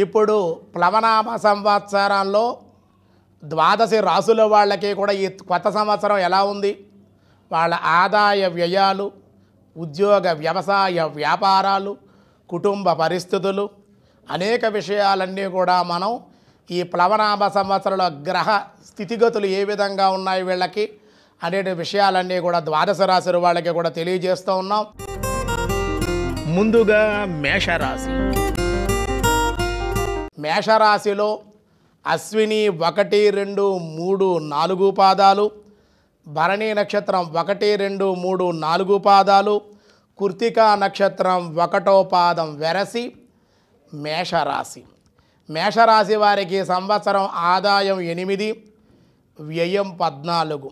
ఇప్పుడు ప్లవనామ సంవత్సరంలో ద్వాదశి రాసుల వాళ్ళకి కూడా ఈ కొత్త సంవత్సరం ఎలా ఉంది వాళ్ళ ఆదాయ వ్యయాలు ఉద్యోగ వ్యవసాయ వ్యాపారాలు కుటుంబ పరిస్థితులు అనేక విషయాలన్నీ కూడా మనం ఈ ప్లవనామ సంవత్సరంలో గ్రహ స్థితిగతులు ఏ విధంగా ఉన్నాయి వీళ్ళకి అనే విషయాలన్నీ కూడా ద్వాదశ రాశి వాళ్ళకి కూడా తెలియజేస్తూ ఉన్నాం ముందుగా మేషరాశి మేషరాశిలో అశ్విని ఒకటి రెండు మూడు నాలుగు పాదాలు భరణి నక్షత్రం ఒకటి రెండు మూడు నాలుగు పాదాలు కృతికా నక్షత్రం ఒకటో పాదం వెరసి మేషరాశి మేషరాశి వారికి సంవత్సరం ఆదాయం ఎనిమిది వ్యయం పద్నాలుగు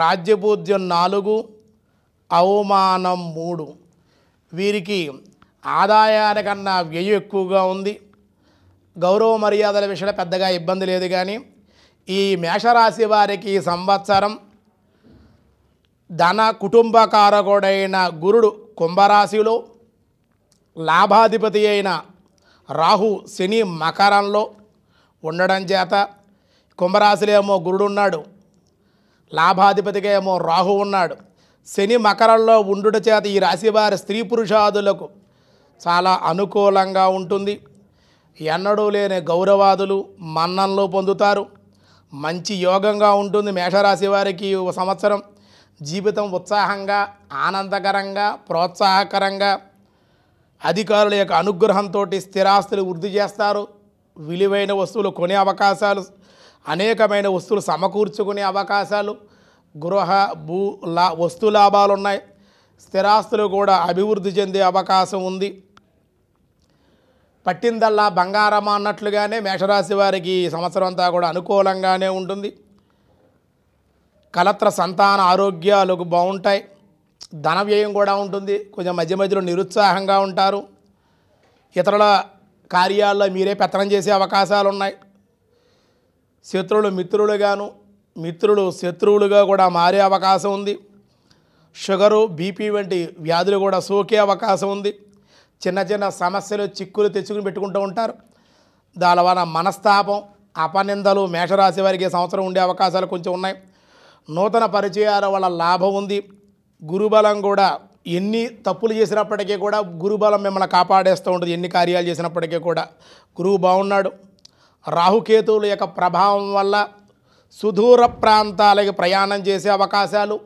రాజ్యపూజ్యం నాలుగు అవమానం మూడు వీరికి ఆదాయానికన్నా వ్యయం ఎక్కువగా ఉంది గౌరవ మర్యాదల విషయంలో పెద్దగా ఇబ్బంది లేదు కానీ ఈ మేషరాశి వారికి సంవత్సరం ధన కుటుంబకారకుడైన గురుడు కుంభరాశిలో లాభాధిపతి అయిన రాహు శని మకరంలో ఉండడం చేత కుంభరాశిలో ఏమో గురుడు ఉన్నాడు లాభాధిపతిగా ఏమో రాహు ఉన్నాడు శని మకరంలో ఉండుట చేత ఈ రాశి వారి స్త్రీ పురుషాదులకు చాలా అనుకూలంగా ఉంటుంది ఎన్నడూ లేని గౌరవాదులు మన్నంలో పొందుతారు మంచి యోగంగా ఉంటుంది మేషరాశి వారికి సంవత్సరం జీవితం ఉత్సాహంగా ఆనందకరంగా ప్రోత్సాహకరంగా అధికారుల యొక్క అనుగ్రహంతో స్థిరాస్తులు వృద్ధి చేస్తారు విలువైన వస్తువులు కొనే అవకాశాలు అనేకమైన వస్తువులు సమకూర్చుకునే అవకాశాలు గృహ భూ లా వస్తు లాభాలు ఉన్నాయి స్థిరాస్తులు కూడా అభివృద్ధి చెందే అవకాశం ఉంది పట్టిందల్లా బంగారమా అన్నట్లుగానే మేషరాశి వారికి సంవత్సరం అంతా కూడా అనుకూలంగానే ఉంటుంది కలత్ర సంతాన ఆరోగ్యాలు బాగుంటాయి ధన వ్యయం కూడా ఉంటుంది కొంచెం మధ్య మధ్యలో నిరుత్సాహంగా ఉంటారు ఇతరుల కార్యాల్లో మీరే పెత్తనం చేసే అవకాశాలు ఉన్నాయి శత్రువులు మిత్రులుగాను మిత్రులు శత్రువులుగా కూడా మారే అవకాశం ఉంది షుగరు బీపీ వంటి వ్యాధులు కూడా సోకే అవకాశం ఉంది చిన్న చిన్న సమస్యలు చిక్కులు తెచ్చుకుని పెట్టుకుంటూ ఉంటారు దానివల్ల మనస్తాపం అపనిందలు మేషరాశి వారికి సంవత్సరం ఉండే అవకాశాలు కొంచెం ఉన్నాయి నూతన పరిచయాల వల్ల లాభం ఉంది గురుబలం కూడా ఎన్ని తప్పులు చేసినప్పటికీ కూడా గురుబలం మిమ్మల్ని కాపాడేస్తూ ఉంటుంది ఎన్ని కార్యాలు చేసినప్పటికీ కూడా గురువు బాగున్నాడు రాహుకేతువుల యొక్క ప్రభావం వల్ల సుదూర ప్రాంతాలకి ప్రయాణం చేసే అవకాశాలు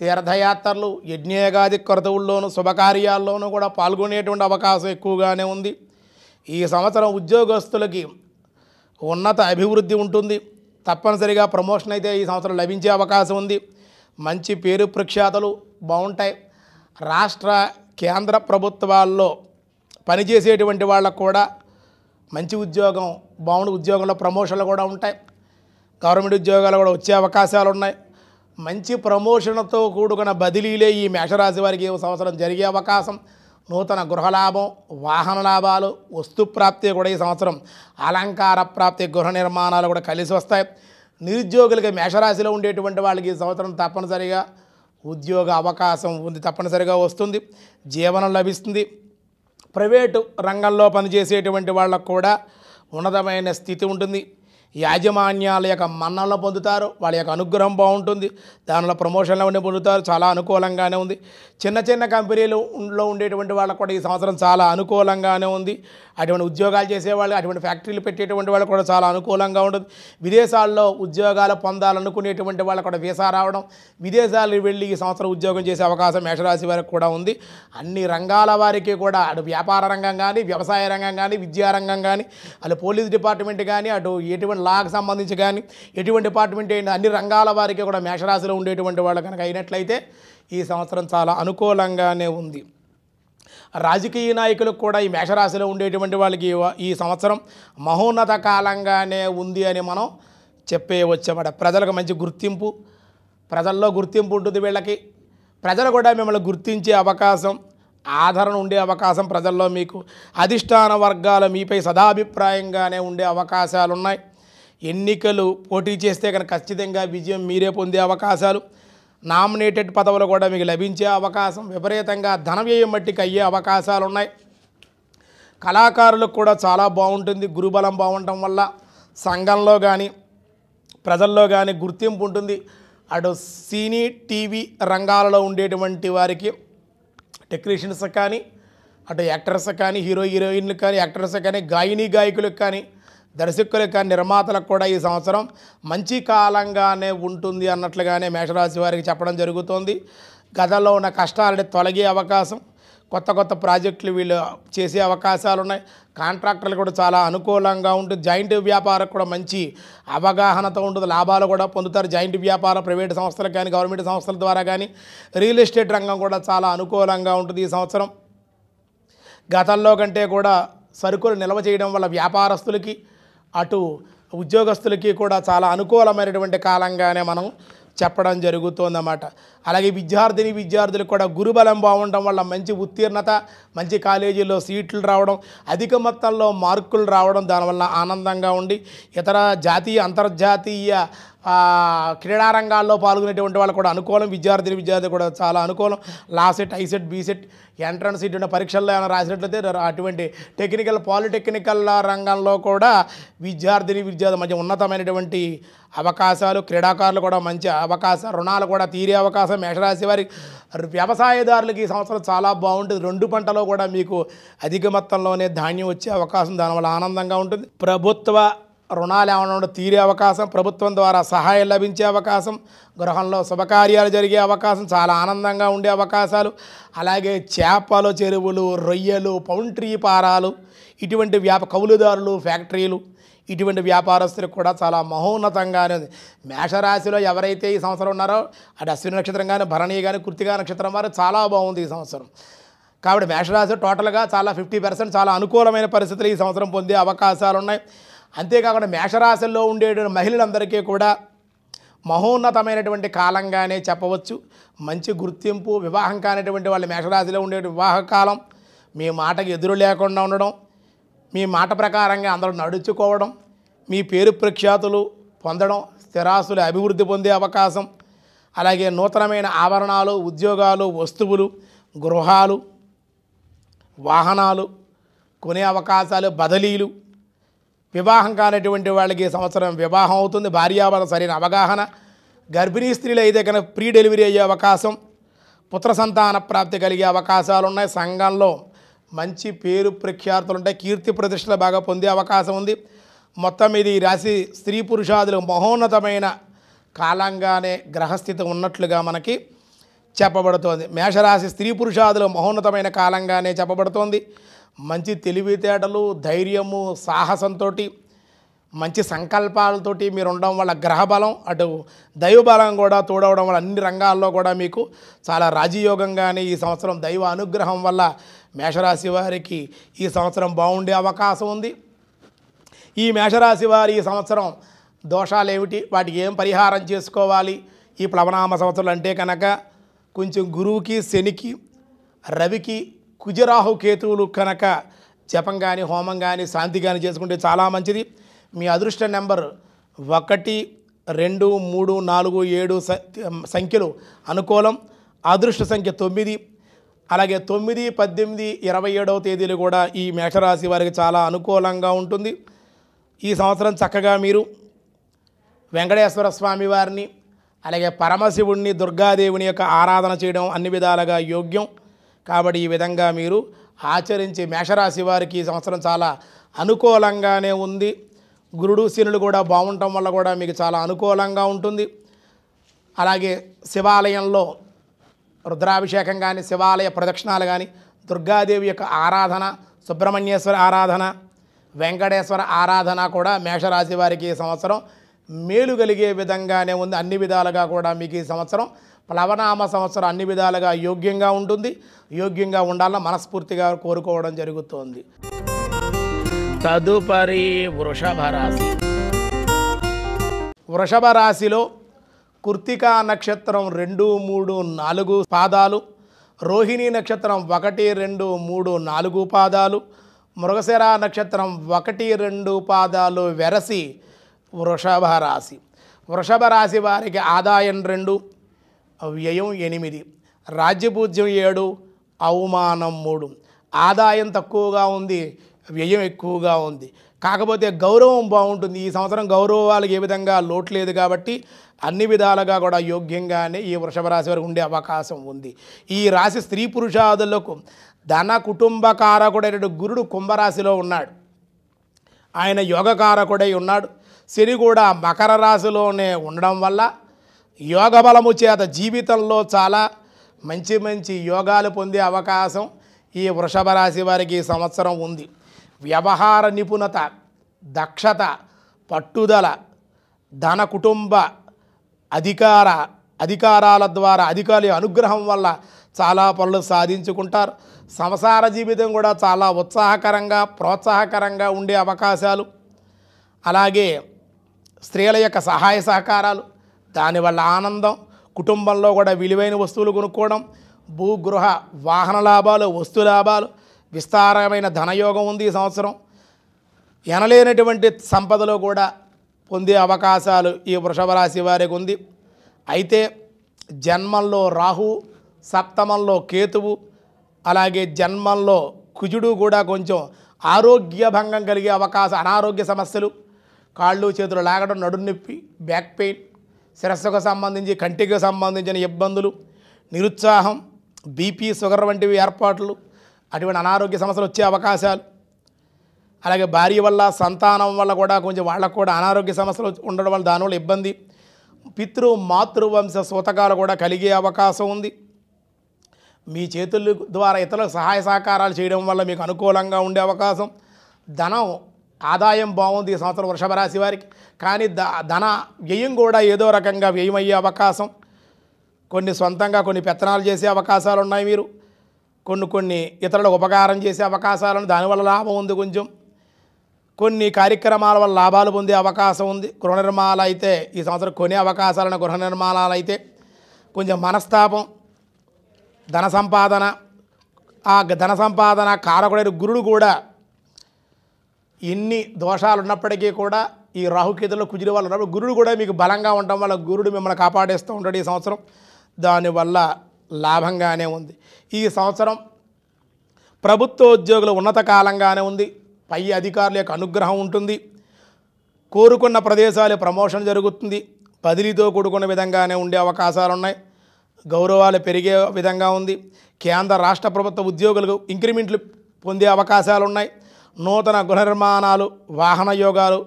తీర్థయాత్రలు యజ్ఞేగాది క్రతువుల్లోనూ శుభకార్యాల్లోనూ కూడా పాల్గొనేటువంటి అవకాశం ఎక్కువగానే ఉంది ఈ సంవత్సరం ఉద్యోగస్తులకి ఉన్నత అభివృద్ధి ఉంటుంది తప్పనిసరిగా ప్రమోషన్ అయితే ఈ సంవత్సరం లభించే అవకాశం ఉంది మంచి పేరు ప్రఖ్యాతలు బాగుంటాయి రాష్ట్ర కేంద్ర ప్రభుత్వాల్లో పనిచేసేటువంటి వాళ్ళకు కూడా మంచి ఉద్యోగం బాగుండి ఉద్యోగంలో ప్రమోషన్లు కూడా ఉంటాయి గవర్నమెంట్ ఉద్యోగాలు కూడా వచ్చే అవకాశాలు ఉన్నాయి మంచి ప్రమోషన్తో కూడుకున్న బదిలీలే ఈ మేషరాశి వారికి సంవత్సరం జరిగే అవకాశం నూతన గృహలాభం వాహన లాభాలు వస్తు ప్రాప్తి కూడా ఈ సంవత్సరం అలంకార ప్రాప్తి గృహ నిర్మాణాలు కూడా కలిసి వస్తాయి నిరుద్యోగులకి మేషరాశిలో ఉండేటువంటి వాళ్ళకి ఈ సంవత్సరం తప్పనిసరిగా ఉద్యోగ అవకాశం ఉంది తప్పనిసరిగా వస్తుంది జీవనం లభిస్తుంది ప్రైవేటు రంగంలో పనిచేసేటువంటి వాళ్ళకు కూడా ఉన్నతమైన స్థితి ఉంటుంది యాజమాన్యాల యొక్క మన్నలను పొందుతారు వాళ్ళ యొక్క అనుగ్రహం బాగుంటుంది దానిలో ప్రమోషన్లు అవన్నీ పొందుతారు చాలా అనుకూలంగానే ఉంది చిన్న చిన్న కంపెనీలు లో ఉండేటువంటి వాళ్ళకు కూడా ఈ సంవత్సరం చాలా అనుకూలంగానే ఉంది అటువంటి ఉద్యోగాలు చేసేవాళ్ళు అటువంటి ఫ్యాక్టరీలు పెట్టేటువంటి వాళ్ళు కూడా చాలా అనుకూలంగా ఉంటుంది విదేశాల్లో ఉద్యోగాలు పొందాలనుకునేటువంటి వాళ్ళు కూడా వీసా రావడం విదేశాలకు వెళ్ళి ఈ సంవత్సరం ఉద్యోగం చేసే అవకాశం మేషరాశి వారికి కూడా ఉంది అన్ని రంగాల వారికి కూడా అటు వ్యాపార రంగం కానీ వ్యవసాయ రంగం కానీ విద్యారంగం కానీ అటు పోలీస్ డిపార్ట్మెంట్ కానీ అటు ఎటువంటి లాకు సంబంధించి కానీ ఎటువంటి డిపార్ట్మెంట్ అయినా అన్ని రంగాల వారికి కూడా మేషరాశిలో ఉండేటువంటి వాళ్ళు కనుక అయినట్లయితే ఈ సంవత్సరం చాలా అనుకూలంగానే ఉంది రాజకీయ నాయకులకు కూడా ఈ మేషరాశిలో ఉండేటువంటి వాళ్ళకి ఈ సంవత్సరం మహోన్నత కాలంగానే ఉంది అని మనం చెప్పేయవచ్చమాట ప్రజలకు మంచి గుర్తింపు ప్రజల్లో గుర్తింపు ఉంటుంది వీళ్ళకి ప్రజలు కూడా మిమ్మల్ని గుర్తించే అవకాశం ఆదరణ ఉండే అవకాశం ప్రజల్లో మీకు అధిష్టాన వర్గాలు మీపై సదాభిప్రాయంగానే ఉండే అవకాశాలు ఉన్నాయి ఎన్నికలు పోటీ చేస్తే కనుక ఖచ్చితంగా విజయం మీరే పొందే అవకాశాలు నామినేటెడ్ పదవులు కూడా మీకు లభించే అవకాశం విపరీతంగా ధన వ్యయం మట్టికి అయ్యే అవకాశాలు ఉన్నాయి కళాకారులకు కూడా చాలా బాగుంటుంది గురుబలం బాగుండటం వల్ల సంఘంలో కానీ ప్రజల్లో కానీ గుర్తింపు ఉంటుంది అటు సినీ టీవీ రంగాలలో ఉండేటువంటి వారికి టెక్నీషియన్స్ కానీ అటు యాక్టర్స్ కానీ హీరో హీరోయిన్లు కానీ యాక్టర్స్ కానీ గాయని గాయకులకు కానీ దర్శకుల కానీ నిర్మాతలకు కూడా ఈ సంవత్సరం మంచి కాలంగానే ఉంటుంది అన్నట్లుగానే మేషరాశి వారికి చెప్పడం జరుగుతోంది గతంలో ఉన్న కష్టాలని తొలగే అవకాశం కొత్త కొత్త ప్రాజెక్టులు వీళ్ళు చేసే అవకాశాలు ఉన్నాయి కాంట్రాక్టర్లు కూడా చాలా అనుకూలంగా ఉంటుంది జాయింట్ వ్యాపారం కూడా మంచి అవగాహనతో ఉంటుంది లాభాలు కూడా పొందుతారు జాయింట్ వ్యాపారం ప్రైవేట్ సంస్థలకు కానీ గవర్నమెంట్ సంస్థల ద్వారా కానీ రియల్ ఎస్టేట్ రంగం కూడా చాలా అనుకూలంగా ఉంటుంది ఈ సంవత్సరం గతంలో కంటే కూడా సరుకులు నిల్వ చేయడం వల్ల వ్యాపారస్తులకి అటు ఉద్యోగస్తులకి కూడా చాలా అనుకూలమైనటువంటి కాలంగానే మనం చెప్పడం జరుగుతోందన్నమాట అలాగే విద్యార్థిని విద్యార్థులకు కూడా గురుబలం బాగుండడం వల్ల మంచి ఉత్తీర్ణత మంచి కాలేజీల్లో సీట్లు రావడం అధిక మొత్తంలో మార్కులు రావడం దానివల్ల ఆనందంగా ఉండి ఇతర జాతీయ అంతర్జాతీయ క్రీడారంగాల్లో పాల్గొనేటువంటి వాళ్ళు కూడా అనుకూలం విద్యార్థిని విద్యార్థులు కూడా చాలా అనుకూలం లాసెట్ ఐసెట్ బీసెట్ ఎంట్రన్స్ ఇటువంటి పరీక్షల్లో ఏమైనా రాసినట్లయితే అటువంటి టెక్నికల్ పాలిటెక్నికల్ రంగంలో కూడా విద్యార్థిని విద్యార్థులు మంచి ఉన్నతమైనటువంటి అవకాశాలు క్రీడాకారులు కూడా మంచి అవకాశ రుణాలు కూడా తీరే అవకాశం తర్వాత మేషరాశి వారి వ్యవసాయదారులకి ఈ సంవత్సరం చాలా బాగుంటుంది రెండు పంటలో కూడా మీకు అధిక మొత్తంలోనే ధాన్యం వచ్చే అవకాశం దానివల్ల ఆనందంగా ఉంటుంది ప్రభుత్వ రుణాలు ఏమైనా తీరే అవకాశం ప్రభుత్వం ద్వారా సహాయం లభించే అవకాశం గృహంలో శుభకార్యాలు జరిగే అవకాశం చాలా ఆనందంగా ఉండే అవకాశాలు అలాగే చేపలు చెరువులు రొయ్యలు పౌంట్రీ పారాలు ఇటువంటి వ్యాప కౌలుదారులు ఫ్యాక్టరీలు ఇటువంటి వ్యాపారస్తులకు కూడా చాలా మహోన్నతంగానే ఉంది మేషరాశిలో ఎవరైతే ఈ సంవత్సరం ఉన్నారో అటు అశ్విని నక్షత్రం కానీ భరణి కానీ కృతిగా నక్షత్రం వారు చాలా బాగుంది ఈ సంవత్సరం కాబట్టి మేషరాశి టోటల్గా చాలా ఫిఫ్టీ పర్సెంట్ చాలా అనుకూలమైన పరిస్థితులు ఈ సంవత్సరం పొందే అవకాశాలు ఉన్నాయి అంతేకాకుండా మేషరాశుల్లో ఉండే మహిళలందరికీ కూడా మహోన్నతమైనటువంటి కాలంగానే చెప్పవచ్చు మంచి గుర్తింపు వివాహం కానిటువంటి వాళ్ళ మేషరాశిలో ఉండే వివాహ కాలం మీ మాటకు ఎదురు లేకుండా ఉండడం మీ మాట ప్రకారంగా అందరూ నడుచుకోవడం మీ పేరు ప్రఖ్యాతులు పొందడం స్థిరాస్తులు అభివృద్ధి పొందే అవకాశం అలాగే నూతనమైన ఆభరణాలు ఉద్యోగాలు వస్తువులు గృహాలు వాహనాలు కొనే అవకాశాలు బదిలీలు వివాహం కానటువంటి వాళ్ళకి ఈ సంవత్సరం వివాహం అవుతుంది భార్యాభరణ సరైన అవగాహన గర్భిణీ స్త్రీలు అయితే కనుక ప్రీ డెలివరీ అయ్యే అవకాశం పుత్ర సంతాన ప్రాప్తి కలిగే అవకాశాలు ఉన్నాయి సంఘంలో మంచి పేరు ప్రఖ్యాతులు ఉంటాయి కీర్తి ప్రతిష్టలు బాగా పొందే అవకాశం ఉంది మొత్తం ఇది రాశి స్త్రీ పురుషాదులు మహోన్నతమైన కాలంగానే గ్రహస్థితి ఉన్నట్లుగా మనకి చెప్పబడుతోంది మేషరాశి స్త్రీ పురుషాదులు మహోన్నతమైన కాలంగానే చెప్పబడుతోంది మంచి తెలివితేటలు ధైర్యము సాహసంతో మంచి సంకల్పాలతోటి మీరు ఉండడం వల్ల గ్రహబలం అటు దైవబలం కూడా తోడవడం వల్ల అన్ని రంగాల్లో కూడా మీకు చాలా రాజయోగం కానీ ఈ సంవత్సరం దైవ అనుగ్రహం వల్ల మేషరాశి వారికి ఈ సంవత్సరం బాగుండే అవకాశం ఉంది ఈ మేషరాశి వారి ఈ సంవత్సరం దోషాలు ఏమిటి వాటికి ఏం పరిహారం చేసుకోవాలి ఈ ప్లవనామ సంవత్సరాలు అంటే కనుక కొంచెం గురువుకి శనికి రవికి కుజరాహు కేతువులు కనుక జపం కానీ హోమం కానీ శాంతి కానీ చేసుకుంటే చాలా మంచిది మీ అదృష్ట నెంబర్ ఒకటి రెండు మూడు నాలుగు ఏడు సంఖ్యలు అనుకూలం అదృష్ట సంఖ్య తొమ్మిది అలాగే తొమ్మిది పద్దెనిమిది ఇరవై ఏడవ తేదీలు కూడా ఈ మేషరాశి వారికి చాలా అనుకూలంగా ఉంటుంది ఈ సంవత్సరం చక్కగా మీరు వెంకటేశ్వర స్వామి వారిని అలాగే పరమశివుణ్ణి దుర్గాదేవుని యొక్క ఆరాధన చేయడం అన్ని విధాలుగా యోగ్యం కాబట్టి ఈ విధంగా మీరు ఆచరించి మేషరాశి వారికి ఈ సంవత్సరం చాలా అనుకూలంగానే ఉంది గురుడు శనులు కూడా బాగుండటం వల్ల కూడా మీకు చాలా అనుకూలంగా ఉంటుంది అలాగే శివాలయంలో రుద్రాభిషేకం కానీ శివాలయ ప్రదక్షిణాలు కానీ దుర్గాదేవి యొక్క ఆరాధన సుబ్రహ్మణ్యేశ్వర ఆరాధన వెంకటేశ్వర ఆరాధన కూడా మేషరాశి వారికి ఈ సంవత్సరం మేలు కలిగే విధంగానే ఉంది అన్ని విధాలుగా కూడా మీకు ఈ సంవత్సరం ప్లవనామ సంవత్సరం అన్ని విధాలుగా యోగ్యంగా ఉంటుంది యోగ్యంగా ఉండాలని మనస్ఫూర్తిగా కోరుకోవడం జరుగుతోంది తదుపరి వృషభ రాశి వృషభ రాశిలో కృతికా నక్షత్రం రెండు మూడు నాలుగు పాదాలు రోహిణీ నక్షత్రం ఒకటి రెండు మూడు నాలుగు పాదాలు మృగశిర నక్షత్రం ఒకటి రెండు పాదాలు వెరసి వృషభ రాశి వృషభ రాశి వారికి ఆదాయం రెండు వ్యయం ఎనిమిది రాజ్యపూజ్యం ఏడు అవమానం మూడు ఆదాయం తక్కువగా ఉంది వ్యయం ఎక్కువగా ఉంది కాకపోతే గౌరవం బాగుంటుంది ఈ సంవత్సరం గౌరవాలకు ఏ విధంగా లోటు లేదు కాబట్టి అన్ని విధాలుగా కూడా యోగ్యంగానే ఈ వృషభ రాశి వారికి ఉండే అవకాశం ఉంది ఈ రాశి స్త్రీ పురుషాదులకు ధన కుటుంబ కారకుడైన గురుడు కుంభరాశిలో ఉన్నాడు ఆయన యోగకారకుడై ఉన్నాడు శని కూడా మకర రాశిలోనే ఉండడం వల్ల యోగ బలము చేత జీవితంలో చాలా మంచి మంచి యోగాలు పొందే అవకాశం ఈ వృషభ రాశి వారికి సంవత్సరం ఉంది వ్యవహార నిపుణత దక్షత పట్టుదల ధన కుటుంబ అధికార అధికారాల ద్వారా అధికారి అనుగ్రహం వల్ల చాలా పనులు సాధించుకుంటారు సంసార జీవితం కూడా చాలా ఉత్సాహకరంగా ప్రోత్సాహకరంగా ఉండే అవకాశాలు అలాగే స్త్రీల యొక్క సహాయ సహకారాలు దానివల్ల ఆనందం కుటుంబంలో కూడా విలువైన వస్తువులు కొనుక్కోవడం భూగృహ వాహన లాభాలు వస్తు లాభాలు విస్తారమైన ధనయోగం ఉంది ఈ సంవత్సరం ఎనలేనటువంటి సంపదలో కూడా పొందే అవకాశాలు ఈ వృషభ రాశి వారికి ఉంది అయితే జన్మంలో రాహు సప్తమంలో కేతువు అలాగే జన్మంలో కుజుడు కూడా కొంచెం ఆరోగ్య భంగం కలిగే అవకాశ అనారోగ్య సమస్యలు కాళ్ళు చేతులు లాగడం నడునొప్పి బ్యాక్ పెయిన్ శిరస్సుకు సంబంధించి కంటికి సంబంధించిన ఇబ్బందులు నిరుత్సాహం బీపీ షుగర్ వంటివి ఏర్పాట్లు అటువంటి అనారోగ్య సమస్యలు వచ్చే అవకాశాలు అలాగే భార్య వల్ల సంతానం వల్ల కూడా కొంచెం వాళ్ళకు కూడా అనారోగ్య సమస్యలు ఉండడం వల్ల దానివల్ల ఇబ్బంది పితృ మాతృవంశ సూతకాలు కూడా కలిగే అవకాశం ఉంది మీ చేతుల ద్వారా ఇతరులకు సహాయ సహకారాలు చేయడం వల్ల మీకు అనుకూలంగా ఉండే అవకాశం ధనం ఆదాయం బాగుంది ఈ సంవత్సరం వృషభ రాశి వారికి కానీ ద ధన వ్యయం కూడా ఏదో రకంగా వ్యయం అయ్యే అవకాశం కొన్ని సొంతంగా కొన్ని పెత్తనాలు చేసే అవకాశాలు ఉన్నాయి మీరు కొన్ని కొన్ని ఇతరులకు ఉపకారం చేసే అవకాశాలను దానివల్ల లాభం ఉంది కొంచెం కొన్ని కార్యక్రమాల వల్ల లాభాలు పొందే అవకాశం ఉంది గృహ నిర్మాణాలు అయితే ఈ సంవత్సరం కొనే అవకాశాలను గృహ నిర్మాణాలు అయితే కొంచెం మనస్తాపం ధన సంపాదన ఆ ధన సంపాదన కారకుడైన గురుడు కూడా ఎన్ని దోషాలు ఉన్నప్పటికీ కూడా ఈ రాహుకేతుల్లో కుజిరి వాళ్ళు ఉన్నప్పుడు గురుడు కూడా మీకు బలంగా ఉండడం వల్ల గురుడు మిమ్మల్ని కాపాడేస్తూ ఉంటాడు ఈ సంవత్సరం దానివల్ల లాభంగానే ఉంది ఈ సంవత్సరం ప్రభుత్వ ఉద్యోగుల ఉన్నత కాలంగానే ఉంది పై అధికారుల యొక్క అనుగ్రహం ఉంటుంది కోరుకున్న ప్రదేశాలు ప్రమోషన్ జరుగుతుంది బదిలీతో కూడుకున్న విధంగానే ఉండే అవకాశాలు ఉన్నాయి గౌరవాలు పెరిగే విధంగా ఉంది కేంద్ర రాష్ట్ర ప్రభుత్వ ఉద్యోగులకు ఇంక్రిమెంట్లు పొందే అవకాశాలు ఉన్నాయి నూతన గృహ నిర్మాణాలు వాహన యోగాలు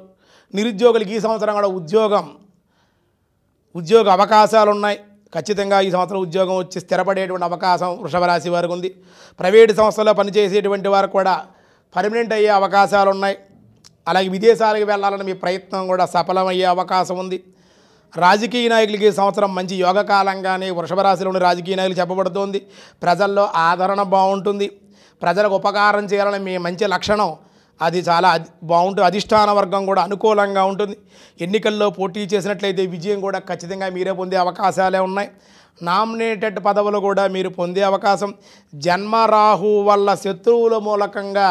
నిరుద్యోగులకు ఈ సంవత్సరం కూడా ఉద్యోగం ఉద్యోగ అవకాశాలు ఉన్నాయి ఖచ్చితంగా ఈ సంవత్సరం ఉద్యోగం వచ్చి స్థిరపడేటువంటి అవకాశం వృషభ రాశి వారికి ఉంది ప్రైవేటు సంస్థల్లో పనిచేసేటువంటి వారు కూడా పర్మనెంట్ అయ్యే అవకాశాలు ఉన్నాయి అలాగే విదేశాలకు వెళ్ళాలని మీ ప్రయత్నం కూడా సఫలమయ్యే అవకాశం ఉంది రాజకీయ నాయకులకి ఈ సంవత్సరం మంచి యోగకాలంగానే వృషభ రాశిలోని రాజకీయ నాయకులు చెప్పబడుతోంది ప్రజల్లో ఆదరణ బాగుంటుంది ప్రజలకు ఉపకారం చేయాలని మీ మంచి లక్షణం అది చాలా బాగుంటుంది అధిష్టాన వర్గం కూడా అనుకూలంగా ఉంటుంది ఎన్నికల్లో పోటీ చేసినట్లయితే విజయం కూడా ఖచ్చితంగా మీరే పొందే అవకాశాలే ఉన్నాయి నామినేటెడ్ పదవులు కూడా మీరు పొందే అవకాశం జన్మరాహు వల్ల శత్రువుల మూలకంగా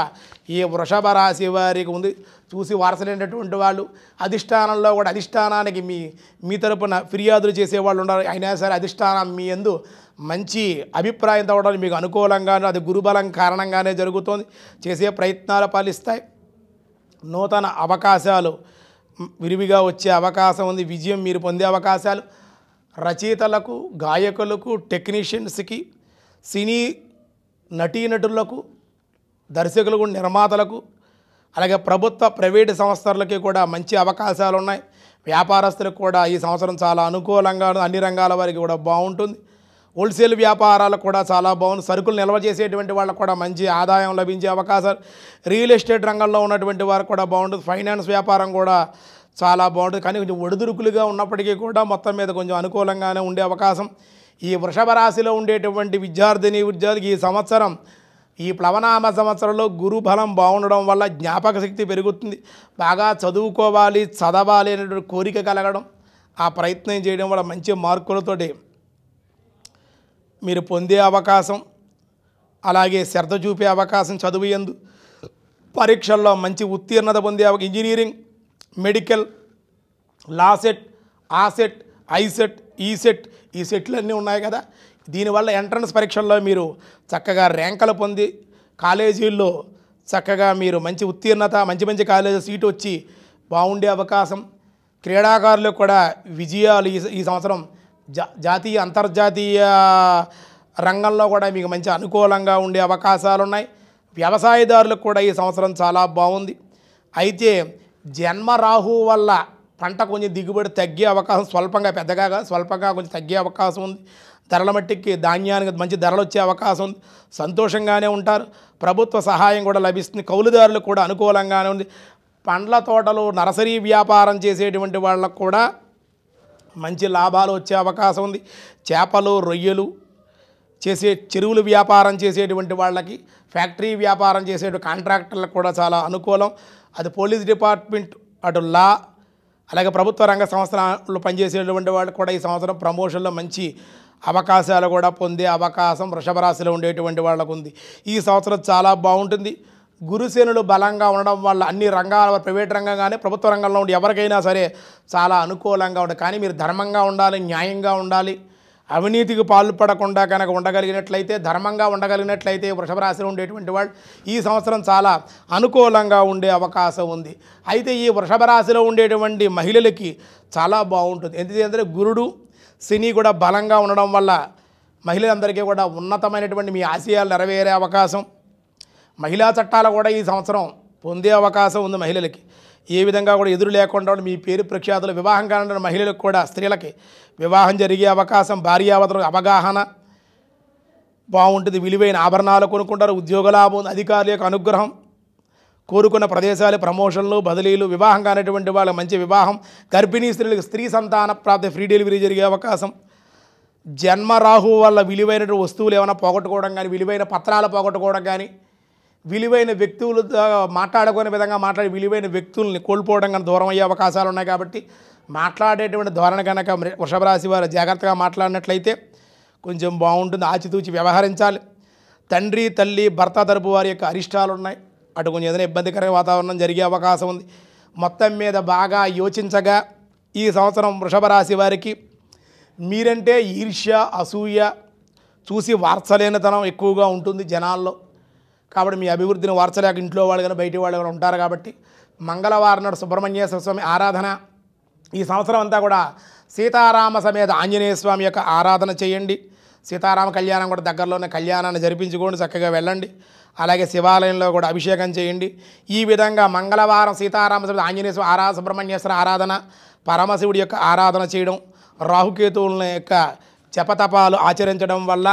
ఈ వృషభ రాశి వారికి ఉంది చూసి వారసలేనటువంటి వాళ్ళు అధిష్టానంలో కూడా అధిష్టానానికి మీ మీ తరపున ఫిర్యాదులు చేసేవాళ్ళు ఉన్నారు అయినా సరే అధిష్టానం మీ ఎందు మంచి అభిప్రాయం తవ్వడానికి మీకు అనుకూలంగాను అది గురుబలం కారణంగానే జరుగుతోంది చేసే ప్రయత్నాలు ఫలిస్తాయి నూతన అవకాశాలు విరివిగా వచ్చే అవకాశం ఉంది విజయం మీరు పొందే అవకాశాలు రచయితలకు గాయకులకు టెక్నీషియన్స్కి సినీ నటీనటులకు దర్శకులకు నిర్మాతలకు అలాగే ప్రభుత్వ ప్రైవేటు సంస్థలకి కూడా మంచి అవకాశాలు ఉన్నాయి వ్యాపారస్తులకు కూడా ఈ సంవత్సరం చాలా అనుకూలంగా అన్ని రంగాల వారికి కూడా బాగుంటుంది హోల్సేల్ వ్యాపారాలకు కూడా చాలా బాగుంది సరుకులు నిల్వ చేసేటువంటి వాళ్ళకు కూడా మంచి ఆదాయం లభించే అవకాశాలు రియల్ ఎస్టేట్ రంగంలో ఉన్నటువంటి వారికి కూడా బాగుంటుంది ఫైనాన్స్ వ్యాపారం కూడా చాలా బాగుంటుంది కానీ కొంచెం ఒడిదురుకులుగా ఉన్నప్పటికీ కూడా మొత్తం మీద కొంచెం అనుకూలంగానే ఉండే అవకాశం ఈ వృషభ రాశిలో ఉండేటువంటి విద్యార్థిని విద్యార్థి ఈ సంవత్సరం ఈ ప్లవనామ సంవత్సరంలో గురు బలం బాగుండడం వల్ల జ్ఞాపక శక్తి పెరుగుతుంది బాగా చదువుకోవాలి చదవాలి అనేటువంటి కోరిక కలగడం ఆ ప్రయత్నం చేయడం వల్ల మంచి మార్కులతోటి మీరు పొందే అవకాశం అలాగే శ్రద్ధ చూపే అవకాశం చదువు ఎందు పరీక్షల్లో మంచి ఉత్తీర్ణత పొందే ఇంజనీరింగ్ మెడికల్ లాసెట్ ఆసెట్ ఐసెట్ ఈసెట్ ఈ సెట్లు అన్నీ ఉన్నాయి కదా దీనివల్ల ఎంట్రన్స్ పరీక్షల్లో మీరు చక్కగా ర్యాంకులు పొంది కాలేజీల్లో చక్కగా మీరు మంచి ఉత్తీర్ణత మంచి మంచి కాలేజీ సీట్ వచ్చి బాగుండే అవకాశం క్రీడాకారులకు కూడా విజయాలు ఈ సంవత్సరం జా జాతీయ అంతర్జాతీయ రంగంలో కూడా మీకు మంచి అనుకూలంగా ఉండే అవకాశాలు ఉన్నాయి వ్యవసాయదారులకు కూడా ఈ సంవత్సరం చాలా బాగుంది అయితే జన్మరాహు వల్ల పంట కొంచెం దిగుబడి తగ్గే అవకాశం స్వల్పంగా పెద్దగా స్వల్పంగా కొంచెం తగ్గే అవకాశం ఉంది ధరల మట్టికి ధాన్యానికి మంచి ధరలు వచ్చే అవకాశం ఉంది సంతోషంగానే ఉంటారు ప్రభుత్వ సహాయం కూడా లభిస్తుంది కౌలుదారులకు కూడా అనుకూలంగానే ఉంది పండ్ల తోటలు నర్సరీ వ్యాపారం చేసేటువంటి వాళ్ళకు కూడా మంచి లాభాలు వచ్చే అవకాశం ఉంది చేపలు రొయ్యలు చేసే చెరువులు వ్యాపారం చేసేటువంటి వాళ్ళకి ఫ్యాక్టరీ వ్యాపారం చేసే కాంట్రాక్టర్లకు కూడా చాలా అనుకూలం అది పోలీస్ డిపార్ట్మెంట్ అటు లా అలాగే ప్రభుత్వ రంగ సంస్థలు పనిచేసేటువంటి వాళ్ళు కూడా ఈ సంవత్సరం ప్రమోషన్లో మంచి అవకాశాలు కూడా పొందే అవకాశం వృషభ రాశిలో ఉండేటువంటి వాళ్ళకు ఉంది ఈ సంవత్సరం చాలా బాగుంటుంది గురుసేనులు బలంగా ఉండడం వల్ల అన్ని రంగాల ప్రైవేట్ రంగం కానీ ప్రభుత్వ రంగంలో ఉండి ఎవరికైనా సరే చాలా అనుకూలంగా ఉండదు కానీ మీరు ధర్మంగా ఉండాలి న్యాయంగా ఉండాలి అవినీతికి పాల్పడకుండా కనుక ఉండగలిగినట్లయితే ధర్మంగా ఉండగలిగినట్లయితే వృషభ రాశిలో ఉండేటువంటి వాళ్ళు ఈ సంవత్సరం చాలా అనుకూలంగా ఉండే అవకాశం ఉంది అయితే ఈ వృషభ రాశిలో ఉండేటువంటి మహిళలకి చాలా బాగుంటుంది ఎందుకంటే గురుడు శని కూడా బలంగా ఉండడం వల్ల మహిళలందరికీ కూడా ఉన్నతమైనటువంటి మీ ఆశయాలు నెరవేరే అవకాశం మహిళా చట్టాలు కూడా ఈ సంవత్సరం పొందే అవకాశం ఉంది మహిళలకి ఏ విధంగా కూడా ఎదురు లేకుండా మీ పేరు ప్రఖ్యాతులు వివాహం కానీ మహిళలకు కూడా స్త్రీలకి వివాహం జరిగే అవకాశం భార్యావతలకు అవగాహన బాగుంటుంది విలువైన ఆభరణాలు కొనుక్కుంటారు ఉద్యోగ లాభం అధికారుల యొక్క అనుగ్రహం కోరుకున్న ప్రదేశాలు ప్రమోషన్లు బదిలీలు వివాహం కానటువంటి వాళ్ళ మంచి వివాహం గర్భిణీ స్త్రీలకు స్త్రీ సంతాన ప్రాప్తి ఫ్రీ డెలివరీ జరిగే అవకాశం జన్మరాహు వల్ల విలువైనటువంటి వస్తువులు ఏమైనా పోగొట్టుకోవడం కానీ విలువైన పత్రాలు పోగొట్టుకోవడం కానీ విలువైన వ్యక్తులతో మాట్లాడుకునే విధంగా మాట్లాడే విలువైన వ్యక్తుల్ని కోల్పోవడం కానీ దూరం అయ్యే అవకాశాలు ఉన్నాయి కాబట్టి మాట్లాడేటువంటి ధోరణి కనుక వృషభ రాశి వారు జాగ్రత్తగా మాట్లాడినట్లయితే కొంచెం బాగుంటుంది ఆచితూచి వ్యవహరించాలి తండ్రి తల్లి భర్త తరపు వారి యొక్క అరిష్టాలు ఉన్నాయి అటు కొంచెం ఏదైనా ఇబ్బందికర వాతావరణం జరిగే అవకాశం ఉంది మొత్తం మీద బాగా యోచించగా ఈ సంవత్సరం వృషభ రాశి వారికి మీరంటే ఈర్ష్య అసూయ చూసి వార్చలేనితనం ఎక్కువగా ఉంటుంది జనాల్లో కాబట్టి మీ అభివృద్ధిని వార్చలేక ఇంట్లో వాళ్ళు కానీ బయటి వాళ్ళు కానీ ఉంటారు కాబట్టి మంగళవారం నాడు సుబ్రహ్మణ్యేశ్వర స్వామి ఆరాధన ఈ సంవత్సరం అంతా కూడా సీతారామ సమేత ఆంజనేయ స్వామి యొక్క ఆరాధన చేయండి సీతారామ కళ్యాణం కూడా దగ్గరలోనే కళ్యాణాన్ని జరిపించుకోండి చక్కగా వెళ్ళండి అలాగే శివాలయంలో కూడా అభిషేకం చేయండి ఈ విధంగా మంగళవారం సీతారామ ఆంజనేయ స్వామి ఆరా సుబ్రహ్మణ్యేశ్వర ఆరాధన పరమశివుడి యొక్క ఆరాధన చేయడం రాహుకేతువుల యొక్క జపతపాలు ఆచరించడం వల్ల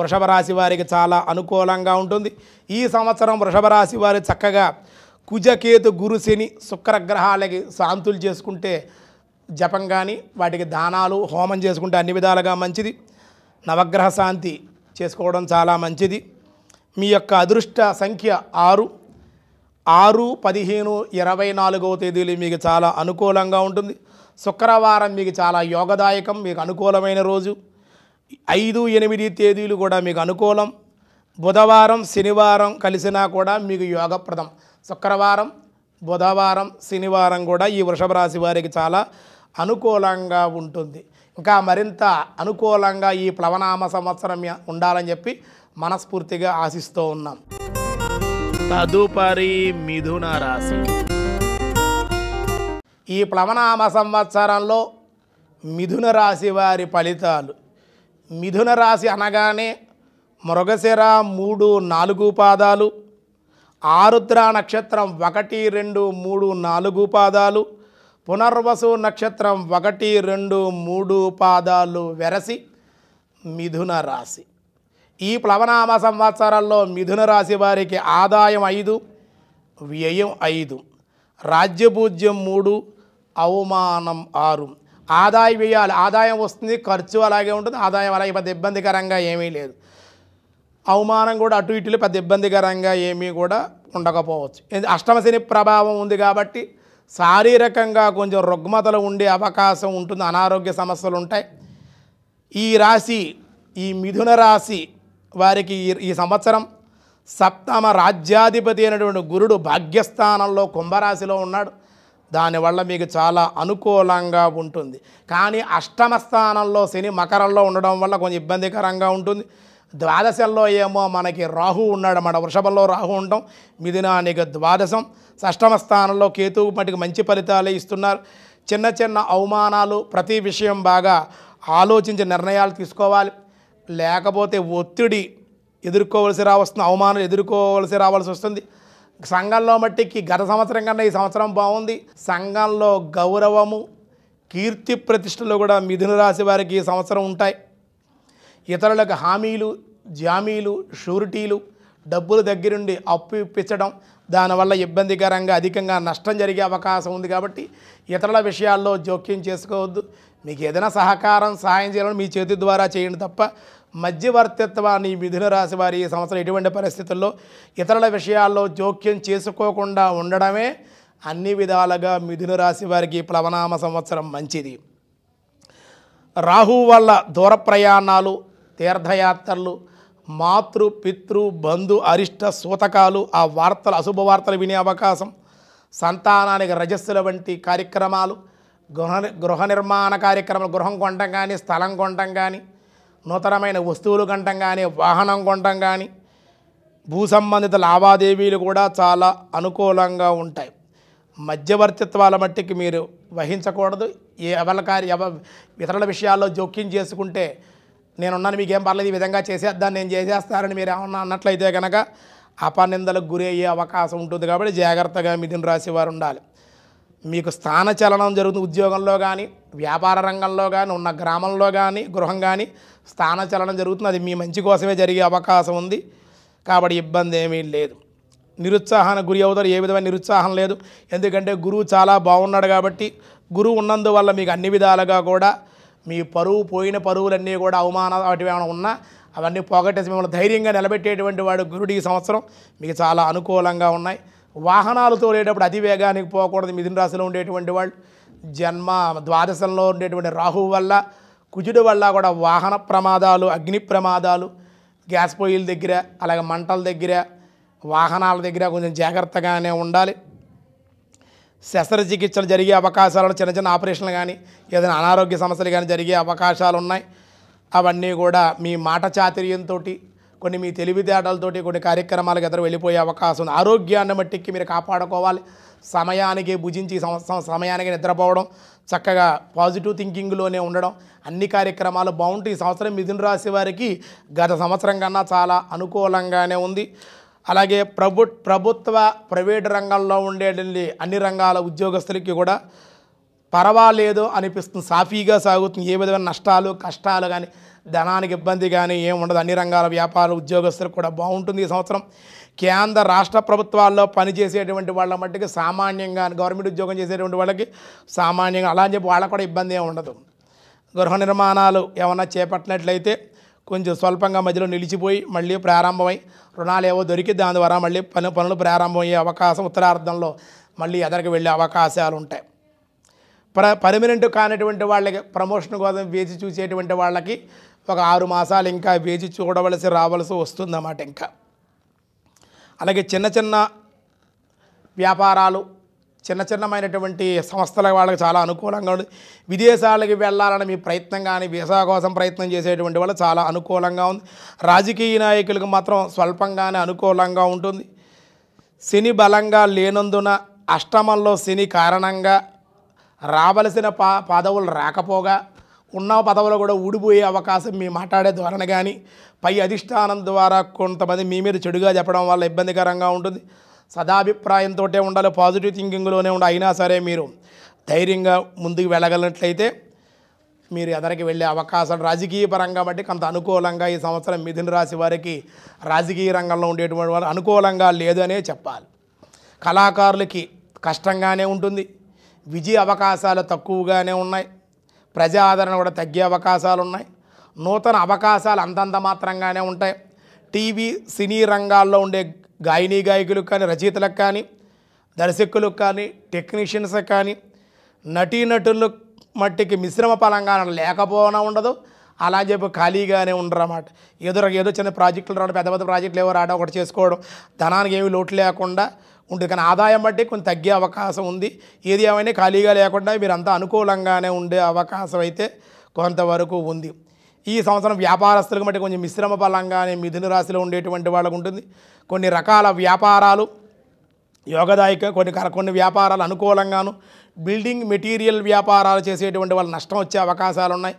వృషభ రాశి వారికి చాలా అనుకూలంగా ఉంటుంది ఈ సంవత్సరం వృషభ రాశి వారు చక్కగా కుజకేతు గురుశని శుక్రగ్రహాలకి శాంతులు చేసుకుంటే జపం కానీ వాటికి దానాలు హోమం చేసుకుంటే అన్ని విధాలుగా మంచిది నవగ్రహ శాంతి చేసుకోవడం చాలా మంచిది మీ యొక్క అదృష్ట సంఖ్య ఆరు ఆరు పదిహేను ఇరవై నాలుగవ తేదీలు మీకు చాలా అనుకూలంగా ఉంటుంది శుక్రవారం మీకు చాలా యోగదాయకం మీకు అనుకూలమైన రోజు ఐదు ఎనిమిది తేదీలు కూడా మీకు అనుకూలం బుధవారం శనివారం కలిసినా కూడా మీకు యోగప్రదం శుక్రవారం బుధవారం శనివారం కూడా ఈ వృషభ రాశి వారికి చాలా అనుకూలంగా ఉంటుంది ఇంకా మరింత అనుకూలంగా ఈ ప్లవనామ సంవత్సరం ఉండాలని చెప్పి మనస్ఫూర్తిగా ఆశిస్తూ ఉన్నాం తదుపరి మిథున రాశి ఈ ప్లవనామ సంవత్సరంలో మిథున రాశి వారి ఫలితాలు మిథున రాశి అనగానే మృగశిర మూడు నాలుగు పాదాలు ఆరుద్ర నక్షత్రం ఒకటి రెండు మూడు నాలుగు పాదాలు పునర్వసు నక్షత్రం ఒకటి రెండు మూడు పాదాలు వెరసి మిథున రాశి ఈ ప్లవనామ సంవత్సరాల్లో మిథున రాశి వారికి ఆదాయం ఐదు వ్యయం ఐదు రాజ్యపూజ్యం మూడు అవమానం ఆరు ఆదాయ వ్యయాలు ఆదాయం వస్తుంది ఖర్చు అలాగే ఉంటుంది ఆదాయం అలాగే పెద్ద ఇబ్బందికరంగా ఏమీ లేదు అవమానం కూడా అటు ఇటులు పెద్ద ఇబ్బందికరంగా ఏమీ కూడా ఉండకపోవచ్చు అష్టమశని ప్రభావం ఉంది కాబట్టి శారీరకంగా కొంచెం రుగ్మతలు ఉండే అవకాశం ఉంటుంది అనారోగ్య సమస్యలు ఉంటాయి ఈ రాశి ఈ మిథున రాశి వారికి ఈ సంవత్సరం సప్తమ రాజ్యాధిపతి అయినటువంటి గురుడు భాగ్యస్థానంలో కుంభరాశిలో ఉన్నాడు దానివల్ల మీకు చాలా అనుకూలంగా ఉంటుంది కానీ అష్టమ స్థానంలో శని మకరంలో ఉండడం వల్ల కొంచెం ఇబ్బందికరంగా ఉంటుంది ద్వాదశంలో ఏమో మనకి రాహు ఉన్నాడు మన వృషభంలో రాహు ఉండటం మిథునానికి ద్వాదశం షష్టమ స్థానంలో కేతువు మటుకు మంచి ఫలితాలే ఇస్తున్నారు చిన్న చిన్న అవమానాలు ప్రతి విషయం బాగా ఆలోచించి నిర్ణయాలు తీసుకోవాలి లేకపోతే ఒత్తిడి ఎదుర్కోవలసి రావస్తుంది అవమానాలు ఎదుర్కోవలసి రావాల్సి వస్తుంది సంఘంలో మట్టికి గత సంవత్సరం కన్నా ఈ సంవత్సరం బాగుంది సంఘంలో గౌరవము కీర్తి ప్రతిష్టలు కూడా మిథున రాశి వారికి ఈ సంవత్సరం ఉంటాయి ఇతరులకు హామీలు జామీలు షూరిటీలు డబ్బులు దగ్గరుండి అప్పు ఇప్పించడం దానివల్ల ఇబ్బందికరంగా అధికంగా నష్టం జరిగే అవకాశం ఉంది కాబట్టి ఇతరుల విషయాల్లో జోక్యం చేసుకోవద్దు మీకు ఏదైనా సహకారం సహాయం చేయాలని మీ చేతి ద్వారా చేయండి తప్ప మధ్యవర్తిత్వాన్ని మిథున రాశి వారి ఈ సంవత్సరం ఎటువంటి పరిస్థితుల్లో ఇతరుల విషయాల్లో జోక్యం చేసుకోకుండా ఉండడమే అన్ని విధాలుగా మిథున రాశి వారికి ప్లవనామ సంవత్సరం మంచిది రాహు వల్ల దూర ప్రయాణాలు తీర్థయాత్రలు మాతృ పితృ బంధు అరిష్ట సూతకాలు ఆ వార్తలు అశుభ వార్తలు వినే అవకాశం సంతానానికి రజస్సుల వంటి కార్యక్రమాలు గృహ గృహ నిర్మాణ కార్యక్రమాలు గృహం కొనడం కానీ స్థలం కొనడం కానీ నూతనమైన వస్తువులు కొనటం కానీ వాహనం కొనటం కానీ భూ సంబంధిత లావాదేవీలు కూడా చాలా అనుకూలంగా ఉంటాయి మధ్యవర్తిత్వాల మట్టికి మీరు వహించకూడదు ఏ ఎవరికారి ఎవ ఇతరుల విషయాల్లో జోక్యం చేసుకుంటే నేనున్నాను మీకేం పర్లేదు ఈ విధంగా చేసేద్దాను నేను చేసేస్తానని మీరు ఏమన్నా అన్నట్లయితే కనుక అపనిందలకు గురయ్యే అవకాశం ఉంటుంది కాబట్టి జాగ్రత్తగా మిథున రాశి వారు ఉండాలి మీకు స్థాన చలనం జరుగుతుంది ఉద్యోగంలో కానీ వ్యాపార రంగంలో కానీ ఉన్న గ్రామంలో కానీ గృహం కానీ స్థాన చలనం జరుగుతుంది అది మీ మంచి కోసమే జరిగే అవకాశం ఉంది కాబట్టి ఇబ్బంది ఏమీ లేదు నిరుత్సాహానికి గురి అవుతారు ఏ విధమైన నిరుత్సాహం లేదు ఎందుకంటే గురువు చాలా బాగున్నాడు కాబట్టి గురువు ఉన్నందువల్ల మీకు అన్ని విధాలుగా కూడా మీ పరువు పోయిన పరువులన్నీ కూడా అవమాన వాటివి ఏమైనా ఉన్నా అవన్నీ పోగొట్టేసి మిమ్మల్ని ధైర్యంగా నిలబెట్టేటువంటి వాడు గురుడు ఈ సంవత్సరం మీకు చాలా అనుకూలంగా ఉన్నాయి వాహనాలతో లేటప్పుడు అతివేగానికి పోకూడదు మిథున రాశిలో ఉండేటువంటి వాళ్ళు జన్మ ద్వాదశంలో ఉండేటువంటి రాహువు వల్ల కుజుడు వల్ల కూడా వాహన ప్రమాదాలు అగ్ని ప్రమాదాలు గ్యాస్ పొయ్యిల దగ్గర అలాగే మంటల దగ్గర వాహనాల దగ్గర కొంచెం జాగ్రత్తగానే ఉండాలి శస్త్రచికిత్సలు జరిగే అవకాశాలు చిన్న చిన్న ఆపరేషన్లు కానీ ఏదైనా అనారోగ్య సమస్యలు కానీ జరిగే అవకాశాలు ఉన్నాయి అవన్నీ కూడా మీ మాట చాతుర్యంతో కొన్ని మీ తెలివితేటలతోటి కొన్ని కార్యక్రమాలకు ఎదురు వెళ్ళిపోయే అవకాశం ఉంది ఆరోగ్యాన్ని మట్టికి మీరు కాపాడుకోవాలి సమయానికి భుజించి సంవత్సరం సమయానికి నిద్రపోవడం చక్కగా పాజిటివ్ థింకింగ్లోనే ఉండడం అన్ని కార్యక్రమాలు బాగుంటాయి ఈ సంవత్సరం మిథున రాశి వారికి గత సంవత్సరం కన్నా చాలా అనుకూలంగానే ఉంది అలాగే ప్రభు ప్రభుత్వ ప్రైవేటు రంగంలో ఉండేటువంటి అన్ని రంగాల ఉద్యోగస్తులకి కూడా పర్వాలేదు అనిపిస్తుంది సాఫీగా సాగుతుంది ఏ విధమైన నష్టాలు కష్టాలు కానీ ధనానికి ఇబ్బంది కానీ ఏం ఉండదు అన్ని రంగాల వ్యాపార ఉద్యోగస్తులకు కూడా బాగుంటుంది ఈ సంవత్సరం కేంద్ర రాష్ట్ర ప్రభుత్వాల్లో పనిచేసేటువంటి వాళ్ళ మట్టుకు సామాన్యంగా గవర్నమెంట్ ఉద్యోగం చేసేటువంటి వాళ్ళకి సామాన్యంగా అలా అని చెప్పి వాళ్ళకు కూడా ఇబ్బంది ఏమి ఉండదు గృహ నిర్మాణాలు ఏమన్నా చేపట్టినట్లయితే కొంచెం స్వల్పంగా మధ్యలో నిలిచిపోయి మళ్ళీ ప్రారంభమై రుణాలు ఏవో దొరికి దాని ద్వారా మళ్ళీ పని పనులు ప్రారంభమయ్యే అవకాశం ఉత్తరార్థంలో మళ్ళీ ఎదరికి వెళ్ళే అవకాశాలు ఉంటాయి ప్ర పర్మినెంట్ కానటువంటి వాళ్ళకి ప్రమోషన్ కోసం వేచి చూసేటువంటి వాళ్ళకి ఒక ఆరు మాసాలు ఇంకా వేచి చూడవలసి రావలసి వస్తుందన్నమాట ఇంకా అలాగే చిన్న చిన్న వ్యాపారాలు చిన్న చిన్నమైనటువంటి సంస్థల వాళ్ళకి చాలా అనుకూలంగా ఉంది విదేశాలకి వెళ్ళాలని మీ ప్రయత్నం కానీ వీసా కోసం ప్రయత్నం చేసేటువంటి వాళ్ళు చాలా అనుకూలంగా ఉంది రాజకీయ నాయకులకు మాత్రం స్వల్పంగానే అనుకూలంగా ఉంటుంది శని బలంగా లేనందున అష్టమంలో శని కారణంగా రావలసిన పా పదవులు రాకపోగా ఉన్న పదవులు కూడా ఊడిపోయే అవకాశం మీ మాట్లాడే ధోరణి కానీ పై అధిష్టానం ద్వారా కొంతమంది మీ మీద చెడుగా చెప్పడం వల్ల ఇబ్బందికరంగా ఉంటుంది సదాభిప్రాయంతో ఉండాలి పాజిటివ్ థింకింగ్లోనే ఉండాలి అయినా సరే మీరు ధైర్యంగా ముందుకు వెళ్ళగలిగినట్లయితే మీరు ఎదరికి వెళ్ళే అవకాశాలు రాజకీయ పరంగా బట్టి కొంత అనుకూలంగా ఈ సంవత్సరం మిథున రాశి వారికి రాజకీయ రంగంలో ఉండేటువంటి వారు అనుకూలంగా లేదనే చెప్పాలి కళాకారులకి కష్టంగానే ఉంటుంది విజయ అవకాశాలు తక్కువగానే ఉన్నాయి ప్రజాదరణ కూడా తగ్గే అవకాశాలు ఉన్నాయి నూతన అవకాశాలు అంతంత మాత్రంగానే ఉంటాయి టీవీ సినీ రంగాల్లో ఉండే గాయని గాయకులకు కానీ రచయితలకు కానీ దర్శకులకు కానీ టెక్నీషియన్స్ కానీ నటీనటులు మట్టికి మిశ్రమ పలంగా లేకపోవడం ఉండదు అలా చెప్పి ఖాళీగానే ఉండరన్నమాట ఏదో ఏదో చిన్న ప్రాజెక్టులు రావడం పెద్ద పెద్ద ప్రాజెక్టులు ఏవో రావడం ఒకటి చేసుకోవడం ధనానికి ఏమి లోటు లేకుండా ఉంటుంది కానీ ఆదాయం బట్టి కొంచెం తగ్గే అవకాశం ఉంది ఏది ఏమైనా ఖాళీగా లేకుండా మీరంతా అనుకూలంగానే ఉండే అవకాశం అయితే కొంతవరకు ఉంది ఈ సంవత్సరం వ్యాపారస్తులకు బట్టి కొంచెం మిశ్రమ బలంగానే మిథున రాశిలో ఉండేటువంటి వాళ్ళకు ఉంటుంది కొన్ని రకాల వ్యాపారాలు యోగదాయక కొన్ని కొన్ని వ్యాపారాలు అనుకూలంగాను బిల్డింగ్ మెటీరియల్ వ్యాపారాలు చేసేటువంటి వాళ్ళు నష్టం వచ్చే అవకాశాలు ఉన్నాయి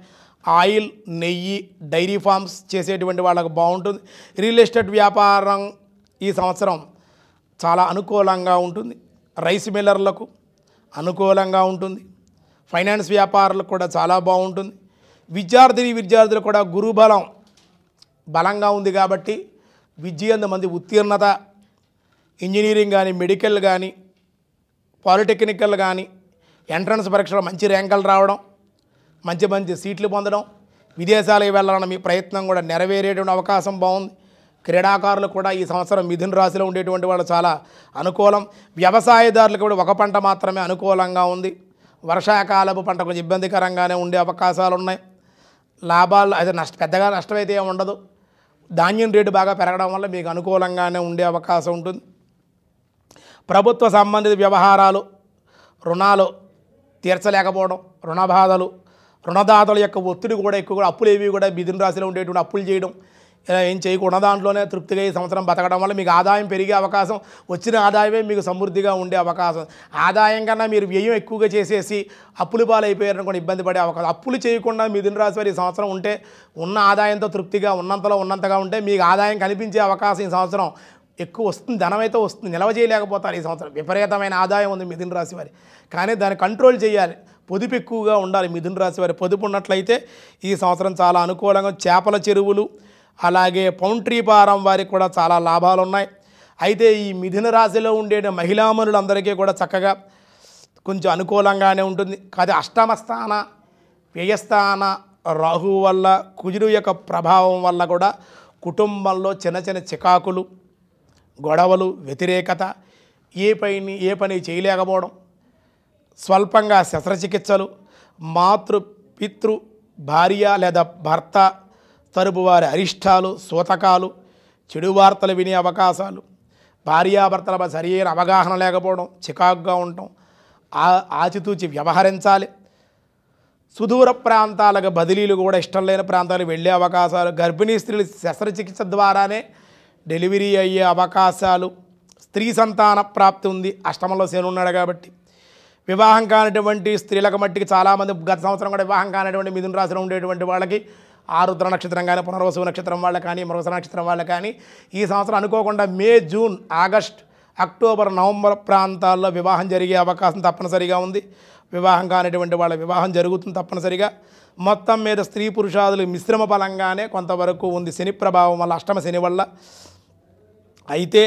ఆయిల్ నెయ్యి డైరీ ఫార్మ్స్ చేసేటువంటి వాళ్ళకు బాగుంటుంది రియల్ ఎస్టేట్ వ్యాపారం ఈ సంవత్సరం చాలా అనుకూలంగా ఉంటుంది రైస్ మిల్లర్లకు అనుకూలంగా ఉంటుంది ఫైనాన్స్ వ్యాపారులకు కూడా చాలా బాగుంటుంది విద్యార్థిని విద్యార్థులు కూడా గురుబలం బలంగా ఉంది కాబట్టి విద్యంత మంది ఉత్తీర్ణత ఇంజనీరింగ్ కానీ మెడికల్ కానీ పాలిటెక్నికల్ కానీ ఎంట్రన్స్ పరీక్షలో మంచి ర్యాంకులు రావడం మంచి మంచి సీట్లు పొందడం విదేశాలకు వెళ్ళాలన్న మీ ప్రయత్నం కూడా నెరవేరేటువంటి అవకాశం బాగుంది క్రీడాకారులు కూడా ఈ సంవత్సరం మిథున రాశిలో ఉండేటువంటి వాళ్ళు చాలా అనుకూలం వ్యవసాయదారులకు కూడా ఒక పంట మాత్రమే అనుకూలంగా ఉంది వర్షాకాలపు పంట కొంచెం ఇబ్బందికరంగానే ఉండే అవకాశాలు ఉన్నాయి లాభాలు అయితే నష్ట పెద్దగా నష్టమైతే ఏమి ఉండదు ధాన్యం రేటు బాగా పెరగడం వల్ల మీకు అనుకూలంగానే ఉండే అవకాశం ఉంటుంది ప్రభుత్వ సంబంధిత వ్యవహారాలు రుణాలు తీర్చలేకపోవడం రుణ బాధలు రుణదాతల యొక్క ఒత్తిడి కూడా ఎక్కువ అప్పులు ఏవి కూడా మిథున రాశిలో ఉండేటువంటి అప్పులు చేయడం ఏం చేయకుండా దాంట్లోనే తృప్తిగా ఈ సంవత్సరం బతకడం వల్ల మీకు ఆదాయం పెరిగే అవకాశం వచ్చిన ఆదాయమే మీకు సమృద్ధిగా ఉండే అవకాశం ఆదాయం కన్నా మీరు వ్యయం ఎక్కువగా చేసేసి అప్పులు పాలైపోయారని కూడా ఇబ్బంది పడే అవకాశం అప్పులు చేయకుండా మిథున రాశి వారి సంవత్సరం ఉంటే ఉన్న ఆదాయంతో తృప్తిగా ఉన్నంతలో ఉన్నంతగా ఉంటే మీకు ఆదాయం కనిపించే అవకాశం ఈ సంవత్సరం ఎక్కువ వస్తుంది ధనం అయితే వస్తుంది నిల్వ చేయలేకపోతారు ఈ సంవత్సరం విపరీతమైన ఆదాయం ఉంది మిథున రాశి వారి కానీ దాన్ని కంట్రోల్ చేయాలి పొదుపు ఎక్కువగా ఉండాలి మిథున రాశి వారి పొదుపు ఉన్నట్లయితే ఈ సంవత్సరం చాలా అనుకూలంగా చేపల చెరువులు అలాగే పౌంట్రీ పారం వారికి కూడా చాలా లాభాలు ఉన్నాయి అయితే ఈ మిథున రాశిలో ఉండే మహిళామనులందరికీ కూడా చక్కగా కొంచెం అనుకూలంగానే ఉంటుంది కాదు అష్టమస్థాన వ్యయస్థాన రాహు వల్ల కుజుడు యొక్క ప్రభావం వల్ల కూడా కుటుంబంలో చిన్న చిన్న చికాకులు గొడవలు వ్యతిరేకత ఏ పని ఏ పని చేయలేకపోవడం స్వల్పంగా శస్త్రచికిత్సలు మాతృ పితృ భార్య లేదా భర్త తరపు వారి అరిష్టాలు సూతకాలు చెడు వార్తలు వినే అవకాశాలు భార్యాభర్తల సరైన అవగాహన లేకపోవడం చికాకుగా ఉండటం ఆచితూచి వ్యవహరించాలి సుదూర ప్రాంతాలకు బదిలీలు కూడా ఇష్టం లేని ప్రాంతాలు వెళ్ళే అవకాశాలు గర్భిణీ స్త్రీలు శస్త్రచికిత్స ద్వారానే డెలివరీ అయ్యే అవకాశాలు స్త్రీ సంతాన ప్రాప్తి ఉంది అష్టమంలో శని ఉన్నాడు కాబట్టి వివాహం కానిటువంటి స్త్రీలకు మట్టికి చాలామంది గత సంవత్సరం కూడా వివాహం కానిటువంటి మిథున రాశిలో ఉండేటువంటి వాళ్ళకి ఆరుద్ర నక్షత్రం కానీ పునర్వసు నక్షత్రం వాళ్ళ కానీ మృగస నక్షత్రం వాళ్ళ కానీ ఈ సంవత్సరం అనుకోకుండా May June August October November ప్రాంతాల్లో వివాహం జరిగే అవకాశం తప్పనిసరిగా ఉంది వివాహం కానిటువంటి వాళ్ళ వివాహం జరుగుతుంది తప్పనిసరిగా మొత్తం మీద స్త్రీ పురుషాదులు మిశ్రమ బలంగానే కొంతవరకు ఉంది శని ప్రభావం వల్ల అష్టమ శని వల్ల అయితే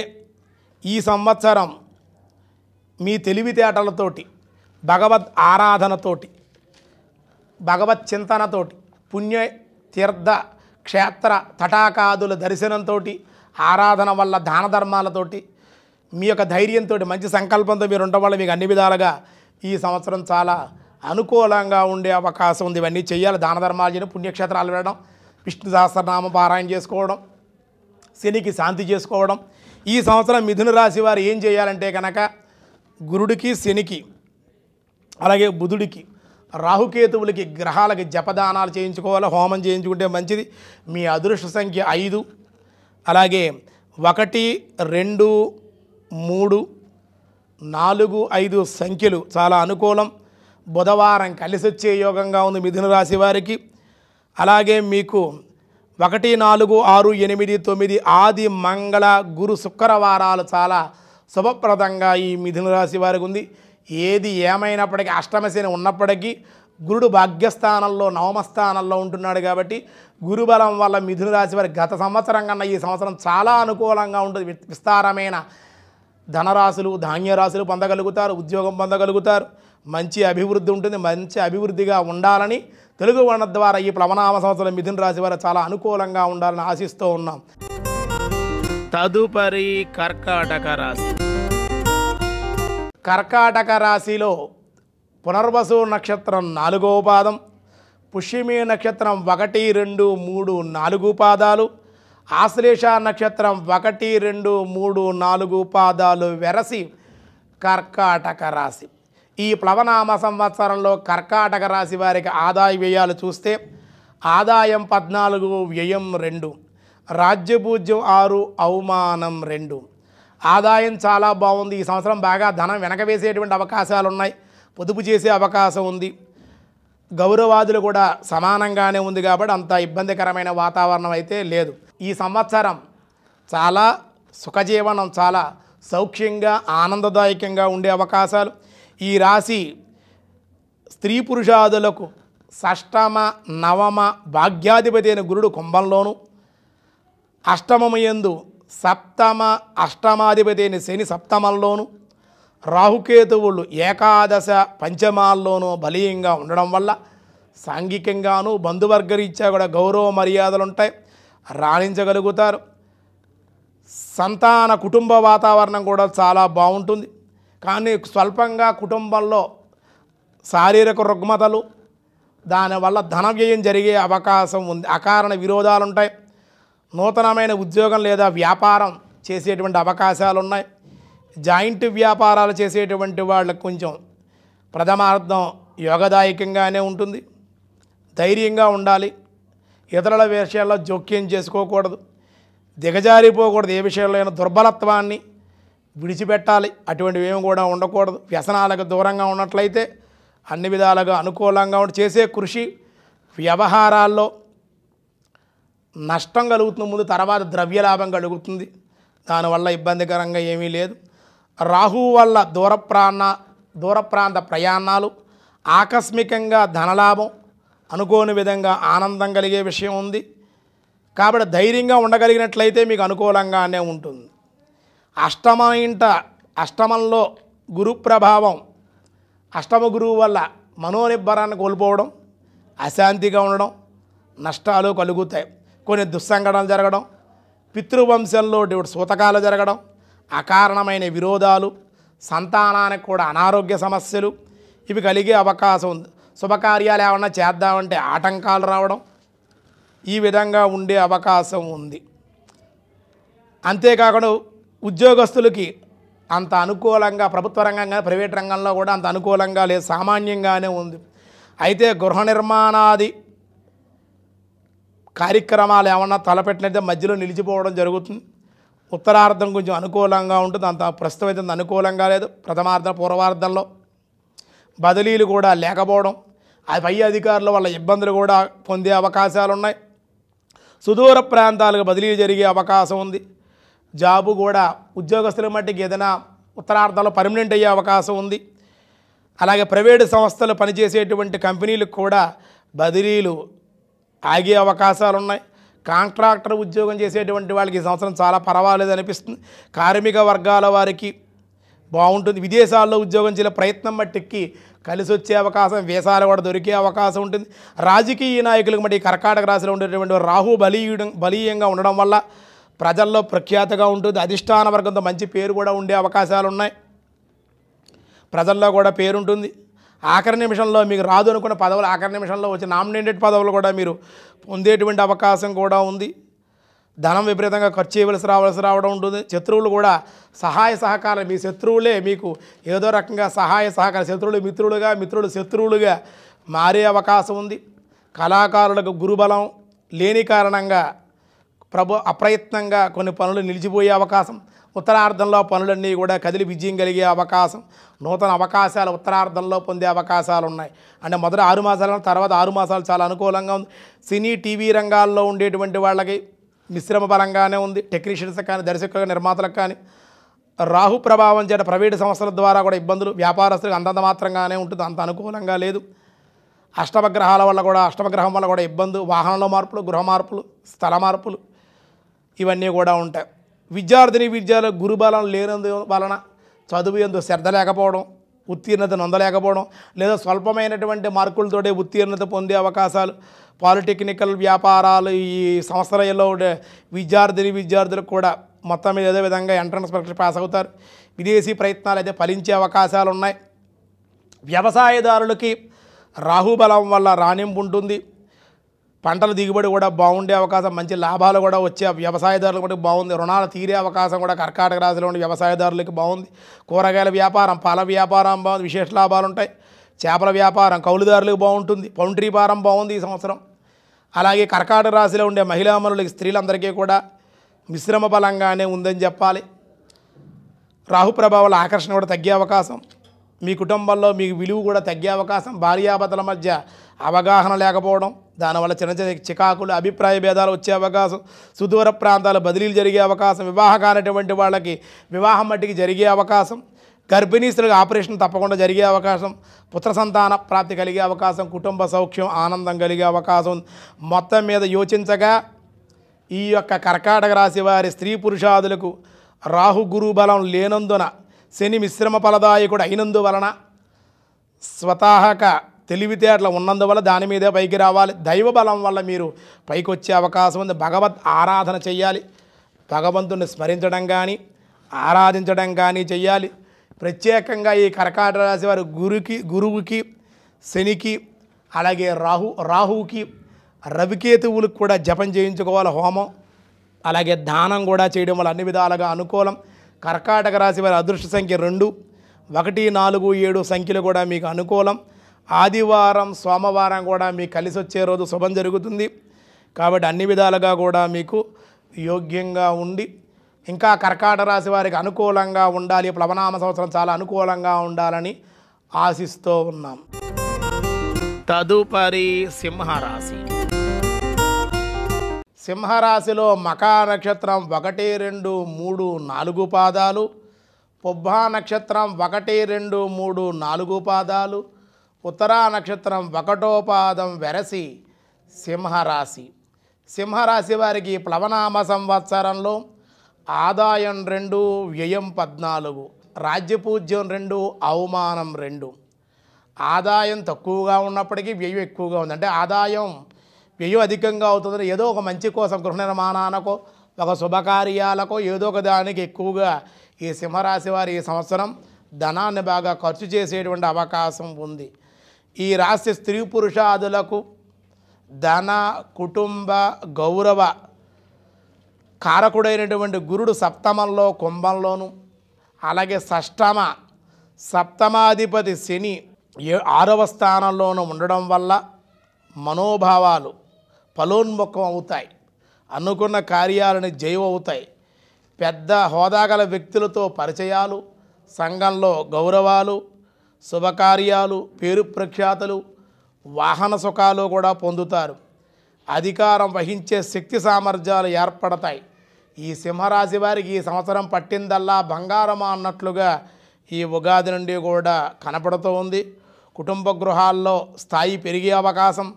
ఈ సంవత్సరం మీ తెలివితేటలతోటి భగవద్ ఆరాధనతోటి భగవత్ చింతనతోటి పుణ్య తీర్థ క్షేత్ర తటాకాదుల దర్శనంతో ఆరాధన వల్ల దాన ధర్మాలతోటి మీ యొక్క ధైర్యంతో మంచి సంకల్పంతో మీరు ఉండడం వల్ల మీకు అన్ని విధాలుగా ఈ సంవత్సరం చాలా అనుకూలంగా ఉండే అవకాశం ఉంది ఇవన్నీ చేయాలి దాన ధర్మాలు చేయడం పుణ్యక్షేత్రాలు వెళ్ళడం విష్ణు సహస్రనామ పారాయణ చేసుకోవడం శనికి శాంతి చేసుకోవడం ఈ సంవత్సరం మిథున రాశి వారు ఏం చేయాలంటే కనుక గురుడికి శనికి అలాగే బుధుడికి రాహుకేతువులకి గ్రహాలకి జపదానాలు చేయించుకోవాలి హోమం చేయించుకుంటే మంచిది మీ అదృష్ట సంఖ్య ఐదు అలాగే ఒకటి రెండు మూడు నాలుగు ఐదు సంఖ్యలు చాలా అనుకూలం బుధవారం కలిసి వచ్చే యోగంగా ఉంది మిథున రాశి వారికి అలాగే మీకు ఒకటి నాలుగు ఆరు ఎనిమిది తొమ్మిది ఆది మంగళ గురు శుక్రవారాలు చాలా శుభప్రదంగా ఈ మిథున రాశి వారికి ఉంది ఏది ఏమైనప్పటికీ అష్టమశని ఉన్నప్పటికీ గురుడు భాగ్యస్థానంలో నవమస్థానంలో ఉంటున్నాడు కాబట్టి గురుబలం వల్ల మిథున రాశి వారి గత సంవత్సరం కన్నా ఈ సంవత్సరం చాలా అనుకూలంగా ఉంటుంది విస్తారమైన ధనరాశులు ధాన్యరాశులు పొందగలుగుతారు ఉద్యోగం పొందగలుగుతారు మంచి అభివృద్ధి ఉంటుంది మంచి అభివృద్ధిగా ఉండాలని తెలుగు వర్ణ ద్వారా ఈ ప్లవనామ సంవత్సరం మిథున రాశి వారు చాలా అనుకూలంగా ఉండాలని ఆశిస్తూ ఉన్నాం తదుపరి కర్కాటక రాశి కర్కాటక రాశిలో పునర్వసు నక్షత్రం నాలుగో పాదం పుష్యమీ నక్షత్రం ఒకటి రెండు మూడు నాలుగు పాదాలు ఆశ్లేష నక్షత్రం ఒకటి రెండు మూడు నాలుగు పాదాలు వెరసి కర్కాటక రాశి ఈ ప్లవనామ సంవత్సరంలో కర్కాటక రాశి వారికి ఆదాయ వ్యయాలు చూస్తే ఆదాయం పద్నాలుగు వ్యయం రెండు రాజ్యపూజ్యం ఆరు అవమానం రెండు ఆదాయం చాలా బాగుంది ఈ సంవత్సరం బాగా ధనం వెనక వేసేటువంటి అవకాశాలు ఉన్నాయి పొదుపు చేసే అవకాశం ఉంది గౌరవాదులు కూడా సమానంగానే ఉంది కాబట్టి అంత ఇబ్బందికరమైన వాతావరణం అయితే లేదు ఈ సంవత్సరం చాలా సుఖజీవనం చాలా సౌఖ్యంగా ఆనందదాయకంగా ఉండే అవకాశాలు ఈ రాశి స్త్రీ పురుషాదులకు షష్టమ నవమ భాగ్యాధిపతి అయిన గురుడు కుంభంలోను అష్టమము ఎందు సప్తమ అష్టమాధిపతి శని సప్తమంలోను రాహుకేతువులు ఏకాదశ పంచమాల్లోనూ బలీయంగా ఉండడం వల్ల సాంఘికంగాను బంధువర్గరీత్యా కూడా గౌరవ మర్యాదలు ఉంటాయి రాణించగలుగుతారు సంతాన కుటుంబ వాతావరణం కూడా చాలా బాగుంటుంది కానీ స్వల్పంగా కుటుంబంలో శారీరక రుగ్మతలు దానివల్ల ధన వ్యయం జరిగే అవకాశం ఉంది అకారణ విరోధాలు ఉంటాయి నూతనమైన ఉద్యోగం లేదా వ్యాపారం చేసేటువంటి అవకాశాలు ఉన్నాయి జాయింట్ వ్యాపారాలు చేసేటువంటి వాళ్ళకు కొంచెం ప్రథమార్థం యోగదాయకంగానే ఉంటుంది ధైర్యంగా ఉండాలి ఇతరుల విషయాల్లో జోక్యం చేసుకోకూడదు దిగజారిపోకూడదు ఏ విషయంలో అయినా దుర్బలత్వాన్ని విడిచిపెట్టాలి అటువంటివి ఏమి కూడా ఉండకూడదు వ్యసనాలకు దూరంగా ఉన్నట్లయితే అన్ని విధాలుగా అనుకూలంగా ఉండి చేసే కృషి వ్యవహారాల్లో నష్టం కలుగుతున్న ముందు తర్వాత ద్రవ్యలాభం కలుగుతుంది దానివల్ల ఇబ్బందికరంగా ఏమీ లేదు రాహువు వల్ల దూర ప్రాణ దూర ప్రాంత ప్రయాణాలు ఆకస్మికంగా ధనలాభం అనుకోని విధంగా ఆనందం కలిగే విషయం ఉంది కాబట్టి ధైర్యంగా ఉండగలిగినట్లయితే మీకు అనుకూలంగానే ఉంటుంది అష్టమ ఇంట అష్టమంలో గురు ప్రభావం అష్టమ గురువు వల్ల మనోనిబ్బరాన్ని కోల్పోవడం అశాంతిగా ఉండడం నష్టాలు కలుగుతాయి కొన్ని దుస్సంఘటనలు జరగడం పితృవంశంలో దేవుడు సూతకాలు జరగడం అకారణమైన విరోధాలు సంతానానికి కూడా అనారోగ్య సమస్యలు ఇవి కలిగే అవకాశం ఉంది శుభకార్యాలు ఏమన్నా చేద్దామంటే ఆటంకాలు రావడం ఈ విధంగా ఉండే అవకాశం ఉంది అంతేకాకుండా ఉద్యోగస్తులకి అంత అనుకూలంగా ప్రభుత్వ రంగంగా ప్రైవేట్ రంగంలో కూడా అంత అనుకూలంగా లేదు సామాన్యంగానే ఉంది అయితే గృహ నిర్మాణాది కార్యక్రమాలు ఏమన్నా తలపెట్టినట్టే మధ్యలో నిలిచిపోవడం జరుగుతుంది ఉత్తరార్థం కొంచెం అనుకూలంగా ఉంటుంది అంత ప్రస్తుతం అయితే అనుకూలంగా లేదు ప్రథమార్థ పూర్వార్థంలో బదిలీలు కూడా లేకపోవడం పై అధికారుల వల్ల ఇబ్బందులు కూడా పొందే అవకాశాలు ఉన్నాయి సుదూర ప్రాంతాలకు బదిలీలు జరిగే అవకాశం ఉంది జాబు కూడా ఉద్యోగస్తుల మట్టికి ఏదైనా ఉత్తరార్థంలో పర్మనెంట్ అయ్యే అవకాశం ఉంది అలాగే ప్రైవేటు సంస్థలు పనిచేసేటువంటి కంపెనీలకు కూడా బదిలీలు ఆగే అవకాశాలు ఉన్నాయి కాంట్రాక్టర్ ఉద్యోగం చేసేటువంటి వాళ్ళకి ఈ సంవత్సరం చాలా పర్వాలేదు అనిపిస్తుంది కార్మిక వర్గాల వారికి బాగుంటుంది విదేశాల్లో ఉద్యోగం చేసే ప్రయత్నం మట్టికి కలిసి వచ్చే అవకాశం వేసాలు కూడా దొరికే అవకాశం ఉంటుంది రాజకీయ నాయకులకు మటు కర్కాటక రాశిలో ఉండేటువంటి రాహు బలీయుడు బలీయంగా ఉండడం వల్ల ప్రజల్లో ప్రఖ్యాతగా ఉంటుంది అధిష్టాన వర్గంతో మంచి పేరు కూడా ఉండే అవకాశాలు ఉన్నాయి ప్రజల్లో కూడా పేరుంటుంది ఆఖరి నిమిషంలో మీకు రాదు అనుకున్న పదవులు ఆఖరి నిమిషంలో వచ్చి నామినేటెడ్ పదవులు కూడా మీరు పొందేటువంటి అవకాశం కూడా ఉంది ధనం విపరీతంగా ఖర్చు చేయవలసి రావాల్సి రావడం ఉంటుంది శత్రువులు కూడా సహాయ సహకారం మీ శత్రువులే మీకు ఏదో రకంగా సహాయ సహకారం శత్రువులు మిత్రులుగా మిత్రులు శత్రువులుగా మారే అవకాశం ఉంది కళాకారులకు గురుబలం లేని కారణంగా ప్రభు అప్రయత్నంగా కొన్ని పనులు నిలిచిపోయే అవకాశం ఉత్తరార్ధంలో పనులన్నీ కూడా కదిలి విజయం కలిగే అవకాశం నూతన అవకాశాలు ఉత్తరార్ధంలో పొందే అవకాశాలు ఉన్నాయి అంటే మొదట ఆరు మాసాల తర్వాత ఆరు మాసాలు చాలా అనుకూలంగా ఉంది సినీ టీవీ రంగాల్లో ఉండేటువంటి వాళ్ళకి మిశ్రమ పరంగానే ఉంది టెక్నీషియన్స్ కానీ దర్శకులకు నిర్మాతలకు కానీ రాహు ప్రభావం చేత ప్రైవేటు సంస్థల ద్వారా కూడా ఇబ్బందులు వ్యాపారస్తులకు అంతంత మాత్రంగానే ఉంటుంది అంత అనుకూలంగా లేదు అష్టమగ్రహాల వల్ల కూడా అష్టమగ్రహం వల్ల కూడా ఇబ్బందులు వాహనంలో మార్పులు గృహ మార్పులు స్థల మార్పులు ఇవన్నీ కూడా ఉంటాయి విద్యార్థిని విద్యార్థులకు గురుబలం లేనందు వలన చదువు ఎందు శ్రద్ధ లేకపోవడం ఉత్తీర్ణత నొందలేకపోవడం లేదా స్వల్పమైనటువంటి మార్కులతోటే ఉత్తీర్ణత పొందే అవకాశాలు పాలిటెక్నికల్ వ్యాపారాలు ఈ సంవత్సరాల్లో విద్యార్థిని విద్యార్థులకు కూడా మొత్తం మీద ఏదో విధంగా ఎంట్రన్స్ పరీక్ష పాస్ అవుతారు విదేశీ ప్రయత్నాలు అయితే ఫలించే అవకాశాలు ఉన్నాయి వ్యవసాయదారులకి రాహుబలం వల్ల రాణింపు ఉంటుంది పంటల దిగుబడి కూడా బాగుండే అవకాశం మంచి లాభాలు కూడా వచ్చే వ్యవసాయదారులకు కూడా బాగుంది రుణాలు తీరే అవకాశం కూడా కర్కాటక రాశిలో ఉండే వ్యవసాయదారులకి బాగుంది కూరగాయల వ్యాపారం పాల వ్యాపారం బాగుంది విశేష లాభాలు ఉంటాయి చేపల వ్యాపారం కౌలుదారులకు బాగుంటుంది పౌంట్రీ భారం బాగుంది ఈ సంవత్సరం అలాగే కర్కాటక రాశిలో ఉండే మహిళామరులకి స్త్రీలందరికీ కూడా మిశ్రమ బలంగానే ఉందని చెప్పాలి రాహు ప్రభావాల ఆకర్షణ కూడా తగ్గే అవకాశం మీ కుటుంబంలో మీ విలువ కూడా తగ్గే అవకాశం భార్యాభర్తల మధ్య అవగాహన లేకపోవడం దానివల్ల చిన్న చిన్న చికాకులు అభిప్రాయ భేదాలు వచ్చే అవకాశం సుదూర ప్రాంతాలు బదిలీలు జరిగే అవకాశం వివాహ కానటువంటి వాళ్ళకి వివాహం మట్టికి జరిగే అవకాశం గర్భిణీ స్త్రీలకు ఆపరేషన్ తప్పకుండా జరిగే అవకాశం పుత్ర సంతాన ప్రాప్తి కలిగే అవకాశం కుటుంబ సౌఖ్యం ఆనందం కలిగే అవకాశం మొత్తం మీద యోచించగా ఈ యొక్క కర్కాటక రాశి వారి స్త్రీ పురుషాదులకు రాహు గురు బలం లేనందున శని మిశ్రమ ఫలదాయకుడు అయినందువలన స్వతహాక తెలివితేటలు ఉన్నందువల్ల దాని మీదే పైకి రావాలి దైవ బలం వల్ల మీరు పైకి వచ్చే అవకాశం ఉంది భగవత్ ఆరాధన చేయాలి భగవంతుని స్మరించడం కానీ ఆరాధించడం కానీ చేయాలి ప్రత్యేకంగా ఈ కరకాట రాశి వారు గురుకి గురువుకి శనికి అలాగే రాహు రాహువుకి రవికేతువులకు కూడా జపం చేయించుకోవాలి హోమం అలాగే దానం కూడా చేయడం వల్ల అన్ని విధాలుగా అనుకూలం కర్కాటక రాశి వారి అదృష్ట సంఖ్య రెండు ఒకటి నాలుగు ఏడు సంఖ్యలు కూడా మీకు అనుకూలం ఆదివారం సోమవారం కూడా మీకు కలిసి వచ్చే రోజు శుభం జరుగుతుంది కాబట్టి అన్ని విధాలుగా కూడా మీకు యోగ్యంగా ఉండి ఇంకా కర్కాటక రాశి వారికి అనుకూలంగా ఉండాలి ప్లవనామ సంవత్సరం చాలా అనుకూలంగా ఉండాలని ఆశిస్తూ ఉన్నాం తదుపరి సింహరాశి సింహరాశిలో మకా నక్షత్రం ఒకటి రెండు మూడు నాలుగు పాదాలు పుబ్బా నక్షత్రం ఒకటి రెండు మూడు నాలుగు పాదాలు ఉత్తరా నక్షత్రం ఒకటో పాదం వెరసి సింహరాశి సింహరాశి వారికి ప్లవనామ సంవత్సరంలో ఆదాయం రెండు వ్యయం పద్నాలుగు రాజ్యపూజ్యం రెండు అవమానం రెండు ఆదాయం తక్కువగా ఉన్నప్పటికీ వ్యయం ఎక్కువగా ఉంది అంటే ఆదాయం వ్యయం అధికంగా అవుతుందని ఏదో ఒక మంచి కోసం గృహ నిర్మాణానికో ఒక శుభకార్యాలకో ఏదో ఒక దానికి ఎక్కువగా ఈ సింహరాశి వారు ఈ సంవత్సరం ధనాన్ని బాగా ఖర్చు చేసేటువంటి అవకాశం ఉంది ఈ రాశి స్త్రీ పురుషాదులకు ధన కుటుంబ గౌరవ కారకుడైనటువంటి గురుడు సప్తమంలో కుంభంలోను అలాగే షష్టమ సప్తమాధిపతి శని ఆరవ స్థానంలోనూ ఉండడం వల్ల మనోభావాలు ఫలోన్ముఖం అవుతాయి అనుకున్న కార్యాలను జయమవుతాయి పెద్ద హోదాగల వ్యక్తులతో పరిచయాలు సంఘంలో గౌరవాలు శుభకార్యాలు పేరు ప్రఖ్యాతలు వాహన సుఖాలు కూడా పొందుతారు అధికారం వహించే శక్తి సామర్థ్యాలు ఏర్పడతాయి ఈ సింహరాశి వారికి ఈ సంవత్సరం పట్టిందల్లా బంగారమా అన్నట్లుగా ఈ ఉగాది నుండి కూడా కనపడుతూ ఉంది కుటుంబ గృహాల్లో స్థాయి పెరిగే అవకాశం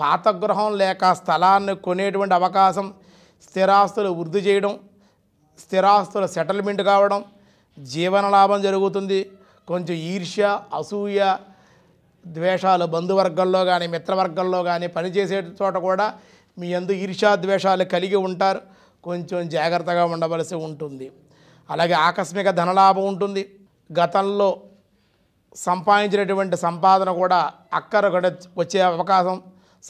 పాత గృహం లేక స్థలాన్ని కొనేటువంటి అవకాశం స్థిరాస్తులు వృద్ధి చేయడం స్థిరాస్తుల సెటిల్మెంట్ కావడం జీవన లాభం జరుగుతుంది కొంచెం ఈర్ష్య అసూయ ద్వేషాలు బంధువర్గంలో కానీ మిత్రవర్గంలో కానీ పనిచేసే చోట కూడా మీ అందు ఈర్ష్యా ద్వేషాలు కలిగి ఉంటారు కొంచెం జాగ్రత్తగా ఉండవలసి ఉంటుంది అలాగే ఆకస్మిక ధనలాభం ఉంటుంది గతంలో సంపాదించినటువంటి సంపాదన కూడా అక్కర వచ్చే అవకాశం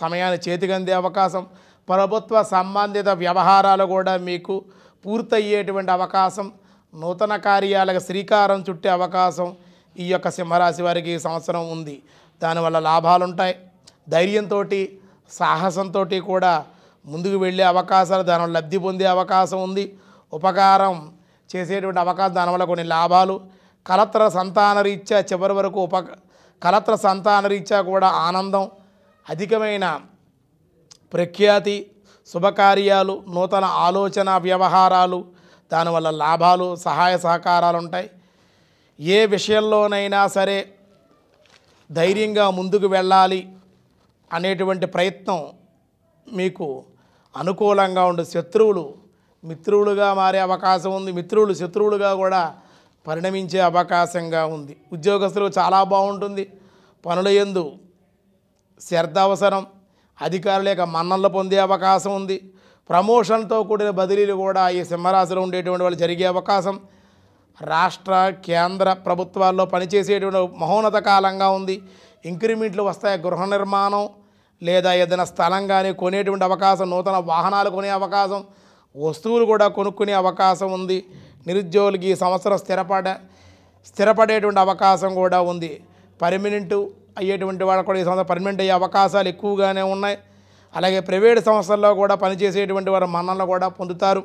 సమయాన్ని చేతికందే అవకాశం ప్రభుత్వ సంబంధిత వ్యవహారాలు కూడా మీకు పూర్తయ్యేటువంటి అవకాశం నూతన కార్యాలకు శ్రీకారం చుట్టే అవకాశం ఈ యొక్క సింహరాశి వారికి ఈ సంవత్సరం ఉంది దానివల్ల లాభాలు ఉంటాయి ధైర్యంతో సాహసంతో కూడా ముందుకు వెళ్ళే అవకాశాలు దానివల్ల లబ్ధి పొందే అవకాశం ఉంది ఉపకారం చేసేటువంటి అవకాశం దానివల్ల కొన్ని లాభాలు కలత్ర సంతానరీత్యా చివరి వరకు ఉప కలత్ర సంతానరీత్యా కూడా ఆనందం అధికమైన ప్రఖ్యాతి శుభకార్యాలు నూతన ఆలోచన వ్యవహారాలు దానివల్ల లాభాలు సహాయ సహకారాలు ఉంటాయి ఏ విషయంలోనైనా సరే ధైర్యంగా ముందుకు వెళ్ళాలి అనేటువంటి ప్రయత్నం మీకు అనుకూలంగా ఉండే శత్రువులు మిత్రులుగా మారే అవకాశం ఉంది మిత్రులు శత్రువులుగా కూడా పరిణమించే అవకాశంగా ఉంది ఉద్యోగస్తులు చాలా బాగుంటుంది పనుల ఎందు శ్రద్ధ అవసరం అధికారుల యొక్క మన్ననలు పొందే అవకాశం ఉంది ప్రమోషన్తో కూడిన బదిలీలు కూడా ఈ సింహరాశిలో ఉండేటువంటి వాళ్ళు జరిగే అవకాశం రాష్ట్ర కేంద్ర ప్రభుత్వాల్లో పనిచేసేటువంటి మహోన్నత కాలంగా ఉంది ఇంక్రిమెంట్లు వస్తాయి గృహ నిర్మాణం లేదా ఏదైనా స్థలం కానీ కొనేటువంటి అవకాశం నూతన వాహనాలు కొనే అవకాశం వస్తువులు కూడా కొనుక్కునే అవకాశం ఉంది నిరుద్యోగులకి ఈ సంవత్సరం స్థిరపడ స్థిరపడేటువంటి అవకాశం కూడా ఉంది పర్మినెంటు అయ్యేటువంటి వాళ్ళకు కూడా ఈ సంవత్సరం పర్మనెంట్ అయ్యే అవకాశాలు ఎక్కువగానే ఉన్నాయి అలాగే ప్రైవేట్ సంస్థల్లో కూడా పనిచేసేటువంటి వారు మన్నలు కూడా పొందుతారు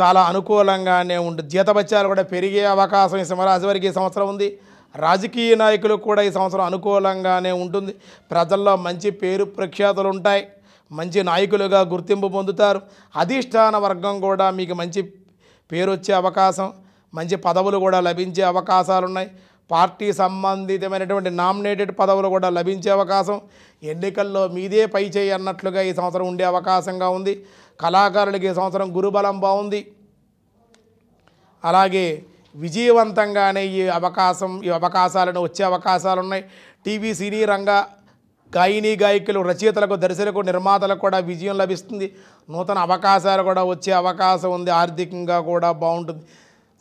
చాలా అనుకూలంగానే ఉండి జీతభత్యాలు కూడా పెరిగే అవకాశం ఈ సింహరాశి వారికి ఈ సంవత్సరం ఉంది రాజకీయ నాయకులకు కూడా ఈ సంవత్సరం అనుకూలంగానే ఉంటుంది ప్రజల్లో మంచి పేరు ప్రఖ్యాతులు ఉంటాయి మంచి నాయకులుగా గుర్తింపు పొందుతారు అధిష్టాన వర్గం కూడా మీకు మంచి పేరు వచ్చే అవకాశం మంచి పదవులు కూడా లభించే అవకాశాలు ఉన్నాయి పార్టీ సంబంధితమైనటువంటి నామినేటెడ్ పదవులు కూడా లభించే అవకాశం ఎన్నికల్లో మీదే పై చేయి అన్నట్లుగా ఈ సంవత్సరం ఉండే అవకాశంగా ఉంది కళాకారులకి ఈ సంవత్సరం గురుబలం బాగుంది అలాగే విజయవంతంగానే ఈ అవకాశం ఈ అవకాశాలను వచ్చే అవకాశాలు ఉన్నాయి టీవీ సినీ రంగ గాయని గాయకులు రచయితలకు దర్శకులకు నిర్మాతలకు కూడా విజయం లభిస్తుంది నూతన అవకాశాలు కూడా వచ్చే అవకాశం ఉంది ఆర్థికంగా కూడా బాగుంటుంది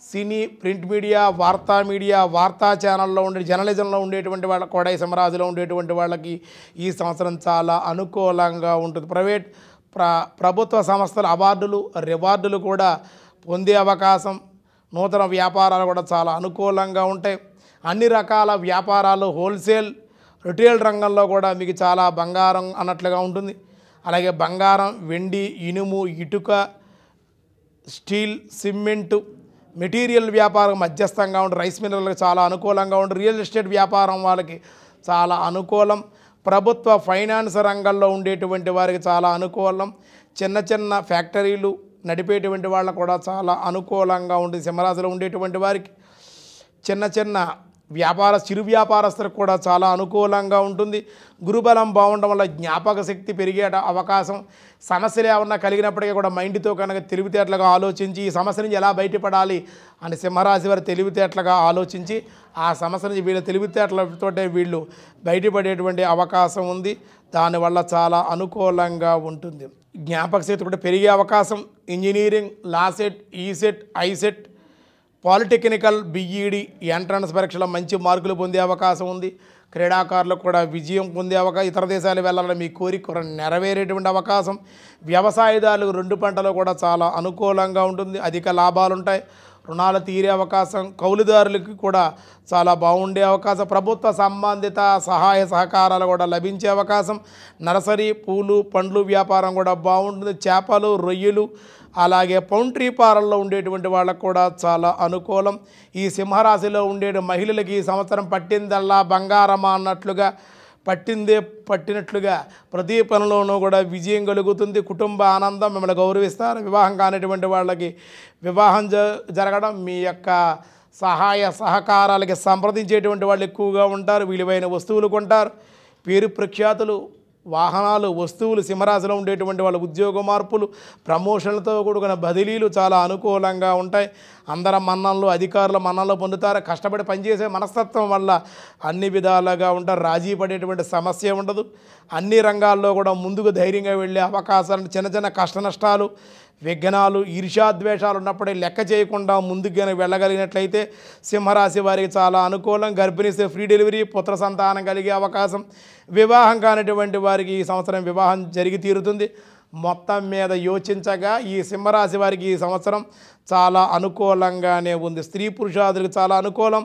సినీ ప్రింట్ మీడియా వార్తా మీడియా వార్తా ఛానల్లో ఉండే జర్నలిజంలో ఉండేటువంటి వాళ్ళ కొడై సమరాజులో ఉండేటువంటి వాళ్ళకి ఈ సంవత్సరం చాలా అనుకూలంగా ఉంటుంది ప్రైవేట్ ప్రభుత్వ సంస్థల అవార్డులు రివార్డులు కూడా పొందే అవకాశం నూతన వ్యాపారాలు కూడా చాలా అనుకూలంగా ఉంటాయి అన్ని రకాల వ్యాపారాలు హోల్సేల్ రిటైల్ రంగంలో కూడా మీకు చాలా బంగారం అన్నట్లుగా ఉంటుంది అలాగే బంగారం వెండి ఇనుము ఇటుక స్టీల్ సిమెంటు మెటీరియల్ వ్యాపారం మధ్యస్థంగా ఉండి రైస్ మిల్లర్లకు చాలా అనుకూలంగా ఉండి రియల్ ఎస్టేట్ వ్యాపారం వాళ్ళకి చాలా అనుకూలం ప్రభుత్వ ఫైనాన్స్ రంగంలో ఉండేటువంటి వారికి చాలా అనుకూలం చిన్న చిన్న ఫ్యాక్టరీలు నడిపేటువంటి వాళ్ళకు కూడా చాలా అనుకూలంగా ఉండి సింహరాశిలో ఉండేటువంటి వారికి చిన్న చిన్న వ్యాపార చిరు వ్యాపారస్తులకు కూడా చాలా అనుకూలంగా ఉంటుంది గురుబలం బాగుండడం వల్ల జ్ఞాపక శక్తి పెరిగే అవకాశం సమస్యలు ఏమన్నా కలిగినప్పటికీ కూడా మైండ్తో కనుక తెలివితేటలుగా ఆలోచించి ఈ సమస్య నుంచి ఎలా బయటపడాలి అని సింహరాశి వారి తెలివితేటలుగా ఆలోచించి ఆ సమస్య నుంచి వీళ్ళ తెలివితేటలతోటే వీళ్ళు బయటపడేటువంటి అవకాశం ఉంది దానివల్ల చాలా అనుకూలంగా ఉంటుంది జ్ఞాపక శక్తి కూడా పెరిగే అవకాశం engineering LAWCET ECET ICET polytechnical BEd entrance పరీక్షలో మంచి మార్కులు పొందే అవకాశం ఉంది క్రీడాకారులకు కూడా విజయం పొందే అవకాశం ఇతర దేశాలు వెళ్ళాలని మీ కోరిక నెరవేరేటువంటి అవకాశం వ్యవసాయదారులకు రెండు పంటలు కూడా చాలా అనుకూలంగా ఉంటుంది అధిక లాభాలు ఉంటాయి రుణాలు తీరే అవకాశం కౌలుదారులకి కూడా చాలా బాగుండే అవకాశం ప్రభుత్వ సంబంధిత సహాయ సహకారాలు కూడా లభించే అవకాశం నర్సరీ పూలు పండ్లు వ్యాపారం కూడా బాగుంటుంది చేపలు రొయ్యలు అలాగే పౌంట్రీ పాలల్లో ఉండేటువంటి వాళ్ళకు కూడా చాలా అనుకూలం ఈ సింహరాశిలో ఉండే మహిళలకి ఈ సంవత్సరం పట్టిందల్లా బంగారమా అన్నట్లుగా పట్టిందే పట్టినట్లుగా ప్రతి పనిలోనూ కూడా విజయం కలుగుతుంది కుటుంబ ఆనందం మిమ్మల్ని గౌరవిస్తారు వివాహం కానిటువంటి వాళ్ళకి వివాహం జ జరగడం మీ యొక్క సహాయ సహకారాలకి సంప్రదించేటువంటి వాళ్ళు ఎక్కువగా ఉంటారు విలువైన వస్తువులు కొంటారు పేరు ప్రఖ్యాతులు వాహనాలు వస్తువులు సింహరాశిలో ఉండేటువంటి వాళ్ళ ఉద్యోగ మార్పులు ప్రమోషన్లతో కూడుకున్న బదిలీలు చాలా అనుకూలంగా ఉంటాయి అందరం మన్నంలో అధికారులు మన్నంలో పొందుతారు కష్టపడి పనిచేసే మనస్తత్వం వల్ల అన్ని విధాలుగా ఉంటారు రాజీ పడేటువంటి సమస్య ఉండదు అన్ని రంగాల్లో కూడా ముందుకు ధైర్యంగా వెళ్ళే అవకాశాలు చిన్న చిన్న కష్ట నష్టాలు విఘ్నాలు ఈర్షాద్వేషాలు ఉన్నప్పుడే లెక్క చేయకుండా ముందుగానే వెళ్ళగలిగినట్లయితే సింహరాశి వారికి చాలా అనుకూలం గర్భిణీ ఫ్రీ డెలివరీ పుత్ర సంతానం కలిగే అవకాశం వివాహం కానిటువంటి వారికి ఈ సంవత్సరం వివాహం జరిగి తీరుతుంది మొత్తం మీద యోచించగా ఈ సింహరాశి వారికి ఈ సంవత్సరం చాలా అనుకూలంగానే ఉంది స్త్రీ పురుషాదులకు చాలా అనుకూలం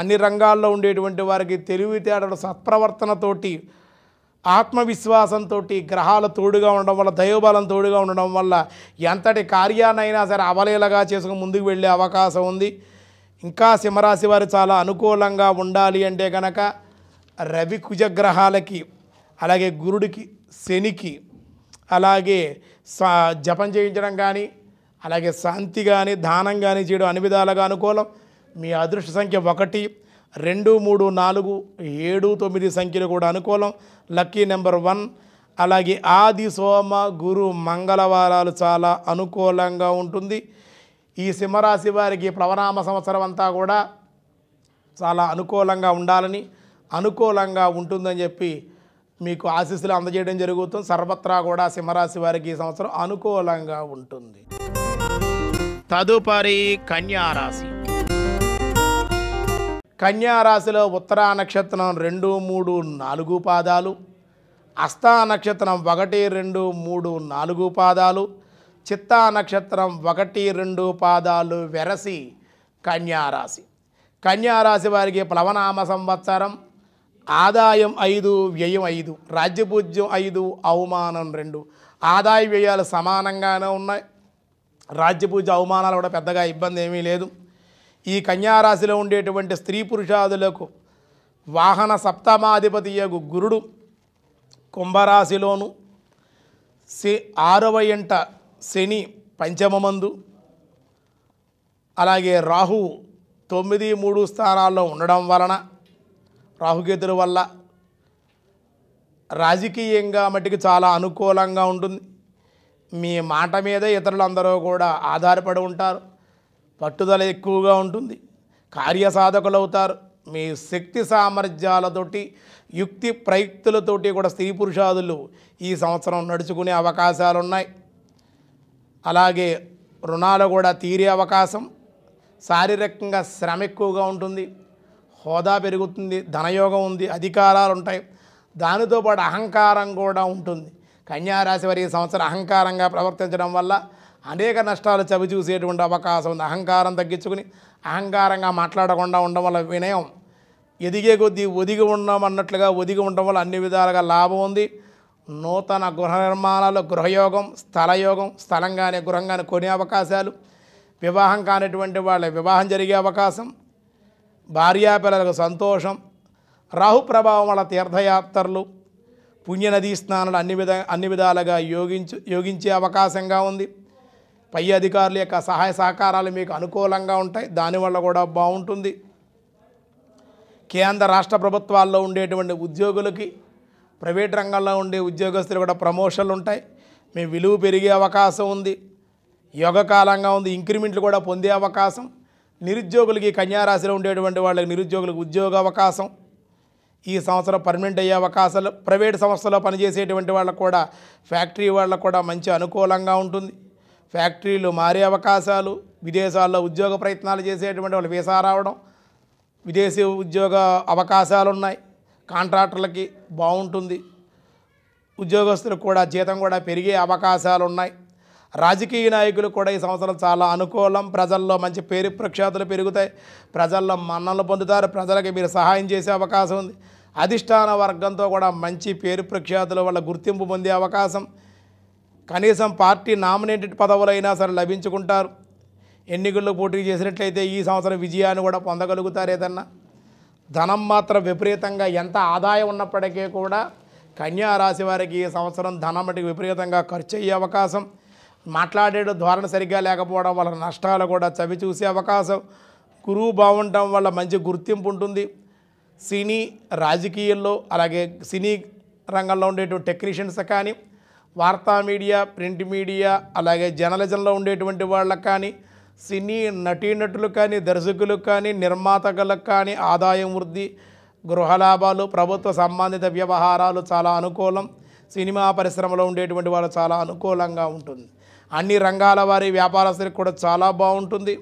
అన్ని రంగాల్లో ఉండేటువంటి వారికి తెలివితేటలు సత్ప్రవర్తనతోటి ఆత్మవిశ్వాసంతో గ్రహాలు తోడుగా ఉండడం వల్ల దైవబలం తోడుగా ఉండడం వల్ల ఎంతటి కార్యాన్నైనా సరే అవలేలగా చేసుకుని ముందుకు వెళ్ళే అవకాశం ఉంది ఇంకా సింహరాశి వారు చాలా అనుకూలంగా ఉండాలి అంటే కనుక రవి కుజగ్రహాలకి అలాగే గురుడికి శనికి అలాగే జపం చేయించడం కానీ అలాగే శాంతి కానీ దానం కానీ చేయడం అన్ని విధాలుగా అనుకూలం మీ అదృష్ట సంఖ్య ఒకటి రెండు మూడు నాలుగు ఏడు తొమ్మిది సంఖ్యలు కూడా అనుకూలం లక్కీ నెంబర్ వన్ అలాగే ఆది సోమ గురు మంగళవారాలు చాలా అనుకూలంగా ఉంటుంది ఈ సింహరాశి వారికి ప్లవనామ సంవత్సరం అంతా కూడా చాలా అనుకూలంగా ఉండాలని అనుకూలంగా ఉంటుందని చెప్పి మీకు ఆశీస్సులు అందజేయడం జరుగుతుంది సర్వత్రా కూడా సింహరాశి వారికి ఈ సంవత్సరం అనుకూలంగా ఉంటుంది తదుపరి కన్యారాశి కన్యారాశిలో ఉత్తరా నక్షత్రం రెండు మూడు నాలుగు పాదాలు అస్తా నక్షత్రం ఒకటి రెండు మూడు నాలుగు పాదాలు చిత్తా నక్షత్రం ఒకటి రెండు పాదాలు వెరసి కన్యారాశి కన్యారాశి వారికి ప్లవనామ సంవత్సరం ఆదాయం ఐదు వ్యయం ఐదు రాజ్యపూజ్యం ఐదు అవమానం రెండు ఆదాయ వ్యయాలు సమానంగానే ఉన్నాయి రాజ్యపూజ అవమానాలు కూడా పెద్దగా ఇబ్బంది ఏమీ లేదు ఈ కన్యారాశిలో ఉండేటువంటి స్త్రీ పురుషాదులకు వాహన సప్తమాధిపతి యగు గురుడు కుంభరాశిలోను శి ఆరవ ఎంట శని పంచమందు అలాగే రాహు తొమ్మిది మూడు స్థానాల్లో ఉండడం వలన రాహుకేతుల వల్ల రాజకీయంగా మటుకు చాలా అనుకూలంగా ఉంటుంది మీ మాట మీద ఇతరులందరూ కూడా ఆధారపడి ఉంటారు పట్టుదల ఎక్కువగా ఉంటుంది కార్యసాధకులు అవుతారు మీ శక్తి సామర్థ్యాలతోటి యుక్తి ప్రయుక్తులతోటి కూడా స్త్రీ పురుషాదులు ఈ సంవత్సరం నడుచుకునే అవకాశాలు ఉన్నాయి అలాగే రుణాలు కూడా తీరే అవకాశం శారీరకంగా శ్రమ ఎక్కువగా ఉంటుంది హోదా పెరుగుతుంది ధనయోగం ఉంది అధికారాలు ఉంటాయి దానితో పాటు అహంకారం కూడా ఉంటుంది కన్యారాశి వారి ఈ సంవత్సరం అహంకారంగా ప్రవర్తించడం వల్ల అనేక నష్టాలు చవిచూసేటువంటి అవకాశం ఉంది అహంకారం తగ్గించుకుని అహంకారంగా మాట్లాడకుండా ఉండడం వల్ల వినయం ఎదిగే కొద్దీ ఒదిగి ఉండడం అన్నట్లుగా ఒదిగి ఉండడం వల్ల అన్ని విధాలుగా లాభం ఉంది నూతన గృహ నిర్మాణాలు గృహయోగం స్థలయోగం స్థలం కానీ గృహం కానీ కొనే అవకాశాలు వివాహం కానిటువంటి వాళ్ళ వివాహం జరిగే అవకాశం భార్యాపిల్లలకు సంతోషం రాహు ప్రభావం వల్ల తీర్థయాత్రలు పుణ్యనదీ స్నానాలు అన్ని విధ అన్ని విధాలుగా యోగించు యోగించే అవకాశంగా ఉంది పై అధికారుల యొక్క సహాయ సహకారాలు మీకు అనుకూలంగా ఉంటాయి దానివల్ల కూడా బాగుంటుంది కేంద్ర రాష్ట్ర ప్రభుత్వాల్లో ఉండేటువంటి ఉద్యోగులకి ప్రైవేట్ రంగంలో ఉండే ఉద్యోగస్తులు కూడా ప్రమోషన్లు ఉంటాయి మీ విలువ పెరిగే అవకాశం ఉంది యోగ కాలంగా ఉంది ఇంక్రిమెంట్లు కూడా పొందే అవకాశం నిరుద్యోగులకి కన్యారాశిలో ఉండేటువంటి వాళ్ళకి నిరుద్యోగులకు ఉద్యోగ అవకాశం ఈ సంవత్సరం పర్మనెంట్ అయ్యే అవకాశాలు ప్రైవేట్ సంస్థలో పనిచేసేటువంటి వాళ్ళకు కూడా ఫ్యాక్టరీ వాళ్ళకు కూడా మంచి అనుకూలంగా ఉంటుంది ఫ్యాక్టరీలు మారే అవకాశాలు విదేశాల్లో ఉద్యోగ ప్రయత్నాలు చేసేటువంటి వాళ్ళు వీసా రావడం విదేశీ ఉద్యోగ అవకాశాలు ఉన్నాయి కాంట్రాక్టర్లకి బాగుంటుంది ఉద్యోగస్తులకు కూడా జీతం కూడా పెరిగే అవకాశాలు ఉన్నాయి రాజకీయ నాయకులు కూడా ఈ సంవత్సరం చాలా అనుకూలం ప్రజల్లో మంచి పేరు ప్రఖ్యాతులు పెరుగుతాయి ప్రజల్లో మన్నలు పొందుతారు ప్రజలకి మీరు సహాయం చేసే అవకాశం ఉంది అధిష్టాన వర్గంతో కూడా మంచి పేరు ప్రఖ్యాతుల వల్ల గుర్తింపు పొందే అవకాశం కనీసం పార్టీ నామినేటెడ్ పదవులైనా సరే లభించుకుంటారు ఎన్నికల్లో పోటీ చేసినట్లయితే ఈ సంవత్సరం విజయాన్ని కూడా పొందగలుగుతారేదన్నా ధనం మాత్రం విపరీతంగా ఎంత ఆదాయం ఉన్నప్పటికీ కూడా కన్యా రాశి వారికి ఈ సంవత్సరం ధనం విపరీతంగా ఖర్చు అయ్యే అవకాశం మాట్లాడే ధోరణ సరిగ్గా లేకపోవడం వల్ల నష్టాలు కూడా చవి చూసే అవకాశం గురువు బాగుండటం వల్ల మంచి గుర్తింపు ఉంటుంది సినీ రాజకీయాల్లో అలాగే సినీ రంగంలో ఉండేటువంటి టెక్నీషియన్స్ కానీ వార్తా మీడియా ప్రింట్ మీడియా అలాగే జర్నలిజంలో ఉండేటువంటి వాళ్ళకు కానీ సినీ నటీనటులకు కానీ దర్శకులకు కానీ నిర్మాతకులకు కానీ ఆదాయం వృద్ధి గృహలాభాలు ప్రభుత్వ సంబంధిత వ్యవహారాలు చాలా అనుకూలం సినిమా పరిశ్రమలో ఉండేటువంటి వాళ్ళు చాలా అనుకూలంగా ఉంటుంది అన్ని రంగాల వారి వ్యాపారస్తులకు కూడా చాలా బాగుంటుంది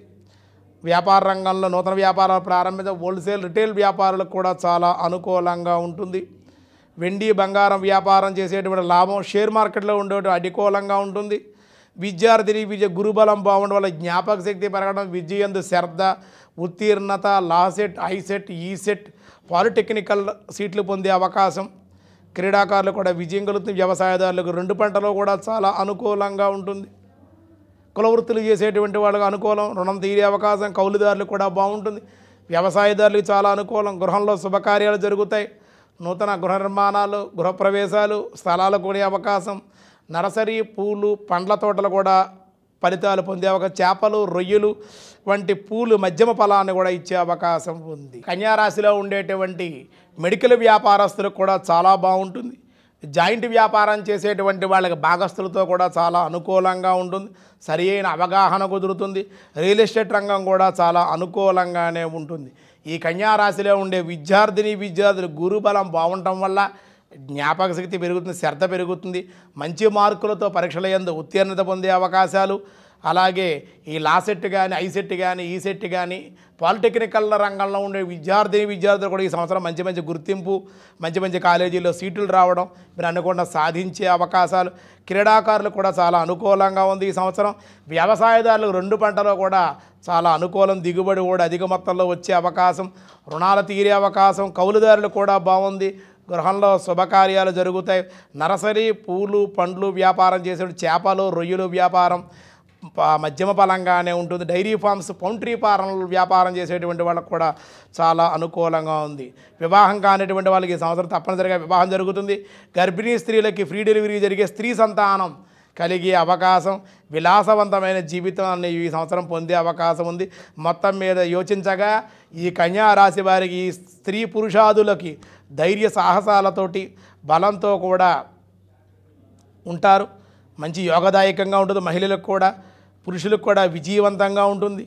వ్యాపార రంగంలో నూతన వ్యాపారాలు ప్రారంభించ హోల్సేల్ రిటైల్ వ్యాపారులకు కూడా చాలా అనుకూలంగా ఉంటుంది వెండి బంగారం వ్యాపారం చేసేటువంటి లాభం షేర్ మార్కెట్లో ఉండేటువంటి అనుకూలంగా ఉంటుంది విద్యార్థిని విద్య గురుబలం బాగుండడం వల్ల జ్ఞాపక శక్తి పెరగడం ఎందు శ్రద్ధ ఉత్తీర్ణత లాసెట్ ఐసెట్ ఈసెట్ పాలిటెక్నికల్ సీట్లు పొందే అవకాశం క్రీడాకారులు కూడా విజయం కలుగుతుంది వ్యవసాయదారులకు రెండు పంటలు కూడా చాలా అనుకూలంగా ఉంటుంది కులవృత్తులు చేసేటువంటి వాళ్ళకు అనుకూలం రుణం తీరే అవకాశం కౌలుదారులు కూడా బాగుంటుంది వ్యవసాయదారులకు చాలా అనుకూలం గృహంలో శుభకార్యాలు జరుగుతాయి నూతన గృహ నిర్మాణాలు గృహప్రవేశాలు స్థలాలు కొనే అవకాశం నర్సరీ పూలు పండ్ల తోటలు కూడా ఫలితాలు పొందే ఒక చేపలు రొయ్యలు వంటి పూలు మధ్యమ ఫలాన్ని కూడా ఇచ్చే అవకాశం ఉంది కన్యారాశిలో ఉండేటువంటి మెడికల్ వ్యాపారస్తులకు కూడా చాలా బాగుంటుంది జాయింట్ వ్యాపారం చేసేటువంటి వాళ్ళకి భాగస్తులతో కూడా చాలా అనుకూలంగా ఉంటుంది సరి అవగాహన కుదురుతుంది రియల్ ఎస్టేట్ రంగం కూడా చాలా అనుకూలంగానే ఉంటుంది ఈ కన్యారాశిలో ఉండే విద్యార్థిని విద్యార్థులు గురుబలం బాగుండటం వల్ల జ్ఞాపక శక్తి పెరుగుతుంది శ్రద్ధ పెరుగుతుంది మంచి మార్కులతో పరీక్షల ఎందు ఉత్తీర్ణత పొందే అవకాశాలు అలాగే ఈ లా సెట్ కానీ ఐ సెట్ కానీ ఈ సెట్ కానీ పాలిటెక్నికల్ రంగంలో ఉండే విద్యార్థిని విద్యార్థులు కూడా ఈ సంవత్సరం మంచి మంచి గుర్తింపు మంచి మంచి కాలేజీల్లో సీట్లు రావడం మీరు అనుకున్న సాధించే అవకాశాలు క్రీడాకారులు కూడా చాలా అనుకూలంగా ఉంది ఈ సంవత్సరం వ్యవసాయదారులు రెండు పంటలో కూడా చాలా అనుకూలం దిగుబడి కూడా అధిక మొత్తంలో వచ్చే అవకాశం రుణాలు తీరే అవకాశం కౌలుదారులు కూడా బాగుంది గృహంలో శుభకార్యాలు జరుగుతాయి నర్సరీ పూలు పండ్లు వ్యాపారం చేసే చేపలు రొయ్యలు వ్యాపారం మధ్యమ బలంగానే ఉంటుంది డైరీ ఫార్మ్స్ పౌంట్రీ ఫారంలు వ్యాపారం చేసేటువంటి వాళ్ళకు కూడా చాలా అనుకూలంగా ఉంది వివాహం కానిటువంటి వాళ్ళకి ఈ సంవత్సరం తప్పనిసరిగా వివాహం జరుగుతుంది గర్భిణీ స్త్రీలకి ఫ్రీ డెలివరీ జరిగే స్త్రీ సంతానం కలిగే అవకాశం విలాసవంతమైన జీవితం అనే ఈ సంవత్సరం పొందే అవకాశం ఉంది మొత్తం మీద యోచించగా ఈ కన్యా రాశి వారికి స్త్రీ పురుషాదులకి ధైర్య సాహసాలతోటి బలంతో కూడా ఉంటారు మంచి యోగదాయకంగా ఉంటుంది మహిళలకు కూడా పురుషులకు కూడా విజయవంతంగా ఉంటుంది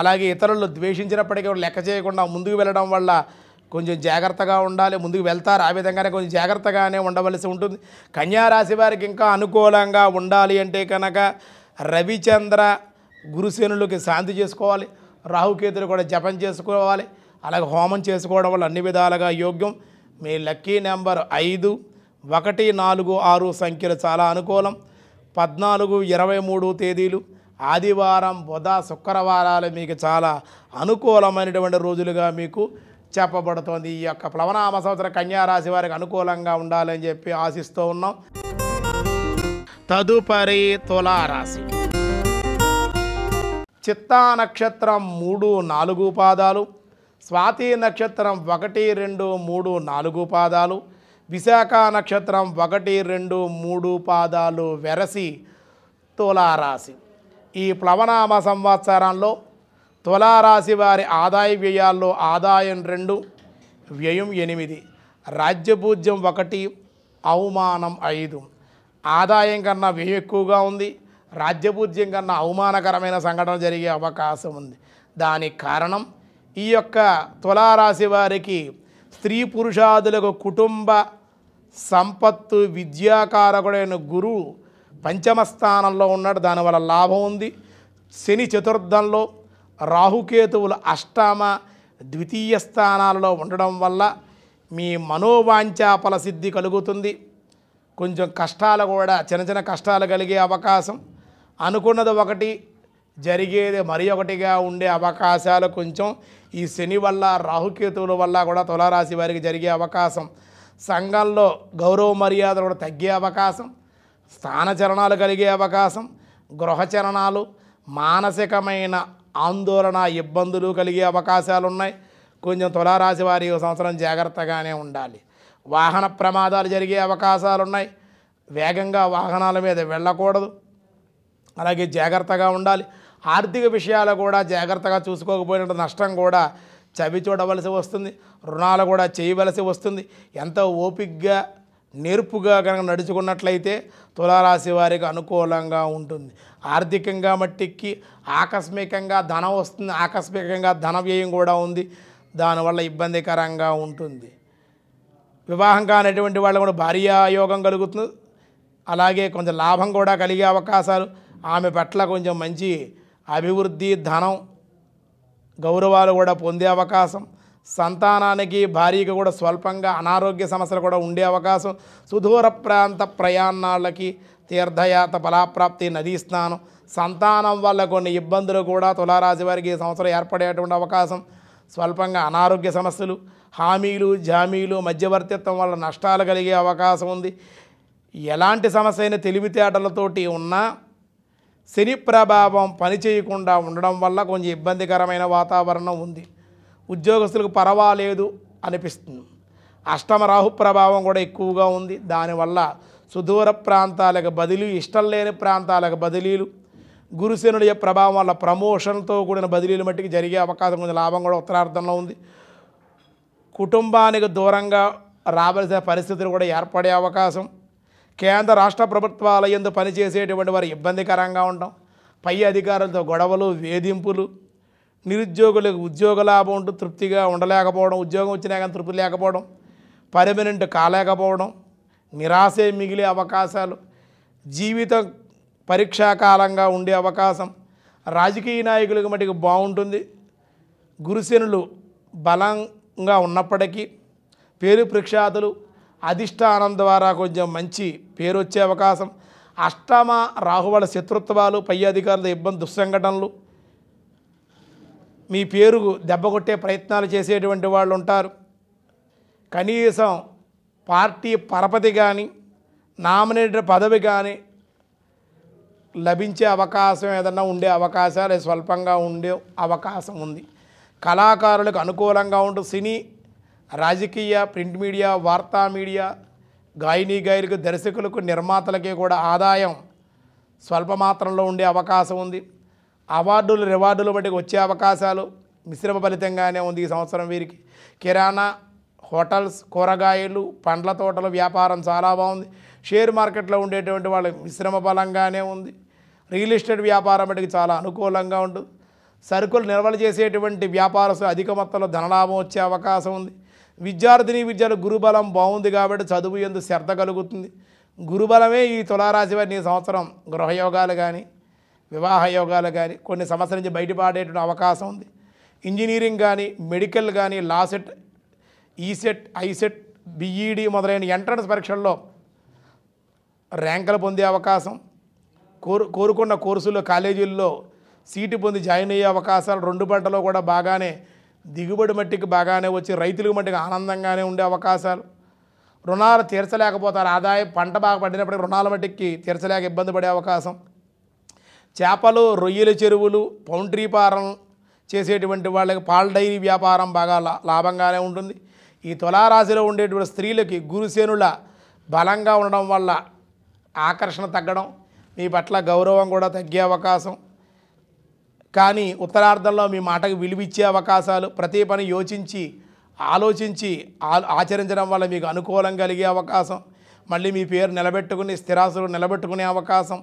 అలాగే ఇతరులు ద్వేషించినప్పటికీ లెక్క చేయకుండా ముందుకు వెళ్ళడం వల్ల కొంచెం జాగ్రత్తగా ఉండాలి ముందుకు వెళ్తారు ఆ విధంగానే కొంచెం జాగ్రత్తగానే ఉండవలసి ఉంటుంది కన్యారాశి వారికి ఇంకా అనుకూలంగా ఉండాలి అంటే కనుక రవిచంద్ర గురుసేనులకి శాంతి చేసుకోవాలి రాహుకేతులు కూడా జపం చేసుకోవాలి అలాగే హోమం చేసుకోవడం వల్ల అన్ని విధాలుగా యోగ్యం మీ లక్కీ నెంబర్ ఐదు ఒకటి నాలుగు ఆరు సంఖ్యలు చాలా అనుకూలం పద్నాలుగు ఇరవై మూడు తేదీలు ఆదివారం బుధ శుక్రవారాలు మీకు చాలా అనుకూలమైనటువంటి రోజులుగా మీకు చెప్పబడుతోంది ఈ యొక్క ప్లవనామ సంవత్సర కన్యారాశి వారికి అనుకూలంగా ఉండాలని చెప్పి ఆశిస్తూ ఉన్నాం తదుపరి తులారాశి చిత్తా నక్షత్రం మూడు నాలుగు పాదాలు స్వాతి నక్షత్రం ఒకటి రెండు మూడు నాలుగు పాదాలు విశాఖ నక్షత్రం ఒకటి రెండు మూడు పాదాలు వెరసి తులారాశి ఈ ప్లవనామ సంవత్సరంలో తులారాశి వారి ఆదాయ వ్యయాల్లో ఆదాయం రెండు వ్యయం ఎనిమిది రాజ్యపూజ్యం ఒకటి అవమానం ఐదు ఆదాయం కన్నా వ్యయం ఎక్కువగా ఉంది రాజ్యపూజ్యం కన్నా అవమానకరమైన సంఘటన జరిగే అవకాశం ఉంది దానికి కారణం ఈ యొక్క తులారాశి వారికి స్త్రీ పురుషాదులకు కుటుంబ సంపత్తు విద్యాకారకుడైన గురువు పంచమ స్థానంలో ఉన్నాడు దానివల్ల లాభం ఉంది శని చతుర్థంలో రాహుకేతువులు అష్టమ ద్వితీయ స్థానాలలో ఉండడం వల్ల మీ మనోవాంఛాపల సిద్ధి కలుగుతుంది కొంచెం కష్టాలు కూడా చిన్న చిన్న కష్టాలు కలిగే అవకాశం అనుకున్నది ఒకటి జరిగేది మరి ఒకటిగా ఉండే అవకాశాలు కొంచెం ఈ శని వల్ల రాహుకేతువుల వల్ల కూడా తులారాశి వారికి జరిగే అవకాశం సంఘంలో గౌరవ మర్యాదలు కూడా తగ్గే అవకాశం స్థానచరణాలు కలిగే అవకాశం గృహచరణాలు మానసికమైన ఆందోళన ఇబ్బందులు కలిగే అవకాశాలు ఉన్నాయి కొంచెం తులారాశి వారి సంవత్సరం జాగ్రత్తగానే ఉండాలి వాహన ప్రమాదాలు జరిగే అవకాశాలు ఉన్నాయి వేగంగా వాహనాల మీద వెళ్ళకూడదు అలాగే జాగ్రత్తగా ఉండాలి ఆర్థిక విషయాలు కూడా జాగ్రత్తగా చూసుకోకపోయినట్టు నష్టం కూడా చవి చూడవలసి వస్తుంది రుణాలు కూడా చేయవలసి వస్తుంది ఎంతో ఓపిక్గా నేర్పుగా కనుక నడుచుకున్నట్లయితే తులారాశి వారికి అనుకూలంగా ఉంటుంది ఆర్థికంగా మట్టికి ఆకస్మికంగా ధనం వస్తుంది ఆకస్మికంగా ధన వ్యయం కూడా ఉంది దానివల్ల ఇబ్బందికరంగా ఉంటుంది వివాహం కానటువంటి వాళ్ళు కూడా భార్యాయోగం కలుగుతుంది అలాగే కొంచెం లాభం కూడా కలిగే అవకాశాలు ఆమె పట్ల కొంచెం మంచి అభివృద్ధి ధనం గౌరవాలు కూడా పొందే అవకాశం సంతానానికి భారీగా కూడా స్వల్పంగా అనారోగ్య సమస్యలు కూడా ఉండే అవకాశం సుదూర ప్రాంత ప్రయాణాలకి తీర్థయాత్ర ఫలాప్రాప్తి నదీ స్నానం సంతానం వల్ల కొన్ని ఇబ్బందులు కూడా తులారాశి వారికి ఈ సంవత్సరం ఏర్పడేటువంటి అవకాశం స్వల్పంగా అనారోగ్య సమస్యలు హామీలు జామీలు మధ్యవర్తిత్వం వల్ల నష్టాలు కలిగే అవకాశం ఉంది ఎలాంటి సమస్య అయినా తెలివితేటలతోటి ఉన్నా శని ప్రభావం పనిచేయకుండా ఉండడం వల్ల కొంచెం ఇబ్బందికరమైన వాతావరణం ఉంది ఉద్యోగస్తులకు పర్వాలేదు అనిపిస్తుంది అష్టమ రాహు ప్రభావం కూడా ఎక్కువగా ఉంది దానివల్ల సుదూర ప్రాంతాలకు బదిలీ ఇష్టం లేని ప్రాంతాలకు బదిలీలు గురుసేనుడి ప్రభావం వల్ల ప్రమోషన్తో కూడిన బదిలీలు మట్టికి జరిగే అవకాశం కొంచెం లాభం కూడా ఉత్తరార్థంలో ఉంది కుటుంబానికి దూరంగా రావలసిన పరిస్థితులు కూడా ఏర్పడే అవకాశం కేంద్ర రాష్ట్ర ప్రభుత్వాల ఎందు పనిచేసేటువంటి వారు ఇబ్బందికరంగా ఉండడం పై అధికారులతో గొడవలు వేధింపులు నిరుద్యోగులకు ఉద్యోగ లాభం ఉంటూ తృప్తిగా ఉండలేకపోవడం ఉద్యోగం వచ్చినా కానీ తృప్తి లేకపోవడం పర్మనెంట్ కాలేకపోవడం నిరాశే మిగిలే అవకాశాలు జీవితం పరీక్షాకాలంగా ఉండే అవకాశం రాజకీయ నాయకులకు మటుకు బాగుంటుంది గురుసేనులు బలంగా ఉన్నప్పటికీ పేరు ప్రఖ్యాతులు అధిష్టానం ద్వారా కొంచెం మంచి పేరు వచ్చే అవకాశం అష్టమ రాహువాల శత్రుత్వాలు పై అధికారుల ఇబ్బంది దుస్సంఘటనలు మీ పేరు కొట్టే ప్రయత్నాలు చేసేటువంటి వాళ్ళు ఉంటారు కనీసం పార్టీ పరపతి కానీ నామినేటర్ పదవి కానీ లభించే అవకాశం ఏదన్నా ఉండే అవకాశాలు స్వల్పంగా ఉండే అవకాశం ఉంది కళాకారులకు అనుకూలంగా ఉంటూ సినీ రాజకీయ ప్రింట్ మీడియా వార్తా మీడియా గాయని గాయలకు దర్శకులకు నిర్మాతలకి కూడా ఆదాయం స్వల్ప మాత్రంలో ఉండే అవకాశం ఉంది అవార్డులు రివార్డులు బట్టి వచ్చే అవకాశాలు మిశ్రమ ఫలితంగానే ఉంది ఈ సంవత్సరం వీరికి కిరాణా హోటల్స్ కూరగాయలు పండ్ల తోటల వ్యాపారం చాలా బాగుంది షేర్ మార్కెట్లో ఉండేటువంటి వాళ్ళ మిశ్రమ బలంగానే ఉంది రియల్ ఎస్టేట్ వ్యాపారం బట్టి చాలా అనుకూలంగా ఉంటుంది సరుకులు నిల్వలు చేసేటువంటి వ్యాపారస్తులు అధిక మొత్తంలో ధనలాభం వచ్చే అవకాశం ఉంది విద్యార్థిని విద్యలు గురుబలం బాగుంది కాబట్టి చదువు ఎందుకు శ్రద్ధ కలుగుతుంది గురుబలమే ఈ తులారాశి వారిని సంవత్సరం గృహయోగాలు కానీ వివాహ యోగాలు కానీ కొన్ని సంవత్సరాల నుంచి బయటపడేటువంటి అవకాశం ఉంది ఇంజనీరింగ్ కానీ మెడికల్ కానీ లాసెట్ ఈసెట్ ఐసెట్ బిఈడి మొదలైన ఎంట్రన్స్ పరీక్షల్లో ర్యాంకులు పొందే అవకాశం కోరు కోరుకున్న కోర్సుల్లో కాలేజీల్లో సీటు పొంది జాయిన్ అయ్యే అవకాశాలు రెండు పంటలో కూడా బాగానే దిగుబడి మట్టికి బాగానే వచ్చి రైతులకు మట్టికి ఆనందంగానే ఉండే అవకాశాలు రుణాలు తీర్చలేకపోతారు ఆదాయం పంట బాగా పడినప్పటికీ రుణాల మట్టికి తీర్చలేక ఇబ్బంది పడే అవకాశం చేపలు రొయ్యల చెరువులు పౌండ్రీ ఫారం చేసేటువంటి వాళ్ళకి పాల డైరీ వ్యాపారం బాగా లాభంగానే ఉంటుంది ఈ తులారాశిలో ఉండేటువంటి స్త్రీలకి గురుసేనుల బలంగా ఉండడం వల్ల ఆకర్షణ తగ్గడం మీ పట్ల గౌరవం కూడా తగ్గే అవకాశం కానీ ఉత్తరార్థంలో మీ మాటకు విలువిచ్చే అవకాశాలు ప్రతి పని యోచించి ఆలోచించి ఆచరించడం వల్ల మీకు అనుకూలం కలిగే అవకాశం మళ్ళీ మీ పేరు నిలబెట్టుకుని స్థిరాస్తులు నిలబెట్టుకునే అవకాశం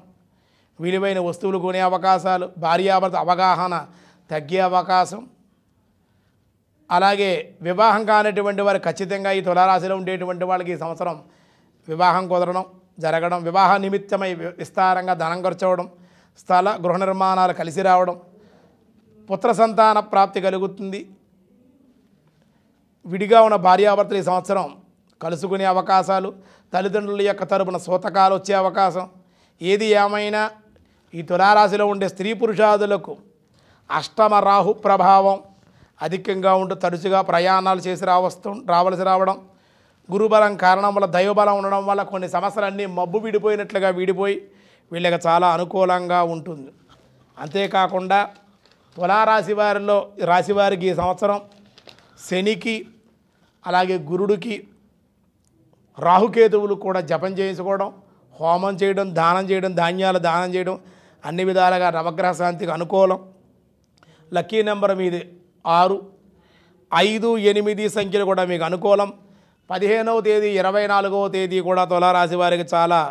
విలువైన వస్తువులు కొనే అవకాశాలు భార్యాభర్త అవగాహన తగ్గే అవకాశం అలాగే వివాహం కానటువంటి వారు ఖచ్చితంగా ఈ తులారాశిలో ఉండేటువంటి వాళ్ళకి ఈ సంవత్సరం వివాహం కుదరడం జరగడం వివాహ నిమిత్తమై విస్తారంగా ధనం ఖర్చవడం స్థల గృహ నిర్మాణాలు కలిసి రావడం పుత్ర సంతాన ప్రాప్తి కలుగుతుంది విడిగా ఉన్న భార్యాభర్తలు ఈ సంవత్సరం కలుసుకునే అవకాశాలు తల్లిదండ్రుల యొక్క తరపున సూతకాలు వచ్చే అవకాశం ఏది ఏమైనా ఈ తులారాశిలో ఉండే స్త్రీ పురుషాదులకు అష్టమ రాహు ప్రభావం అధికంగా ఉంటూ తరచుగా ప్రయాణాలు చేసి రావస్తు రావలసి రావడం గురుబలం కారణం వల్ల దైవబలం ఉండడం వల్ల కొన్ని సమస్యలన్నీ మబ్బు విడిపోయినట్లుగా విడిపోయి వీళ్ళకి చాలా అనుకూలంగా ఉంటుంది అంతేకాకుండా తులారాశి వారిలో రాశివారికి ఈ సంవత్సరం శనికి అలాగే గురుడికి రాహుకేతువులు కూడా జపం చేయించుకోవడం హోమం చేయడం దానం చేయడం ధాన్యాలు దానం చేయడం అన్ని విధాలుగా నవగ్రహ శాంతికి అనుకూలం లక్కీ నెంబర్ మీది ఆరు ఐదు ఎనిమిది సంఖ్యలు కూడా మీకు అనుకూలం పదిహేనవ తేదీ ఇరవై నాలుగవ తేదీ కూడా తులారాశి వారికి చాలా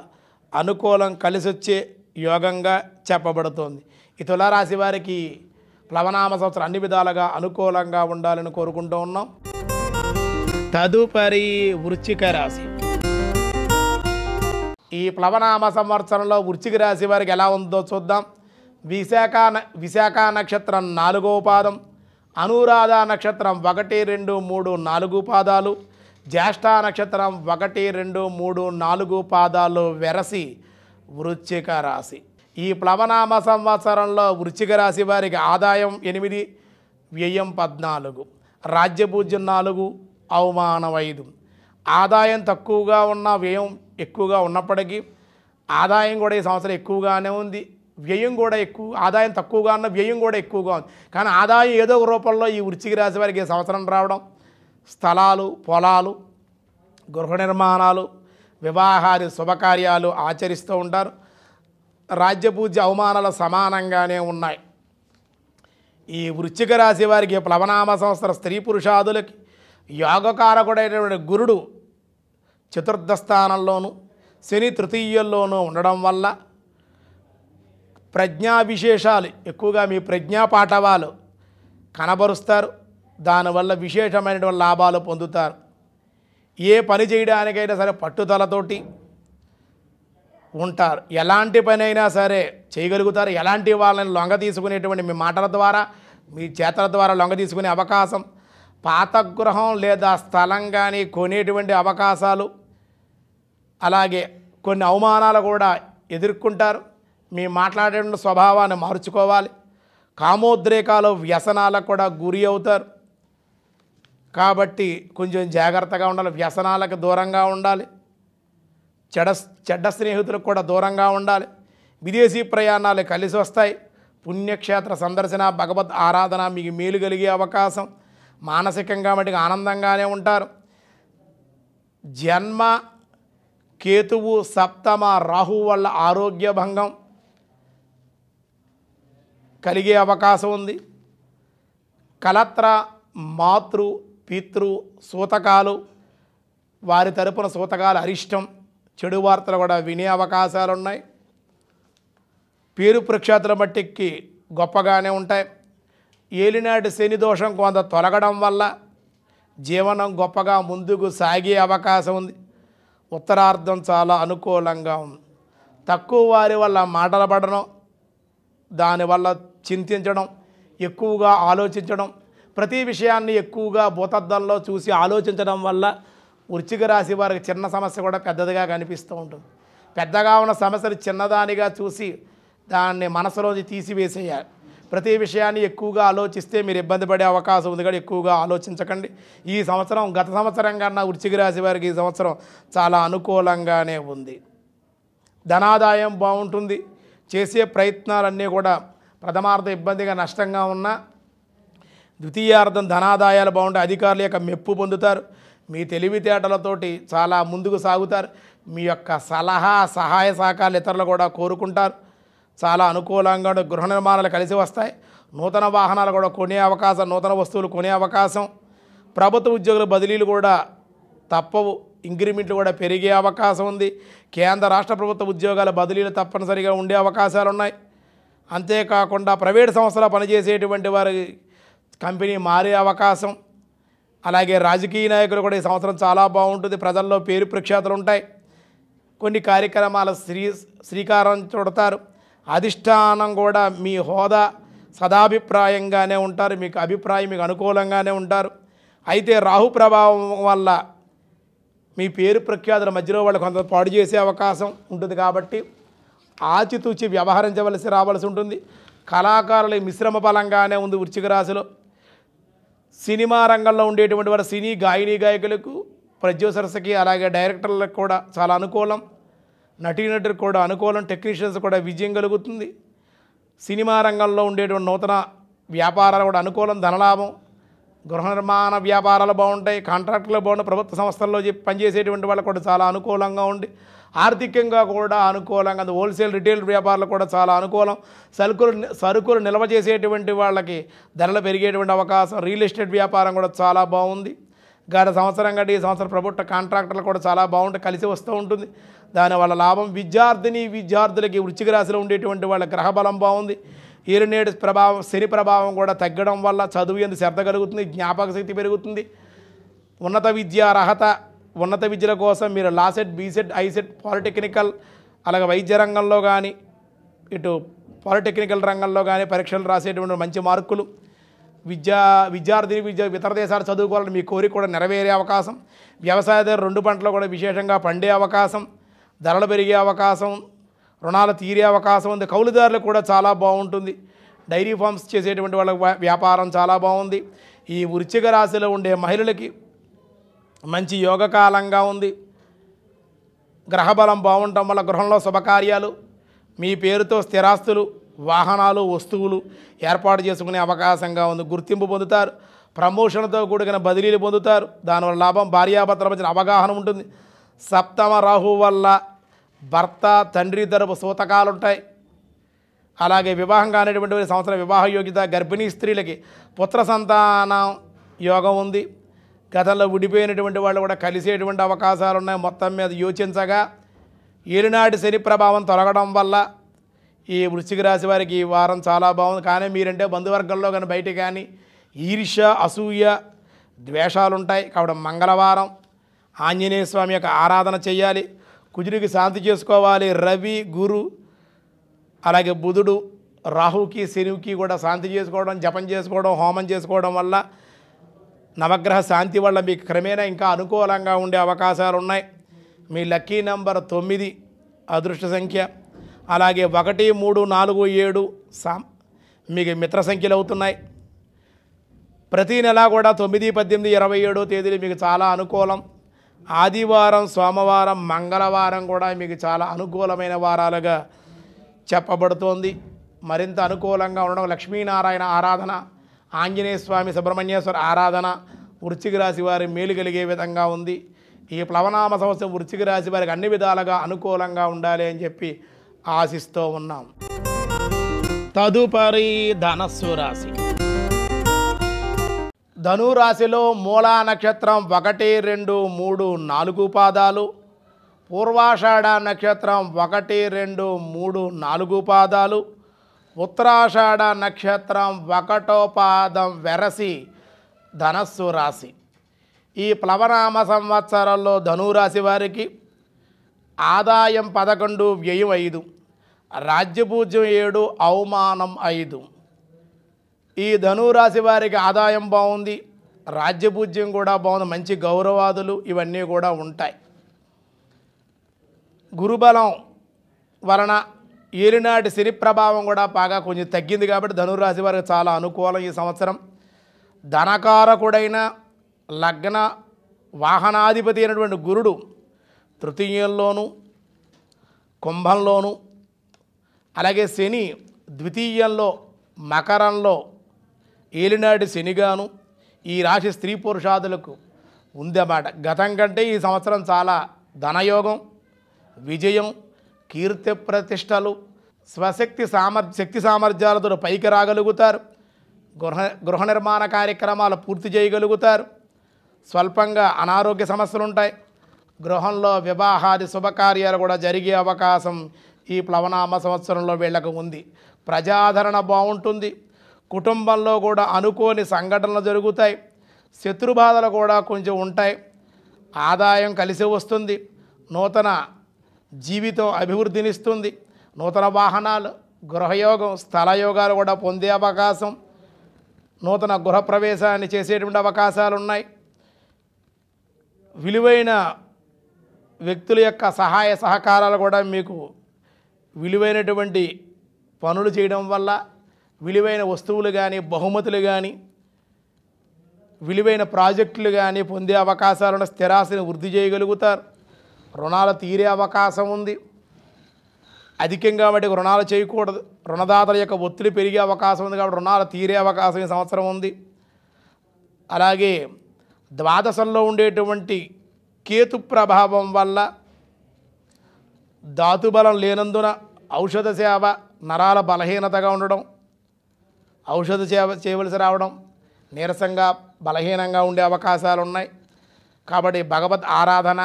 అనుకూలం కలిసొచ్చే యోగంగా చెప్పబడుతోంది ఈ తులారాశి వారికి ప్లవనామ సంవత్సరం అన్ని విధాలుగా అనుకూలంగా ఉండాలని కోరుకుంటూ ఉన్నాం తదుపరి వృచ్చిక రాశి ఈ ప్లవనామ సంవత్సరంలో వృచ్చిక రాశి వారికి ఎలా ఉందో చూద్దాం విశాఖ విశాఖ నక్షత్రం నాలుగో పాదం అనురాధ నక్షత్రం ఒకటి రెండు మూడు నాలుగు పాదాలు జ్యేష్ఠ నక్షత్రం ఒకటి రెండు మూడు నాలుగు పాదాలు వెరసి వృచ్చిక రాశి ఈ ప్లవనామ సంవత్సరంలో వృచ్చిక రాశి వారికి ఆదాయం ఎనిమిది వ్యయం పద్నాలుగు రాజ్యపూజ్యం నాలుగు అవమానం ఐదు ఆదాయం తక్కువగా ఉన్న వ్యయం ఎక్కువగా ఉన్నప్పటికీ ఆదాయం కూడా ఈ సంవత్సరం ఎక్కువగానే ఉంది వ్యయం కూడా ఎక్కువ ఆదాయం తక్కువగా ఉన్న వ్యయం కూడా ఎక్కువగా ఉంది కానీ ఆదాయం ఏదో ఒక రూపంలో ఈ వృచ్చిక రాశి వారికి సంవత్సరం రావడం స్థలాలు పొలాలు గృహ నిర్మాణాలు వివాహాది శుభకార్యాలు ఆచరిస్తూ ఉంటారు రాజ్య పూజ అవమానాలు సమానంగానే ఉన్నాయి ఈ వృచ్చిక రాశి వారికి ప్లవనామ సంవత్సర స్త్రీ పురుషాదులకి యోగకారకుడైనటువంటి గురుడు చతుర్థ స్థానంలోనూ శని తృతీయంలోనూ ఉండడం వల్ల ప్రజ్ఞా విశేషాలు ఎక్కువగా మీ ప్రజ్ఞా పాఠవాలు కనబరుస్తారు దానివల్ల విశేషమైనటువంటి లాభాలు పొందుతారు ఏ పని చేయడానికైనా సరే పట్టుదలతోటి ఉంటారు ఎలాంటి పని అయినా సరే చేయగలుగుతారు ఎలాంటి వాళ్ళని లొంగ తీసుకునేటువంటి మీ మాటల ద్వారా మీ చేతల ద్వారా లొంగ తీసుకునే అవకాశం పాత గృహం లేదా స్థలం కానీ కొనేటువంటి అవకాశాలు అలాగే కొన్ని అవమానాలు కూడా ఎదుర్కొంటారు మీ మాట్లాడే స్వభావాన్ని మార్చుకోవాలి కామోద్రేకాలు వ్యసనాలకు కూడా గురి అవుతారు కాబట్టి కొంచెం జాగ్రత్తగా ఉండాలి వ్యసనాలకు దూరంగా ఉండాలి చెడ చెడ్డ స్నేహితులకు కూడా దూరంగా ఉండాలి విదేశీ ప్రయాణాలు కలిసి వస్తాయి పుణ్యక్షేత్ర సందర్శన భగవద్ ఆరాధన మీకు మేలు కలిగే అవకాశం మానసికంగా మటుకు ఆనందంగానే ఉంటారు జన్మ కేతువు సప్తమ రాహు వల్ల ఆరోగ్య భంగం కలిగే అవకాశం ఉంది కలత్ర మాతృ పితృ సూతకాలు వారి తరపున సూతకాలు అరిష్టం చెడు వార్తలు కూడా వినే అవకాశాలు ఉన్నాయి పేరు ప్రక్షేత్ర మట్టికి గొప్పగానే ఉంటాయి ఏలినాటి శని దోషం కొంత తొలగడం వల్ల జీవనం గొప్పగా ముందుకు సాగే అవకాశం ఉంది ఉత్తరార్థం చాలా అనుకూలంగా ఉంది తక్కువ వారి వల్ల మాటలు పడడం దానివల్ల చింతించడం ఎక్కువగా ఆలోచించడం ప్రతి విషయాన్ని ఎక్కువగా భూతద్దంలో చూసి ఆలోచించడం వల్ల వృచ్చిక రాశి వారికి చిన్న సమస్య కూడా పెద్దదిగా కనిపిస్తూ ఉంటుంది పెద్దగా ఉన్న సమస్యలు చిన్నదానిగా చూసి దాన్ని మనసులోంచి తీసివేసేయాలి ప్రతి విషయాన్ని ఎక్కువగా ఆలోచిస్తే మీరు ఇబ్బంది పడే అవకాశం ఉంది కానీ ఎక్కువగా ఆలోచించకండి ఈ సంవత్సరం గత సంవత్సరం కన్నా వృచ్చిక రాశి వారికి ఈ సంవత్సరం చాలా అనుకూలంగానే ఉంది ధనాదాయం బాగుంటుంది చేసే ప్రయత్నాలన్నీ కూడా ప్రథమార్థం ఇబ్బందిగా నష్టంగా ఉన్నా ద్వితీయార్థం ధనాదాయాలు బాగుంటాయి అధికారుల యొక్క మెప్పు పొందుతారు మీ తెలివితేటలతోటి చాలా ముందుకు సాగుతారు మీ యొక్క సలహా సహాయ సహకారాలు ఇతరులు కూడా కోరుకుంటారు చాలా అనుకూలంగా గృహ నిర్మాణాలు కలిసి వస్తాయి నూతన వాహనాలు కూడా కొనే అవకాశం నూతన వస్తువులు కొనే అవకాశం ప్రభుత్వ ఉద్యోగుల బదిలీలు కూడా తప్పవు ఇంక్రిమెంట్లు కూడా పెరిగే అవకాశం ఉంది కేంద్ర రాష్ట్ర ప్రభుత్వ ఉద్యోగాల బదిలీలు తప్పనిసరిగా ఉండే అవకాశాలు ఉన్నాయి అంతేకాకుండా ప్రైవేట్ సంస్థలో పనిచేసేటువంటి వారి కంపెనీ మారే అవకాశం అలాగే రాజకీయ నాయకులు కూడా ఈ సంవత్సరం చాలా బాగుంటుంది ప్రజల్లో పేరు ప్రఖ్యాతులు ఉంటాయి కొన్ని కార్యక్రమాల శ్రీ శ్రీకారం చుడతారు అధిష్టానం కూడా మీ హోదా సదాభిప్రాయంగానే ఉంటారు మీకు అభిప్రాయం మీకు అనుకూలంగానే ఉంటారు అయితే రాహు ప్రభావం వల్ల మీ పేరు ప్రఖ్యాతుల మధ్యలో వాళ్ళు కొంత పాడు చేసే అవకాశం ఉంటుంది కాబట్టి ఆచితూచి వ్యవహరించవలసి రావాల్సి ఉంటుంది కళాకారుల మిశ్రమ బలంగానే ఉంది వృచ్చిక రాశిలో సినిమా రంగంలో ఉండేటువంటి వారు సినీ గాయని గాయకులకు ప్రొడ్యూసర్స్కి అలాగే డైరెక్టర్లకు కూడా చాలా అనుకూలం నటీనటుడు కూడా అనుకూలం టెక్నీషియన్స్ కూడా విజయం కలుగుతుంది సినిమా రంగంలో ఉండేటువంటి నూతన వ్యాపారాలు కూడా అనుకూలం ధనలాభం గృహ నిర్మాణ వ్యాపారాలు బాగుంటాయి కాంట్రాక్టులు బాగుంటాయి ప్రభుత్వ సంస్థల్లో పనిచేసేటువంటి వాళ్ళు కూడా చాలా అనుకూలంగా ఉండి ఆర్థికంగా కూడా అనుకూలంగా ఉంది హోల్సేల్ రిటైల్ వ్యాపారాలు కూడా చాలా అనుకూలం సరుకులు సరుకులు నిల్వ చేసేటువంటి వాళ్ళకి ధరలు పెరిగేటువంటి అవకాశం రియల్ ఎస్టేట్ వ్యాపారం కూడా చాలా బాగుంది గత సంవత్సరం కంటే ఈ సంవత్సరం ప్రభుత్వ కాంట్రాక్టర్లు కూడా చాలా బాగుంటాయి కలిసి వస్తూ ఉంటుంది దానివల్ల లాభం విద్యార్థిని విద్యార్థులకి వృచ్చిక రాశిలో ఉండేటువంటి వాళ్ళ గ్రహ బలం బాగుంది నేడు ప్రభావం శని ప్రభావం కూడా తగ్గడం వల్ల చదువు ఎందు శ్రద్ధ కలుగుతుంది జ్ఞాపక శక్తి పెరుగుతుంది ఉన్నత విద్య అర్హత ఉన్నత విద్యల కోసం మీరు లాసెట్ బీసెట్ ఐసెట్ పాలిటెక్నికల్ అలాగే వైద్య రంగంలో కానీ ఇటు పాలిటెక్నికల్ రంగంలో కానీ పరీక్షలు రాసేటువంటి మంచి మార్కులు విద్యా విద్యార్థిని విద్య ఇతర దేశాలు చదువుకోవాలని మీ కోరిక కూడా నెరవేరే అవకాశం వ్యవసాయదారు రెండు పంటలు కూడా విశేషంగా పండే అవకాశం ధరలు పెరిగే అవకాశం రుణాలు తీరే అవకాశం ఉంది కౌలుదారులు కూడా చాలా బాగుంటుంది డైరీ ఫార్మ్స్ చేసేటువంటి వాళ్ళ వ్యాపారం చాలా బాగుంది ఈ వృశ్చిక రాశిలో ఉండే మహిళలకి మంచి యోగకాలంగా ఉంది గ్రహబలం బాగుండటం వల్ల గృహంలో శుభకార్యాలు మీ పేరుతో స్థిరాస్తులు వాహనాలు వస్తువులు ఏర్పాటు చేసుకునే అవకాశంగా ఉంది గుర్తింపు పొందుతారు ప్రమోషన్తో కూడిన బదిలీలు పొందుతారు దానివల్ల లాభం భార్యాభర్తల మధ్యన అవగాహన ఉంటుంది సప్తమ రాహు వల్ల భర్త తండ్రి తరపు సూతకాలు ఉంటాయి అలాగే వివాహం కానిటువంటి సంవత్సరం వివాహ యోగ్యత గర్భిణీ స్త్రీలకి పుత్ర సంతానం యోగం ఉంది గతంలో విడిపోయినటువంటి వాళ్ళు కూడా కలిసేటువంటి అవకాశాలు ఉన్నాయి మొత్తం మీద యోచించగా ఏలినాటి శని ప్రభావం తొలగడం వల్ల ఈ వృశ్చిక రాశి వారికి ఈ వారం చాలా బాగుంది కానీ మీరంటే బంధువర్గంలో కానీ బయట కానీ ఈర్ష్య అసూయ ద్వేషాలు ఉంటాయి కాబట్టి మంగళవారం ఆంజనేయ స్వామి యొక్క ఆరాధన చేయాలి కుజుడికి శాంతి చేసుకోవాలి రవి గురు అలాగే బుధుడు రాహుకి శనివుకి కూడా శాంతి చేసుకోవడం జపం చేసుకోవడం హోమం చేసుకోవడం వల్ల నవగ్రహ శాంతి వల్ల మీకు క్రమేణా ఇంకా అనుకూలంగా ఉండే అవకాశాలు ఉన్నాయి మీ లక్కీ నంబర్ తొమ్మిది అదృష్ట సంఖ్య అలాగే ఒకటి మూడు నాలుగు ఏడు సా మీకు మిత్ర సంఖ్యలు అవుతున్నాయి ప్రతీ నెల కూడా తొమ్మిది పద్దెనిమిది ఇరవై ఏడో తేదీలు మీకు చాలా అనుకూలం ఆదివారం సోమవారం మంగళవారం కూడా మీకు చాలా అనుకూలమైన వారాలుగా చెప్పబడుతోంది మరింత అనుకూలంగా ఉండడం లక్ష్మీనారాయణ ఆరాధన ఆంజనేయ స్వామి సుబ్రహ్మణ్యేశ్వర ఆరాధన వృశ్చిక రాశి వారి మేలు కలిగే విధంగా ఉంది ఈ ప్లవనామ సంవత్సరం వృశ్చిక రాశి వారికి అన్ని విధాలుగా అనుకూలంగా ఉండాలి అని చెప్పి ఆశిస్తూ ఉన్నాం తదుపరి ధనస్సు రాశి ధనురాశిలో మూలా నక్షత్రం ఒకటి రెండు మూడు నాలుగు పాదాలు పూర్వాషాఢ నక్షత్రం ఒకటి రెండు మూడు నాలుగు పాదాలు ఉత్తరాషాఢ నక్షత్రం ఒకటో పాదం వెరసి ధనస్సు రాశి ఈ ప్లవనామ సంవత్సరంలో ధనురాశి వారికి ఆదాయం పదకొండు వ్యయం ఐదు రాజ్యపూజ్యం ఏడు అవమానం ఐదు ఈ ధనురాశి వారికి ఆదాయం బాగుంది రాజ్యపూజ్యం కూడా బాగుంది మంచి గౌరవాదులు ఇవన్నీ కూడా ఉంటాయి గురుబలం వలన ఏలినాటి శని ప్రభావం కూడా బాగా కొంచెం తగ్గింది కాబట్టి ధనురాశి వారికి చాలా అనుకూలం ఈ సంవత్సరం ధనకారకుడైన లగ్న వాహనాధిపతి అయినటువంటి గురుడు తృతీయంలోను కుంభంలోను అలాగే శని ద్వితీయంలో మకరంలో ఏలినాడి శనిగాను ఈ రాశి స్త్రీ పురుషాదులకు ఉందన్నమాట గతం కంటే ఈ సంవత్సరం చాలా ధనయోగం విజయం కీర్తి ప్రతిష్టలు స్వశక్తి సామర్ శక్తి సామర్థ్యాలతో పైకి రాగలుగుతారు గృహ గృహ నిర్మాణ కార్యక్రమాలు పూర్తి చేయగలుగుతారు స్వల్పంగా అనారోగ్య సమస్యలు ఉంటాయి గృహంలో వివాహాది శుభకార్యాలు కూడా జరిగే అవకాశం ఈ ప్లవనామ సంవత్సరంలో వీళ్లకు ఉంది ప్రజాదరణ బాగుంటుంది కుటుంబంలో కూడా అనుకోని సంఘటనలు జరుగుతాయి శత్రుబాధలు కూడా కొంచెం ఉంటాయి ఆదాయం కలిసి వస్తుంది నూతన జీవితం అభివృద్ధినిస్తుంది నూతన వాహనాలు గృహయోగం స్థలయోగాలు కూడా పొందే అవకాశం నూతన గృహప్రవేశాన్ని చేసేటువంటి అవకాశాలు ఉన్నాయి విలువైన వ్యక్తుల యొక్క సహాయ సహకారాలు కూడా మీకు విలువైనటువంటి పనులు చేయడం వల్ల విలువైన వస్తువులు కానీ బహుమతులు కానీ విలువైన ప్రాజెక్టులు కానీ పొందే అవకాశాలను స్థిరాస్తిని వృద్ధి చేయగలుగుతారు రుణాలు తీరే అవకాశం ఉంది అధికంగా వాటికి రుణాలు చేయకూడదు రుణదాతల యొక్క ఒత్తిడి పెరిగే అవకాశం ఉంది కాబట్టి రుణాలు తీరే అవకాశం ఈ సంవత్సరం ఉంది అలాగే ద్వాదశంలో ఉండేటువంటి కేతు ప్రభావం వల్ల ధాతుబలం లేనందున ఔషధ సేవ నరాల బలహీనతగా ఉండడం ఔషధ సేవ చేయవలసి రావడం నీరసంగా బలహీనంగా ఉండే అవకాశాలు ఉన్నాయి కాబట్టి భగవద్ ఆరాధన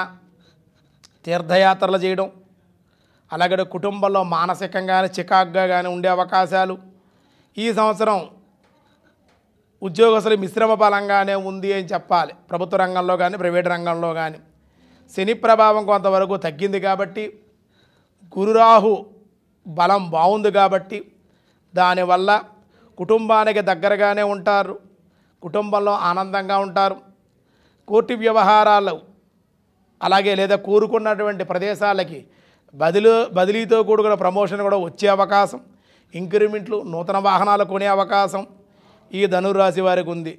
తీర్థయాత్రలు చేయడం అలాగే కుటుంబంలో మానసికంగానే చికాగ్గా కానీ ఉండే అవకాశాలు ఈ సంవత్సరం ఉద్యోగస్తులు మిశ్రమ బలంగానే ఉంది అని చెప్పాలి ప్రభుత్వ రంగంలో కానీ ప్రైవేట్ రంగంలో కానీ శని ప్రభావం కొంతవరకు తగ్గింది కాబట్టి గురురాహు బలం బాగుంది కాబట్టి దానివల్ల కుటుంబానికి దగ్గరగానే ఉంటారు కుటుంబంలో ఆనందంగా ఉంటారు కోర్టు వ్యవహారాలు అలాగే లేదా కోరుకున్నటువంటి ప్రదేశాలకి బదిలీ బదిలీతో కూడుకున్న ప్రమోషన్ కూడా వచ్చే అవకాశం ఇంక్రిమెంట్లు నూతన వాహనాలు కొనే అవకాశం ఈ ధనురాశి వారికి ఉంది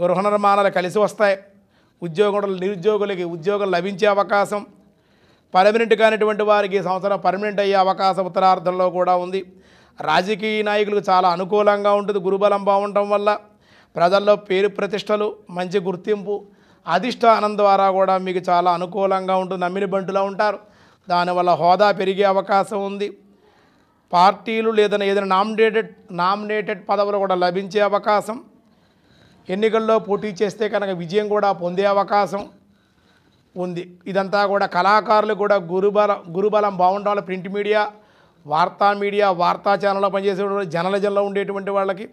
గృహ నిర్మాణాలు కలిసి వస్తాయి ఉద్యోగులు నిరుద్యోగులకి ఉద్యోగం లభించే అవకాశం పర్మనెంట్ కానిటువంటి వారికి ఈ సంవత్సరం పర్మనెంట్ అయ్యే అవకాశం ఉత్తరార్థంలో కూడా ఉంది రాజకీయ నాయకులకు చాలా అనుకూలంగా ఉంటుంది గురుబలం బాగుండటం వల్ల ప్రజల్లో పేరు ప్రతిష్టలు మంచి గుర్తింపు అధిష్టానం ద్వారా కూడా మీకు చాలా అనుకూలంగా ఉంటుంది నమ్మిన బంటులో ఉంటారు దానివల్ల హోదా పెరిగే అవకాశం ఉంది పార్టీలు లేదా ఏదైనా నామినేటెడ్ నామినేటెడ్ పదవులు కూడా లభించే అవకాశం ఎన్నికల్లో పోటీ చేస్తే కనుక విజయం కూడా పొందే అవకాశం ఉంది ఇదంతా కూడా కళాకారులు కూడా గురుబలం గురుబలం బాగుండాలి ప్రింట్ మీడియా వార్తా మీడియా వార్తా ఛానల్లో పనిచేసేటువంటి జర్నలిజంలో ఉండేటువంటి వాళ్ళకి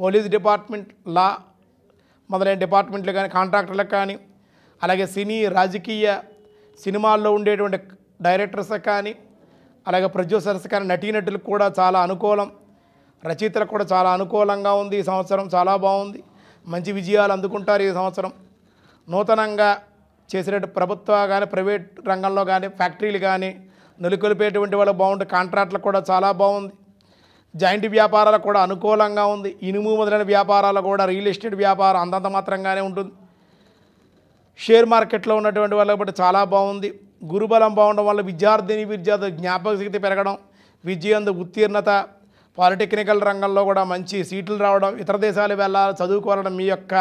పోలీస్ డిపార్ట్మెంట్ లా మొదలైన డిపార్ట్మెంట్లు కానీ కాంట్రాక్టర్లకు కానీ అలాగే సినీ రాజకీయ సినిమాల్లో ఉండేటువంటి డైరెక్టర్స్ కానీ అలాగే ప్రొడ్యూసర్స్ కానీ నటీనటులకు కూడా చాలా అనుకూలం రచయితలకు కూడా చాలా అనుకూలంగా ఉంది ఈ సంవత్సరం చాలా బాగుంది మంచి విజయాలు అందుకుంటారు ఈ సంవత్సరం నూతనంగా చేసినట్టు ప్రభుత్వ కానీ ప్రైవేట్ రంగంలో కానీ ఫ్యాక్టరీలు కానీ నులికొలిపేటువంటి వాళ్ళు బాగుంటుంది కాంట్రాక్టులు కూడా చాలా బాగుంది జాయింట్ వ్యాపారాలకు కూడా అనుకూలంగా ఉంది ఇనుము మొదలైన వ్యాపారాలు కూడా రియల్ ఎస్టేట్ వ్యాపారం అంతంత మాత్రంగానే ఉంటుంది షేర్ మార్కెట్లో ఉన్నటువంటి వాళ్ళకి బట్టి చాలా బాగుంది గురుబలం బాగుండడం వల్ల విద్యార్థిని విద్యార్థుల జ్ఞాపక శక్తి పెరగడం విద్యందు ఉత్తీర్ణత పాలిటెక్నికల్ రంగంలో కూడా మంచి సీట్లు రావడం ఇతర దేశాలు వెళ్ళాలి చదువుకోవడం మీ యొక్క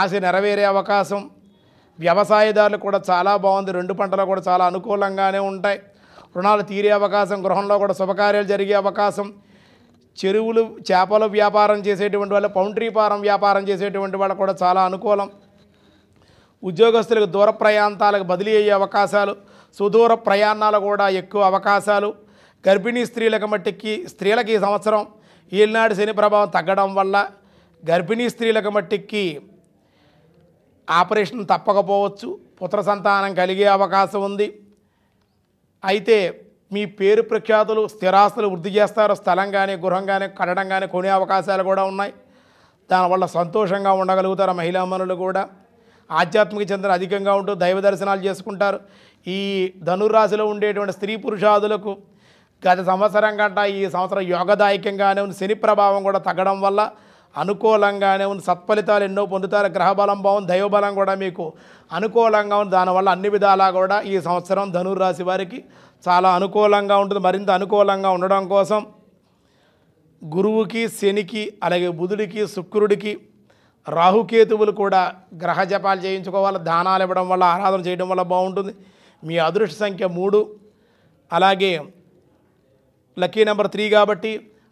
ఆశ నెరవేరే అవకాశం వ్యవసాయదారులు కూడా చాలా బాగుంది రెండు పంటలు కూడా చాలా అనుకూలంగానే ఉంటాయి రుణాలు తీరే అవకాశం గృహంలో కూడా శుభకార్యాలు జరిగే అవకాశం చెరువులు చేపల వ్యాపారం చేసేటువంటి వాళ్ళు పౌండ్రీ ఫారం వ్యాపారం చేసేటువంటి వాళ్ళకు కూడా చాలా అనుకూలం ఉద్యోగస్తులకు దూర ప్రయాణాలకు బదిలీ అయ్యే అవకాశాలు సుదూర ప్రయాణాలు కూడా ఎక్కువ అవకాశాలు గర్భిణీ స్త్రీలకు మట్టికి స్త్రీలకు ఈ సంవత్సరం ఈనాడు శని ప్రభావం తగ్గడం వల్ల గర్భిణీ స్త్రీలకు మట్టికి ఆపరేషన్ తప్పకపోవచ్చు పుత్ర సంతానం కలిగే అవకాశం ఉంది అయితే మీ పేరు ప్రఖ్యాతులు స్థిరాస్తులు వృద్ధి చేస్తారు స్థలం కానీ గృహం కానీ కట్టడం కానీ కొనే అవకాశాలు కూడా ఉన్నాయి దానివల్ల సంతోషంగా ఉండగలుగుతారు మహిళామణులు కూడా ఆధ్యాత్మిక చింతన అధికంగా ఉంటూ దైవ దర్శనాలు చేసుకుంటారు ఈ ధనుర్రాశిలో ఉండేటువంటి స్త్రీ పురుషాదులకు గత సంవత్సరం కంటే ఈ సంవత్సరం యోగదాయకంగానే ఉన్న శని ప్రభావం కూడా తగ్గడం వల్ల అనుకూలంగానే ఉంది సత్ఫలితాలు ఎన్నో పొందుతారు గ్రహబలం బాగుంది దైవబలం కూడా మీకు అనుకూలంగా ఉంది దానివల్ల అన్ని విధాలా కూడా ఈ సంవత్సరం ధనుర్రాశి వారికి చాలా అనుకూలంగా ఉంటుంది మరింత అనుకూలంగా ఉండడం కోసం గురువుకి శనికి అలాగే బుధుడికి శుక్రుడికి రాహుకేతువులు కూడా గ్రహ జపాలు చేయించుకోవాలి దానాలు ఇవ్వడం వల్ల ఆరాధన చేయడం వల్ల బాగుంటుంది మీ అదృష్ట సంఖ్య మూడు అలాగే లక్కీ నెంబర్ త్రీ కాబట్టి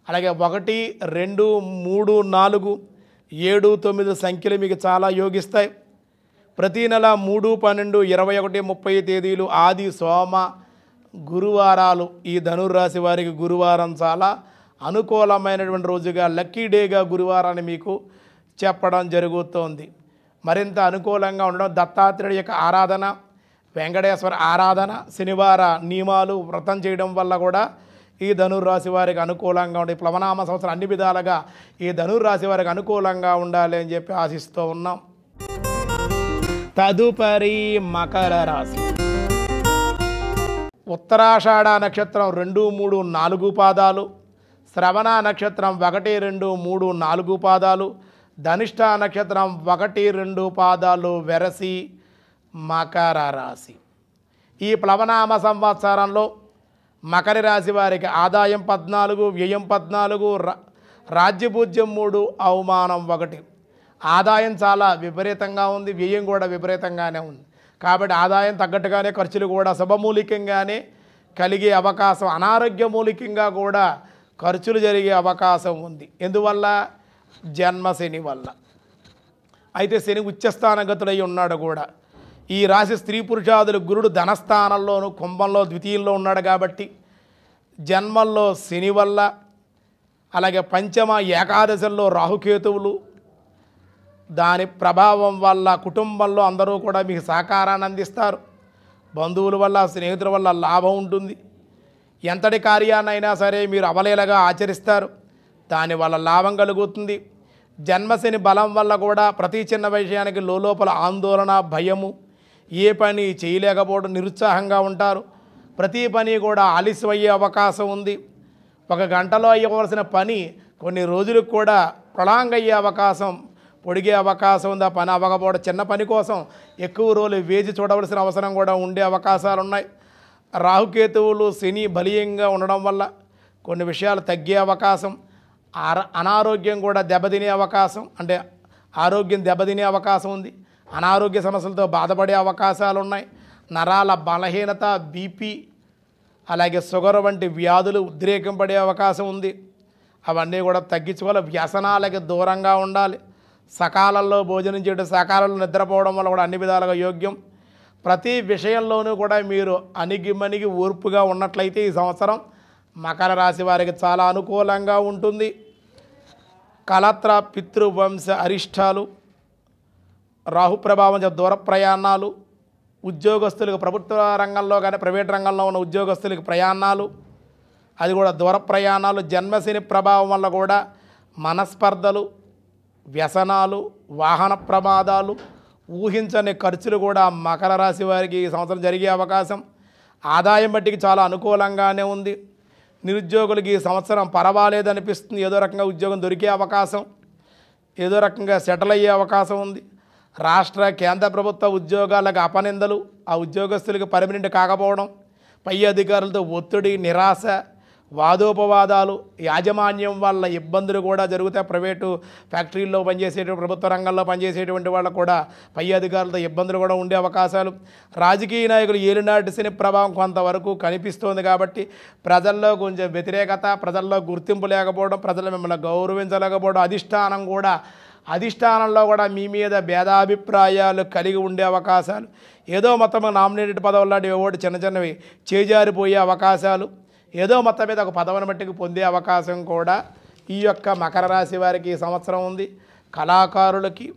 అలాగే ఒకటి రెండు మూడు నాలుగు ఏడు తొమ్మిది సంఖ్యలు మీకు చాలా యోగిస్తాయి ప్రతీ నెల మూడు పన్నెండు ఇరవై ఒకటి ముప్పై తేదీలు ఆది సోమ గురువారాలు ఈ ధనుర్రాశి వారికి గురువారం చాలా అనుకూలమైనటువంటి రోజుగా లక్కీ డేగా గురువారాన్ని మీకు చెప్పడం జరుగుతోంది మరింత అనుకూలంగా ఉండడం దత్తాత్రేయుడి యొక్క ఆరాధన వెంకటేశ్వర ఆరాధన శనివార నియమాలు వ్రతం చేయడం వల్ల కూడా ఈ ధనుర్రాశి వారికి అనుకూలంగా ఉండే ప్లవనామ సంవత్సరం అన్ని విధాలుగా ఈ ధనుర్రాశి వారికి అనుకూలంగా ఉండాలి అని చెప్పి ఆశిస్తూ ఉన్నాం తదుపరి మకర రాశి ఉత్తరాషాఢ నక్షత్రం రెండు మూడు నాలుగు పాదాలు శ్రవణ నక్షత్రం ఒకటి రెండు మూడు నాలుగు పాదాలు ధనిష్ట నక్షత్రం ఒకటి రెండు పాదాలు వెరసి మకర రాశి ఈ ప్లవనామ సంవత్సరంలో మకర రాశి వారికి ఆదాయం పద్నాలుగు వ్యయం పద్నాలుగు రాజ్యభూజ్యం మూడు అవమానం ఒకటి ఆదాయం చాలా విపరీతంగా ఉంది వ్యయం కూడా విపరీతంగానే ఉంది కాబట్టి ఆదాయం తగ్గట్టుగానే ఖర్చులు కూడా శుభమూలికంగానే కలిగే అవకాశం అనారోగ్య మూలికంగా కూడా ఖర్చులు జరిగే అవకాశం ఉంది ఎందువల్ల జన్మశని వల్ల అయితే శని ఉచ్చస్థానగతుడై ఉన్నాడు కూడా ఈ రాశి స్త్రీ పురుషాదులు గురుడు ధనస్థానంలోను కుంభంలో ద్వితీయంలో ఉన్నాడు కాబట్టి జన్మల్లో శని వల్ల అలాగే పంచమ ఏకాదశల్లో రాహుకేతువులు దాని ప్రభావం వల్ల కుటుంబంలో అందరూ కూడా మీకు సహకారాన్ని అందిస్తారు బంధువుల వల్ల స్నేహితుల వల్ల లాభం ఉంటుంది ఎంతటి కార్యాన్నైనా సరే మీరు అవలేలగా ఆచరిస్తారు దానివల్ల లాభం కలుగుతుంది జన్మశని బలం వల్ల కూడా ప్రతి చిన్న విషయానికి లోపల ఆందోళన భయము ఏ పని చేయలేకపోవడం నిరుత్సాహంగా ఉంటారు ప్రతి పని కూడా ఆలస్యమయ్యే అవకాశం ఉంది ఒక గంటలో అయ్యవలసిన పని కొన్ని రోజులకు కూడా ప్రొలాంగ్ అయ్యే అవకాశం పొడిగే అవకాశం ఉంది ఆ పని అవ్వకపోవడం చిన్న పని కోసం ఎక్కువ రోజులు వేచి చూడవలసిన అవసరం కూడా ఉండే అవకాశాలు ఉన్నాయి రాహుకేతువులు శని బలీయంగా ఉండడం వల్ల కొన్ని విషయాలు తగ్గే అవకాశం అనారోగ్యం కూడా దెబ్బతినే అవకాశం అంటే ఆరోగ్యం దెబ్బతినే అవకాశం ఉంది అనారోగ్య సమస్యలతో బాధపడే అవకాశాలు ఉన్నాయి నరాల బలహీనత బీపీ అలాగే షుగర్ వంటి వ్యాధులు ఉద్రేకం పడే అవకాశం ఉంది అవన్నీ కూడా తగ్గించుకోవాలి వ్యసనాలకి దూరంగా ఉండాలి సకాలంలో భోజనం చేయడం సకాలంలో నిద్రపోవడం వల్ల కూడా అన్ని విధాలుగా యోగ్యం ప్రతి విషయంలోనూ కూడా మీరు అణిగిమణిగి ఓర్పుగా ఉన్నట్లయితే ఈ సంవత్సరం మకర రాశి వారికి చాలా అనుకూలంగా ఉంటుంది కలత్ర పితృవంశ అరిష్టాలు రాహు ప్రభావం దూర ప్రయాణాలు ఉద్యోగస్తులకు ప్రభుత్వ రంగంలో కానీ ప్రైవేట్ రంగంలో ఉన్న ఉద్యోగస్తులకు ప్రయాణాలు అది కూడా దూర ప్రయాణాలు జన్మశని ప్రభావం వల్ల కూడా మనస్పర్ధలు వ్యసనాలు వాహన ప్రమాదాలు ఊహించని ఖర్చులు కూడా మకర రాశి వారికి ఈ సంవత్సరం జరిగే అవకాశం ఆదాయం బట్టికి చాలా అనుకూలంగానే ఉంది నిరుద్యోగులకి ఈ సంవత్సరం పర్వాలేదనిపిస్తుంది ఏదో రకంగా ఉద్యోగం దొరికే అవకాశం ఏదో రకంగా సెటిల్ అయ్యే అవకాశం ఉంది రాష్ట్ర కేంద్ర ప్రభుత్వ ఉద్యోగాలకు అపనిందలు ఆ ఉద్యోగస్తులకు పర్మనెంట్ కాకపోవడం పై అధికారులతో ఒత్తిడి నిరాశ వాదోపవాదాలు యాజమాన్యం వల్ల ఇబ్బందులు కూడా జరుగుతాయి ప్రైవేటు ఫ్యాక్టరీల్లో పనిచేసేటువంటి ప్రభుత్వ రంగంలో పనిచేసేటువంటి వాళ్ళకు కూడా పై అధికారులతో ఇబ్బందులు కూడా ఉండే అవకాశాలు రాజకీయ నాయకులు ఏలినాటి శని ప్రభావం కొంతవరకు కనిపిస్తోంది కాబట్టి ప్రజల్లో కొంచెం వ్యతిరేకత ప్రజల్లో గుర్తింపు లేకపోవడం ప్రజలు మిమ్మల్ని గౌరవించలేకపోవడం అధిష్టానం కూడా అధిష్టానంలో కూడా మీ మీద భేదాభిప్రాయాలు కలిగి ఉండే అవకాశాలు ఏదో మొత్తం నామినేటెడ్ పదవులు లాంటివి ఒకటి చిన్న చిన్నవి చేజారిపోయే అవకాశాలు ఏదో మొత్తం మీద ఒక పదవిని మట్టికి పొందే అవకాశం కూడా ఈ యొక్క మకర రాశి వారికి ఈ సంవత్సరం ఉంది కళాకారులకి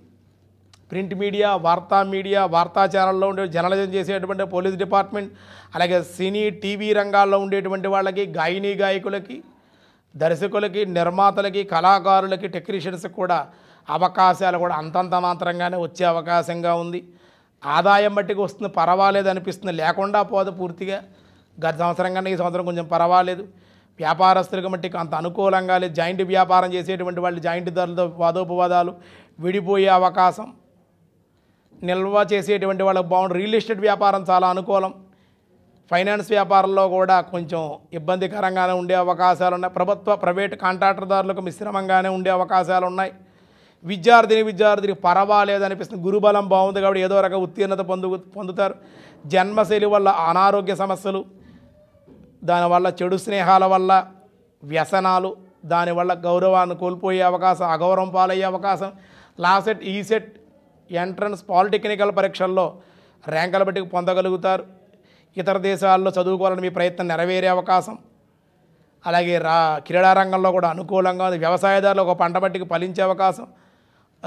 ప్రింట్ మీడియా వార్తా మీడియా వార్తా ఛానల్లో ఉండే జర్నలిజం చేసేటువంటి పోలీస్ డిపార్ట్మెంట్ అలాగే సినీ టీవీ రంగాల్లో ఉండేటువంటి వాళ్ళకి గాయని గాయకులకి దర్శకులకి నిర్మాతలకి కళాకారులకి టెక్నీషియన్స్కి కూడా అవకాశాలు కూడా అంతంత మాత్రంగానే వచ్చే అవకాశంగా ఉంది ఆదాయం బట్టికి వస్తుంది పర్వాలేదు అనిపిస్తుంది లేకుండా పోదు పూర్తిగా గత సంవత్సరం కన్నా ఈ సంవత్సరం కొంచెం పర్వాలేదు వ్యాపారస్తులకు మట్టికి అంత అనుకూలంగా లేదు జాయింట్ వ్యాపారం చేసేటువంటి వాళ్ళు జాయింట్ ధరలతో వాదోపవాదాలు విడిపోయే అవకాశం నిల్వ చేసేటువంటి వాళ్ళకి బాగుండు రియల్ ఎస్టేట్ వ్యాపారం చాలా అనుకూలం ఫైనాన్స్ వ్యాపారంలో కూడా కొంచెం ఇబ్బందికరంగానే ఉండే అవకాశాలు ఉన్నాయి ప్రభుత్వ ప్రైవేటు కాంట్రాక్టర్దారులకు మిశ్రమంగానే ఉండే అవకాశాలు ఉన్నాయి విద్యార్థిని విద్యార్థిని అనిపిస్తుంది గురుబలం బాగుంది కాబట్టి ఏదో రకంగా ఉత్తీర్ణత పొందు పొందుతారు జన్మశైలి వల్ల అనారోగ్య సమస్యలు దానివల్ల చెడు స్నేహాల వల్ల వ్యసనాలు దానివల్ల గౌరవాన్ని కోల్పోయే అవకాశం అగౌరవం పాలయ్యే అవకాశం లాసెట్ ఈసెట్ ఎంట్రన్స్ పాలిటెక్నికల్ పరీక్షల్లో ర్యాంకుల బట్టి పొందగలుగుతారు ఇతర దేశాల్లో చదువుకోవాలని మీ ప్రయత్నం నెరవేరే అవకాశం అలాగే రా క్రీడారంగంలో కూడా అనుకూలంగా ఉంది వ్యవసాయదారులు ఒక పంట బట్టికి ఫలించే అవకాశం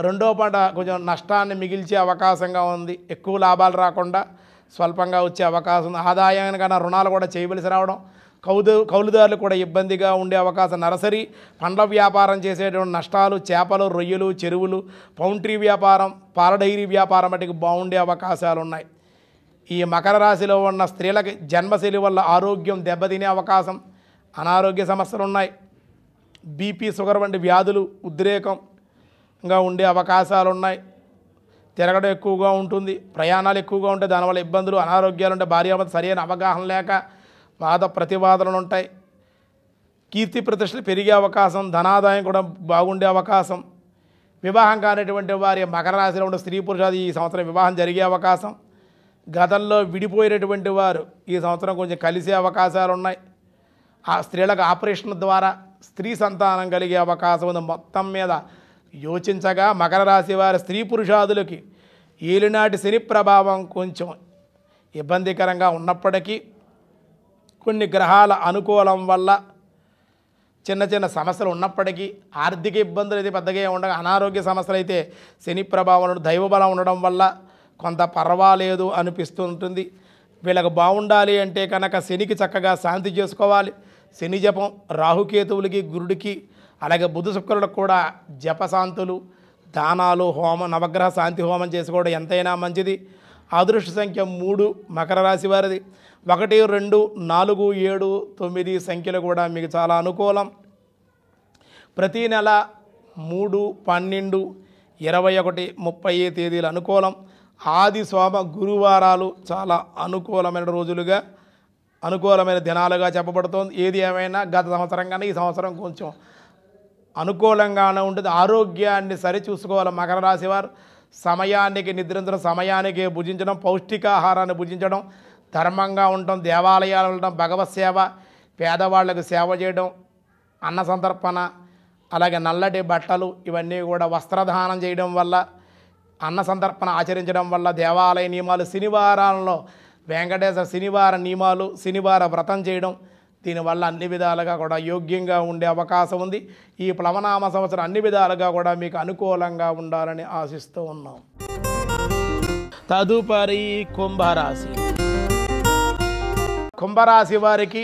రెండో పంట కొంచెం నష్టాన్ని మిగిల్చే అవకాశంగా ఉంది ఎక్కువ లాభాలు రాకుండా స్వల్పంగా వచ్చే అవకాశం ఉంది ఆదాయానికన్నా రుణాలు కూడా చేయవలసి రావడం కౌలు కౌలుదారులు కూడా ఇబ్బందిగా ఉండే అవకాశం నర్సరీ పండ్ల వ్యాపారం చేసేటువంటి నష్టాలు చేపలు రొయ్యలు చెరువులు పౌంట్రీ వ్యాపారం పాల డైరీ వ్యాపారం వాటికి బాగుండే అవకాశాలు ఉన్నాయి ఈ మకర రాశిలో ఉన్న స్త్రీలకి జన్మశైలి వల్ల ఆరోగ్యం దెబ్బతినే అవకాశం అనారోగ్య సమస్యలు ఉన్నాయి బీపీ షుగర్ వంటి వ్యాధులు ఉద్రేకం ఇంకా ఉండే అవకాశాలు ఉన్నాయి తిరగడం ఎక్కువగా ఉంటుంది ప్రయాణాలు ఎక్కువగా ఉంటాయి దానివల్ల ఇబ్బందులు అనారోగ్యాలు ఉంటాయి భార్యాభర్త సరైన అవగాహన లేక వాద ప్రతివాదనలు ఉంటాయి కీర్తి ప్రతిష్టలు పెరిగే అవకాశం ధనాదాయం కూడా బాగుండే అవకాశం వివాహం కానిటువంటి వారి మకర రాశిలో ఉండే స్త్రీ పురుషాది ఈ సంవత్సరం వివాహం జరిగే అవకాశం గతంలో విడిపోయినటువంటి వారు ఈ సంవత్సరం కొంచెం కలిసే అవకాశాలు ఉన్నాయి ఆ స్త్రీలకు ఆపరేషన్ ద్వారా స్త్రీ సంతానం కలిగే అవకాశం ఉంది మొత్తం మీద యోచించగా మకర రాశి వారి స్త్రీ పురుషాదులకి ఏలినాటి శని ప్రభావం కొంచెం ఇబ్బందికరంగా ఉన్నప్పటికీ కొన్ని గ్రహాల అనుకూలం వల్ల చిన్న చిన్న సమస్యలు ఉన్నప్పటికీ ఆర్థిక ఇబ్బందులు అయితే పెద్దగా ఉండగా అనారోగ్య సమస్యలు అయితే శని ప్రభావం దైవబలం ఉండడం వల్ల కొంత పర్వాలేదు అనిపిస్తూ ఉంటుంది వీళ్ళకు బాగుండాలి అంటే కనుక శనికి చక్కగా శాంతి చేసుకోవాలి శని జపం రాహుకేతువులకి గురుడికి అలాగే బుద్ధ శుక్రుడు కూడా జపశాంతులు దానాలు హోమ నవగ్రహ శాంతి హోమం చేసుకోవడం ఎంతైనా మంచిది అదృష్ట సంఖ్య మూడు మకర రాశి వారిది ఒకటి రెండు నాలుగు ఏడు తొమ్మిది సంఖ్యలు కూడా మీకు చాలా అనుకూలం ప్రతీ నెల మూడు పన్నెండు ఇరవై ఒకటి ముప్పై తేదీలు అనుకూలం ఆది సోమ గురువారాలు చాలా అనుకూలమైన రోజులుగా అనుకూలమైన దినాలుగా చెప్పబడుతోంది ఏది ఏమైనా గత సంవత్సరం కానీ ఈ సంవత్సరం కొంచెం అనుకూలంగానే ఉంటుంది ఆరోగ్యాన్ని సరిచూసుకోవాలి మకర రాశి వారు సమయానికి నిద్రించడం సమయానికి భుజించడం పౌష్టికాహారాన్ని భుజించడం ధర్మంగా ఉండటం దేవాలయాలు ఉండటం భగవత్ సేవ పేదవాళ్లకు సేవ చేయడం అన్న సంతర్పణ అలాగే నల్లటి బట్టలు ఇవన్నీ కూడా వస్త్రధానం చేయడం వల్ల అన్న సంతర్పణ ఆచరించడం వల్ల దేవాలయ నియమాలు శనివారాలలో వెంకటేశ్వర శనివార నియమాలు శనివార వ్రతం చేయడం దీనివల్ల అన్ని విధాలుగా కూడా యోగ్యంగా ఉండే అవకాశం ఉంది ఈ ప్లవనామ సంవత్సరం అన్ని విధాలుగా కూడా మీకు అనుకూలంగా ఉండాలని ఆశిస్తూ ఉన్నాం తదుపరి కుంభరాశి కుంభరాశి వారికి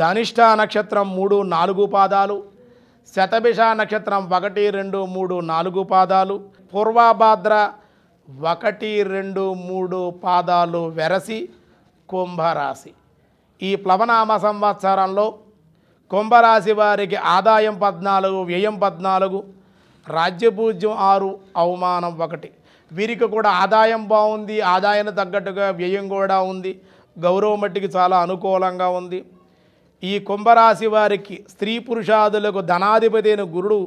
ధనిష్ట నక్షత్రం మూడు నాలుగు పాదాలు శతభిష నక్షత్రం ఒకటి రెండు మూడు నాలుగు పాదాలు పూర్వభాద్ర ఒకటి రెండు మూడు పాదాలు వెరసి కుంభరాశి ఈ ప్లవనామ సంవత్సరంలో కుంభరాశి వారికి ఆదాయం పద్నాలుగు వ్యయం పద్నాలుగు రాజ్యపూజ్యం ఆరు అవమానం ఒకటి వీరికి కూడా ఆదాయం బాగుంది ఆదాయాన్ని తగ్గట్టుగా వ్యయం కూడా ఉంది గౌరవ మట్టికి చాలా అనుకూలంగా ఉంది ఈ కుంభరాశి వారికి స్త్రీ పురుషాదులకు ధనాధిపతి అయిన గురుడు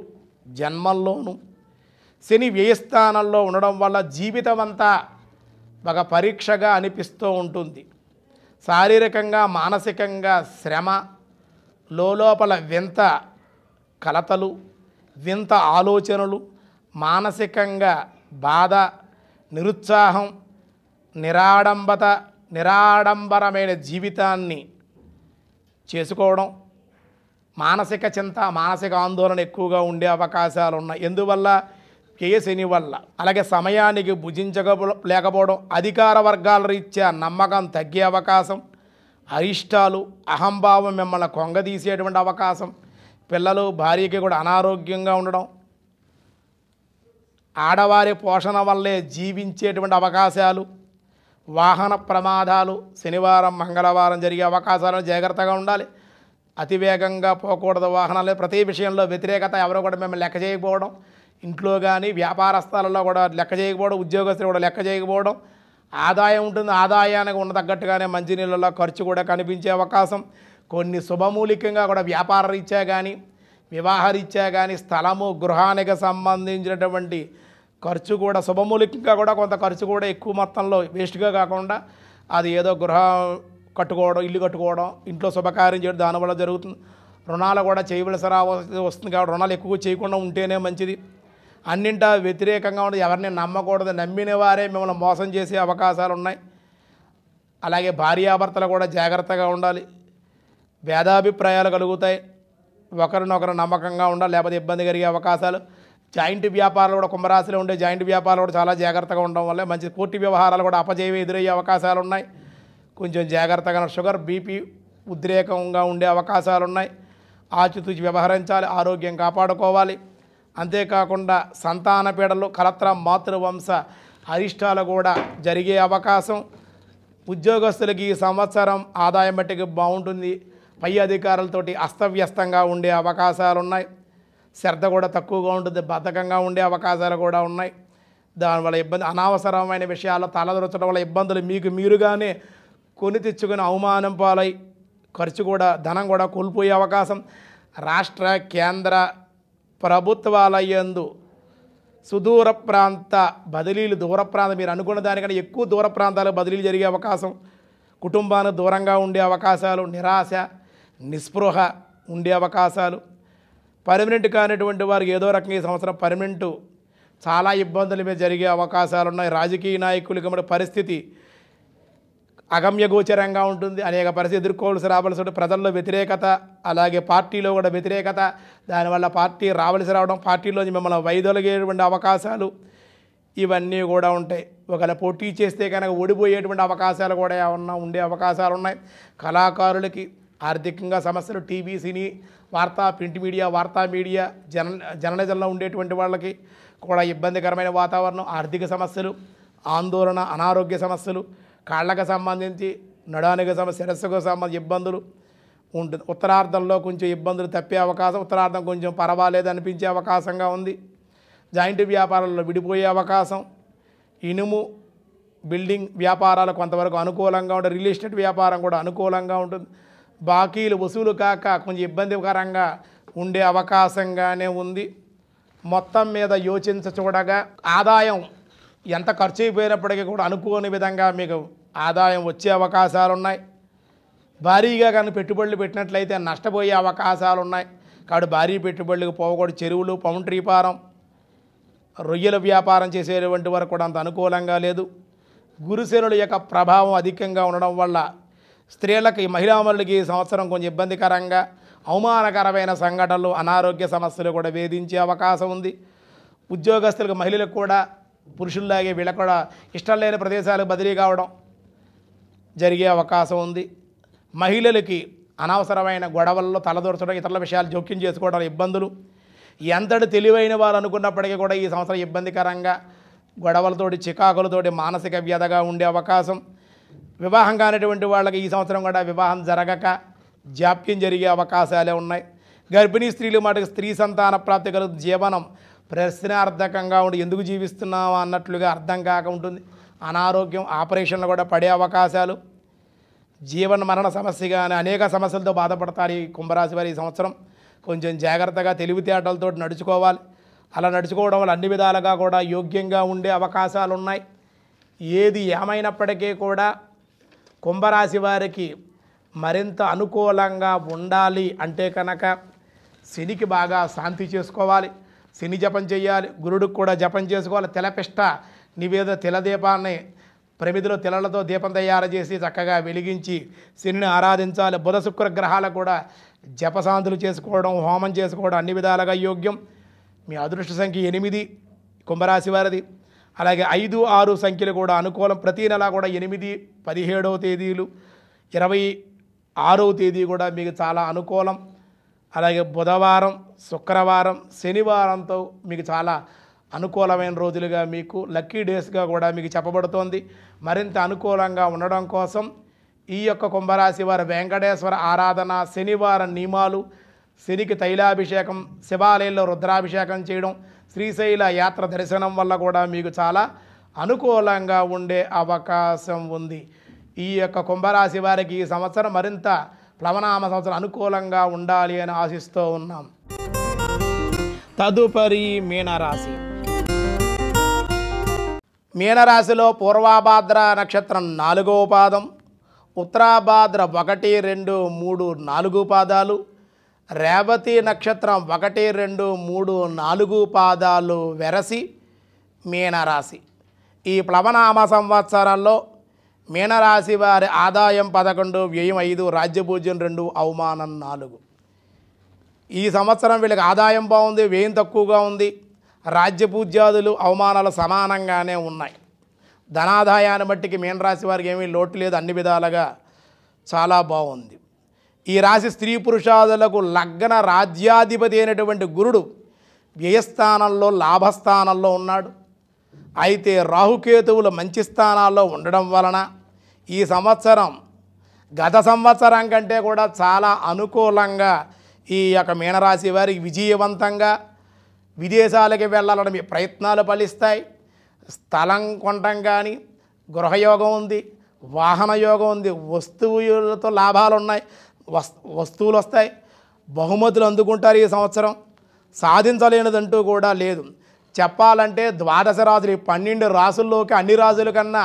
జన్మల్లోనూ శని వ్యయస్థానంలో ఉండడం వల్ల జీవితం అంతా ఒక పరీక్షగా అనిపిస్తూ ఉంటుంది శారీరకంగా మానసికంగా శ్రమ లోపల వింత కలతలు వింత ఆలోచనలు మానసికంగా బాధ నిరుత్సాహం నిరాడంబత నిరాడంబరమైన జీవితాన్ని చేసుకోవడం మానసిక చింత మానసిక ఆందోళన ఎక్కువగా ఉండే అవకాశాలు ఉన్నాయి ఎందువల్ల కేయశని వల్ల అలాగే సమయానికి భుజించక లేకపోవడం అధికార వర్గాల రీత్యా నమ్మకం తగ్గే అవకాశం అరిష్టాలు అహంభావం మిమ్మల్ని కొంగదీసేటువంటి అవకాశం పిల్లలు భార్యకి కూడా అనారోగ్యంగా ఉండడం ఆడవారి పోషణ వల్లే జీవించేటువంటి అవకాశాలు వాహన ప్రమాదాలు శనివారం మంగళవారం జరిగే అవకాశాలను జాగ్రత్తగా ఉండాలి అతివేగంగా పోకూడదు వాహనాలు ప్రతి విషయంలో వ్యతిరేకత ఎవరో కూడా మేము లెక్క చేయకపోవడం ఇంట్లో కానీ వ్యాపార స్థలాల్లో కూడా లెక్క చేయకపోవడం ఉద్యోగస్తులు కూడా లెక్క చేయకపోవడం ఆదాయం ఉంటుంది ఆదాయానికి ఉన్న తగ్గట్టుగానే మంచినీళ్ళలో ఖర్చు కూడా కనిపించే అవకాశం కొన్ని శుభమూలికంగా కూడా వ్యాపార రీత్యా కానీ వివాహరీత్యా కానీ స్థలము గృహానికి సంబంధించినటువంటి ఖర్చు కూడా శుభమూలికంగా కూడా కొంత ఖర్చు కూడా ఎక్కువ మొత్తంలో వేస్ట్గా కాకుండా అది ఏదో గృహ కట్టుకోవడం ఇల్లు కట్టుకోవడం ఇంట్లో శుభకార్యం చేయడం దానివల్ల జరుగుతుంది రుణాలు కూడా చేయవలసిన వస్తుంది కాబట్టి రుణాలు ఎక్కువ చేయకుండా ఉంటేనే మంచిది అన్నింటా వ్యతిరేకంగా ఉండదు ఎవరిని నమ్మకూడదు నమ్మిన వారే మిమ్మల్ని మోసం చేసే అవకాశాలు ఉన్నాయి అలాగే భార్యాభర్తలు కూడా జాగ్రత్తగా ఉండాలి భేదాభిప్రాయాలు కలుగుతాయి ఒకరినొకరు నమ్మకంగా ఉండాలి లేకపోతే ఇబ్బంది కలిగే అవకాశాలు జాయింట్ వ్యాపారాలు కూడా కుంభరాశిలో ఉండే జాయింట్ వ్యాపారాలు కూడా చాలా జాగ్రత్తగా ఉండడం వల్ల మంచి కోర్టు వ్యవహారాలు కూడా అపజయం ఎదురయ్యే అవకాశాలు ఉన్నాయి కొంచెం జాగ్రత్తగా షుగర్ బీపీ ఉద్రేకంగా ఉండే అవకాశాలు ఉన్నాయి ఆచితూచి వ్యవహరించాలి ఆరోగ్యం కాపాడుకోవాలి అంతేకాకుండా సంతాన పీడలు కలత్ర మాతృవంశ అరిష్టాలు కూడా జరిగే అవకాశం ఉద్యోగస్తులకి ఈ సంవత్సరం ఆదాయం బట్టికి బాగుంటుంది పై అధికారులతోటి అస్తవ్యస్తంగా ఉండే అవకాశాలు ఉన్నాయి శ్రద్ధ కూడా తక్కువగా ఉంటుంది బద్ధకంగా ఉండే అవకాశాలు కూడా ఉన్నాయి దానివల్ల ఇబ్బంది అనవసరమైన విషయాలు తలదొరచడం వల్ల ఇబ్బందులు మీకు మీరుగానే కొని తెచ్చుకుని అవమానం పాలై ఖర్చు కూడా ధనం కూడా కోల్పోయే అవకాశం రాష్ట్ర కేంద్ర ప్రభుత్వాలయందు సుదూర ప్రాంత బదిలీలు దూర ప్రాంతం మీరు అనుకున్న దానికన్నా ఎక్కువ దూర ప్రాంతాలు బదిలీలు జరిగే అవకాశం కుటుంబానికి దూరంగా ఉండే అవకాశాలు నిరాశ నిస్పృహ ఉండే అవకాశాలు పర్మనెంట్ కానిటువంటి వారికి ఏదో రకంగా ఈ సంవత్సరం పర్మనెంటు చాలా ఇబ్బందుల మీద జరిగే అవకాశాలు ఉన్నాయి రాజకీయ నాయకులకి మన పరిస్థితి అగమ్యగోచరంగా ఉంటుంది అనేక పరిస్థితి ఎదుర్కోవాల్సి రావాల్సి ప్రజల్లో వ్యతిరేకత అలాగే పార్టీలో కూడా వ్యతిరేకత దానివల్ల పార్టీ రావాల్సి రావడం పార్టీలో మిమ్మల్ని వైదొలగేటువంటి అవకాశాలు ఇవన్నీ కూడా ఉంటాయి ఒకవేళ పోటీ చేస్తే కనుక ఓడిపోయేటువంటి అవకాశాలు కూడా ఏమన్నా ఉండే అవకాశాలు ఉన్నాయి కళాకారులకి ఆర్థికంగా సమస్యలు టీవీ సినీ వార్తా ప్రింట్ మీడియా వార్తా మీడియా జన జర్నలిజంలో ఉండేటువంటి వాళ్ళకి కూడా ఇబ్బందికరమైన వాతావరణం ఆర్థిక సమస్యలు ఆందోళన అనారోగ్య సమస్యలు కాళ్ళకు సంబంధించి నడానికి సంబంధించి శిరస్సుకు సంబంధించి ఇబ్బందులు ఉంటుంది ఉత్తరార్థంలో కొంచెం ఇబ్బందులు తప్పే అవకాశం ఉత్తరార్థం కొంచెం పర్వాలేదు అనిపించే అవకాశంగా ఉంది జాయింట్ వ్యాపారాల్లో విడిపోయే అవకాశం ఇనుము బిల్డింగ్ వ్యాపారాలు కొంతవరకు అనుకూలంగా ఉంటుంది రియల్ ఎస్టేట్ వ్యాపారం కూడా అనుకూలంగా ఉంటుంది బాకీలు వసూలు కాక కొంచెం ఇబ్బందికరంగా ఉండే అవకాశంగానే ఉంది మొత్తం మీద యోచించ చూడగా ఆదాయం ఎంత ఖర్చు అయిపోయినప్పటికీ కూడా అనుకోని విధంగా మీకు ఆదాయం వచ్చే అవకాశాలు ఉన్నాయి భారీగా కానీ పెట్టుబడులు పెట్టినట్లయితే నష్టపోయే అవకాశాలు ఉన్నాయి కాబట్టి భారీ పెట్టుబడులకు పోవకూడదు చెరువులు పౌండ్రీ ఫారం రొయ్యల వ్యాపారం చేసేటువంటి వరకు కూడా అంత అనుకూలంగా లేదు గురుశనుల యొక్క ప్రభావం అధికంగా ఉండడం వల్ల స్త్రీలకి మహిళామణులకి సంవత్సరం కొంచెం ఇబ్బందికరంగా అవమానకరమైన సంఘటనలు అనారోగ్య సమస్యలు కూడా వేధించే అవకాశం ఉంది ఉద్యోగస్తులకు మహిళలకు కూడా పురుషుల్లాగే వీళ్ళకు కూడా ఇష్టం లేని ప్రదేశాలకు బదిలీ కావడం జరిగే అవకాశం ఉంది మహిళలకి అనవసరమైన గొడవల్లో తలదూర్చడం ఇతరుల విషయాలు జోక్యం చేసుకోవడం ఇబ్బందులు ఎంతటి తెలివైన వారు అనుకున్నప్పటికీ కూడా ఈ సంవత్సరం ఇబ్బందికరంగా గొడవలతోటి చికాకులతోటి మానసిక వ్యధగా ఉండే అవకాశం వివాహం కానిటువంటి వాళ్ళకి ఈ సంవత్సరం కూడా వివాహం జరగక జాప్యం జరిగే అవకాశాలే ఉన్నాయి గర్భిణీ స్త్రీలు మటుకు స్త్రీ సంతాన ప్రాప్తి కలుగు జీవనం ప్రశ్నార్థకంగా ఉండి ఎందుకు జీవిస్తున్నావు అన్నట్లుగా అర్థం కాక ఉంటుంది అనారోగ్యం ఆపరేషన్లు కూడా పడే అవకాశాలు జీవన మరణ సమస్య కానీ అనేక సమస్యలతో బాధపడతారు ఈ కుంభరాశి వారి ఈ సంవత్సరం కొంచెం జాగ్రత్తగా తెలివితేటలతో నడుచుకోవాలి అలా నడుచుకోవడం వల్ల అన్ని విధాలుగా కూడా యోగ్యంగా ఉండే అవకాశాలు ఉన్నాయి ఏది ఏమైనప్పటికీ కూడా కుంభరాశి వారికి మరింత అనుకూలంగా ఉండాలి అంటే కనుక శనికి బాగా శాంతి చేసుకోవాలి శని జపం చేయాలి గురుడికి కూడా జపం చేసుకోవాలి తెలపిష్ట నివేద తెలదీపాన్ని ప్రమిదిలో తెలలతో దీపం తయారు చేసి చక్కగా వెలిగించి శని ఆరాధించాలి బుధ శుక్ర గ్రహాలకు కూడా జపశాంతులు చేసుకోవడం హోమం చేసుకోవడం అన్ని విధాలుగా యోగ్యం మీ అదృష్ట సంఖ్య ఎనిమిది కుంభరాశి వారిది అలాగే ఐదు ఆరు సంఖ్యలు కూడా అనుకూలం ప్రతి నెల కూడా ఎనిమిది పదిహేడవ తేదీలు ఇరవై ఆరవ తేదీ కూడా మీకు చాలా అనుకూలం అలాగే బుధవారం శుక్రవారం శనివారంతో మీకు చాలా అనుకూలమైన రోజులుగా మీకు లక్కీ డేస్గా కూడా మీకు చెప్పబడుతోంది మరింత అనుకూలంగా ఉండడం కోసం ఈ యొక్క కుంభరాశి వారి వెంకటేశ్వర ఆరాధన శనివారం నియమాలు శనికి తైలాభిషేకం శివాలయంలో రుద్రాభిషేకం చేయడం శ్రీశైల యాత్ర దర్శనం వల్ల కూడా మీకు చాలా అనుకూలంగా ఉండే అవకాశం ఉంది ఈ యొక్క కుంభరాశి వారికి ఈ సంవత్సరం మరింత ప్లవనామ సంవత్సరం అనుకూలంగా ఉండాలి అని ఆశిస్తూ ఉన్నాం తదుపరి మీనరాశి మీనరాశిలో పూర్వాభాద్ర నక్షత్రం నాలుగవ పాదం ఉత్తరాభాద్ర ఒకటి రెండు మూడు నాలుగు పాదాలు రేవతి నక్షత్రం ఒకటి రెండు మూడు నాలుగు పాదాలు వెరసి మీనరాశి ఈ ప్లవనామ సంవత్సరంలో మీనరాశి వారి ఆదాయం పదకొండు వ్యయం ఐదు రాజ్యభూజ్యం రెండు అవమానం నాలుగు ఈ సంవత్సరం వీళ్ళకి ఆదాయం బాగుంది వ్యయం తక్కువగా ఉంది రాజ్యపూజ్యాదులు అవమానాలు సమానంగానే ఉన్నాయి ధనాదాయాన్ని బట్టికి మీనరాశి వారికి ఏమీ లోటు లేదు అన్ని విధాలుగా చాలా బాగుంది ఈ రాశి స్త్రీ పురుషాదులకు లగ్న రాజ్యాధిపతి అయినటువంటి గురుడు వ్యయస్థానంలో లాభస్థానంలో ఉన్నాడు అయితే రాహుకేతువులు మంచి స్థానాల్లో ఉండడం వలన ఈ సంవత్సరం గత సంవత్సరం కంటే కూడా చాలా అనుకూలంగా ఈ యొక్క మీనరాశి వారికి విజయవంతంగా విదేశాలకి వెళ్ళాలని ప్రయత్నాలు ఫలిస్తాయి స్థలం కొనడం కానీ గృహయోగం ఉంది వాహన యోగం ఉంది వస్తువులతో లాభాలు ఉన్నాయి వస్తువులు వస్తాయి బహుమతులు అందుకుంటారు ఈ సంవత్సరం సాధించలేనిదంటూ కూడా లేదు చెప్పాలంటే ద్వాదశ రాజులు పన్నెండు రాసుల్లోకి అన్ని రాజుల కన్నా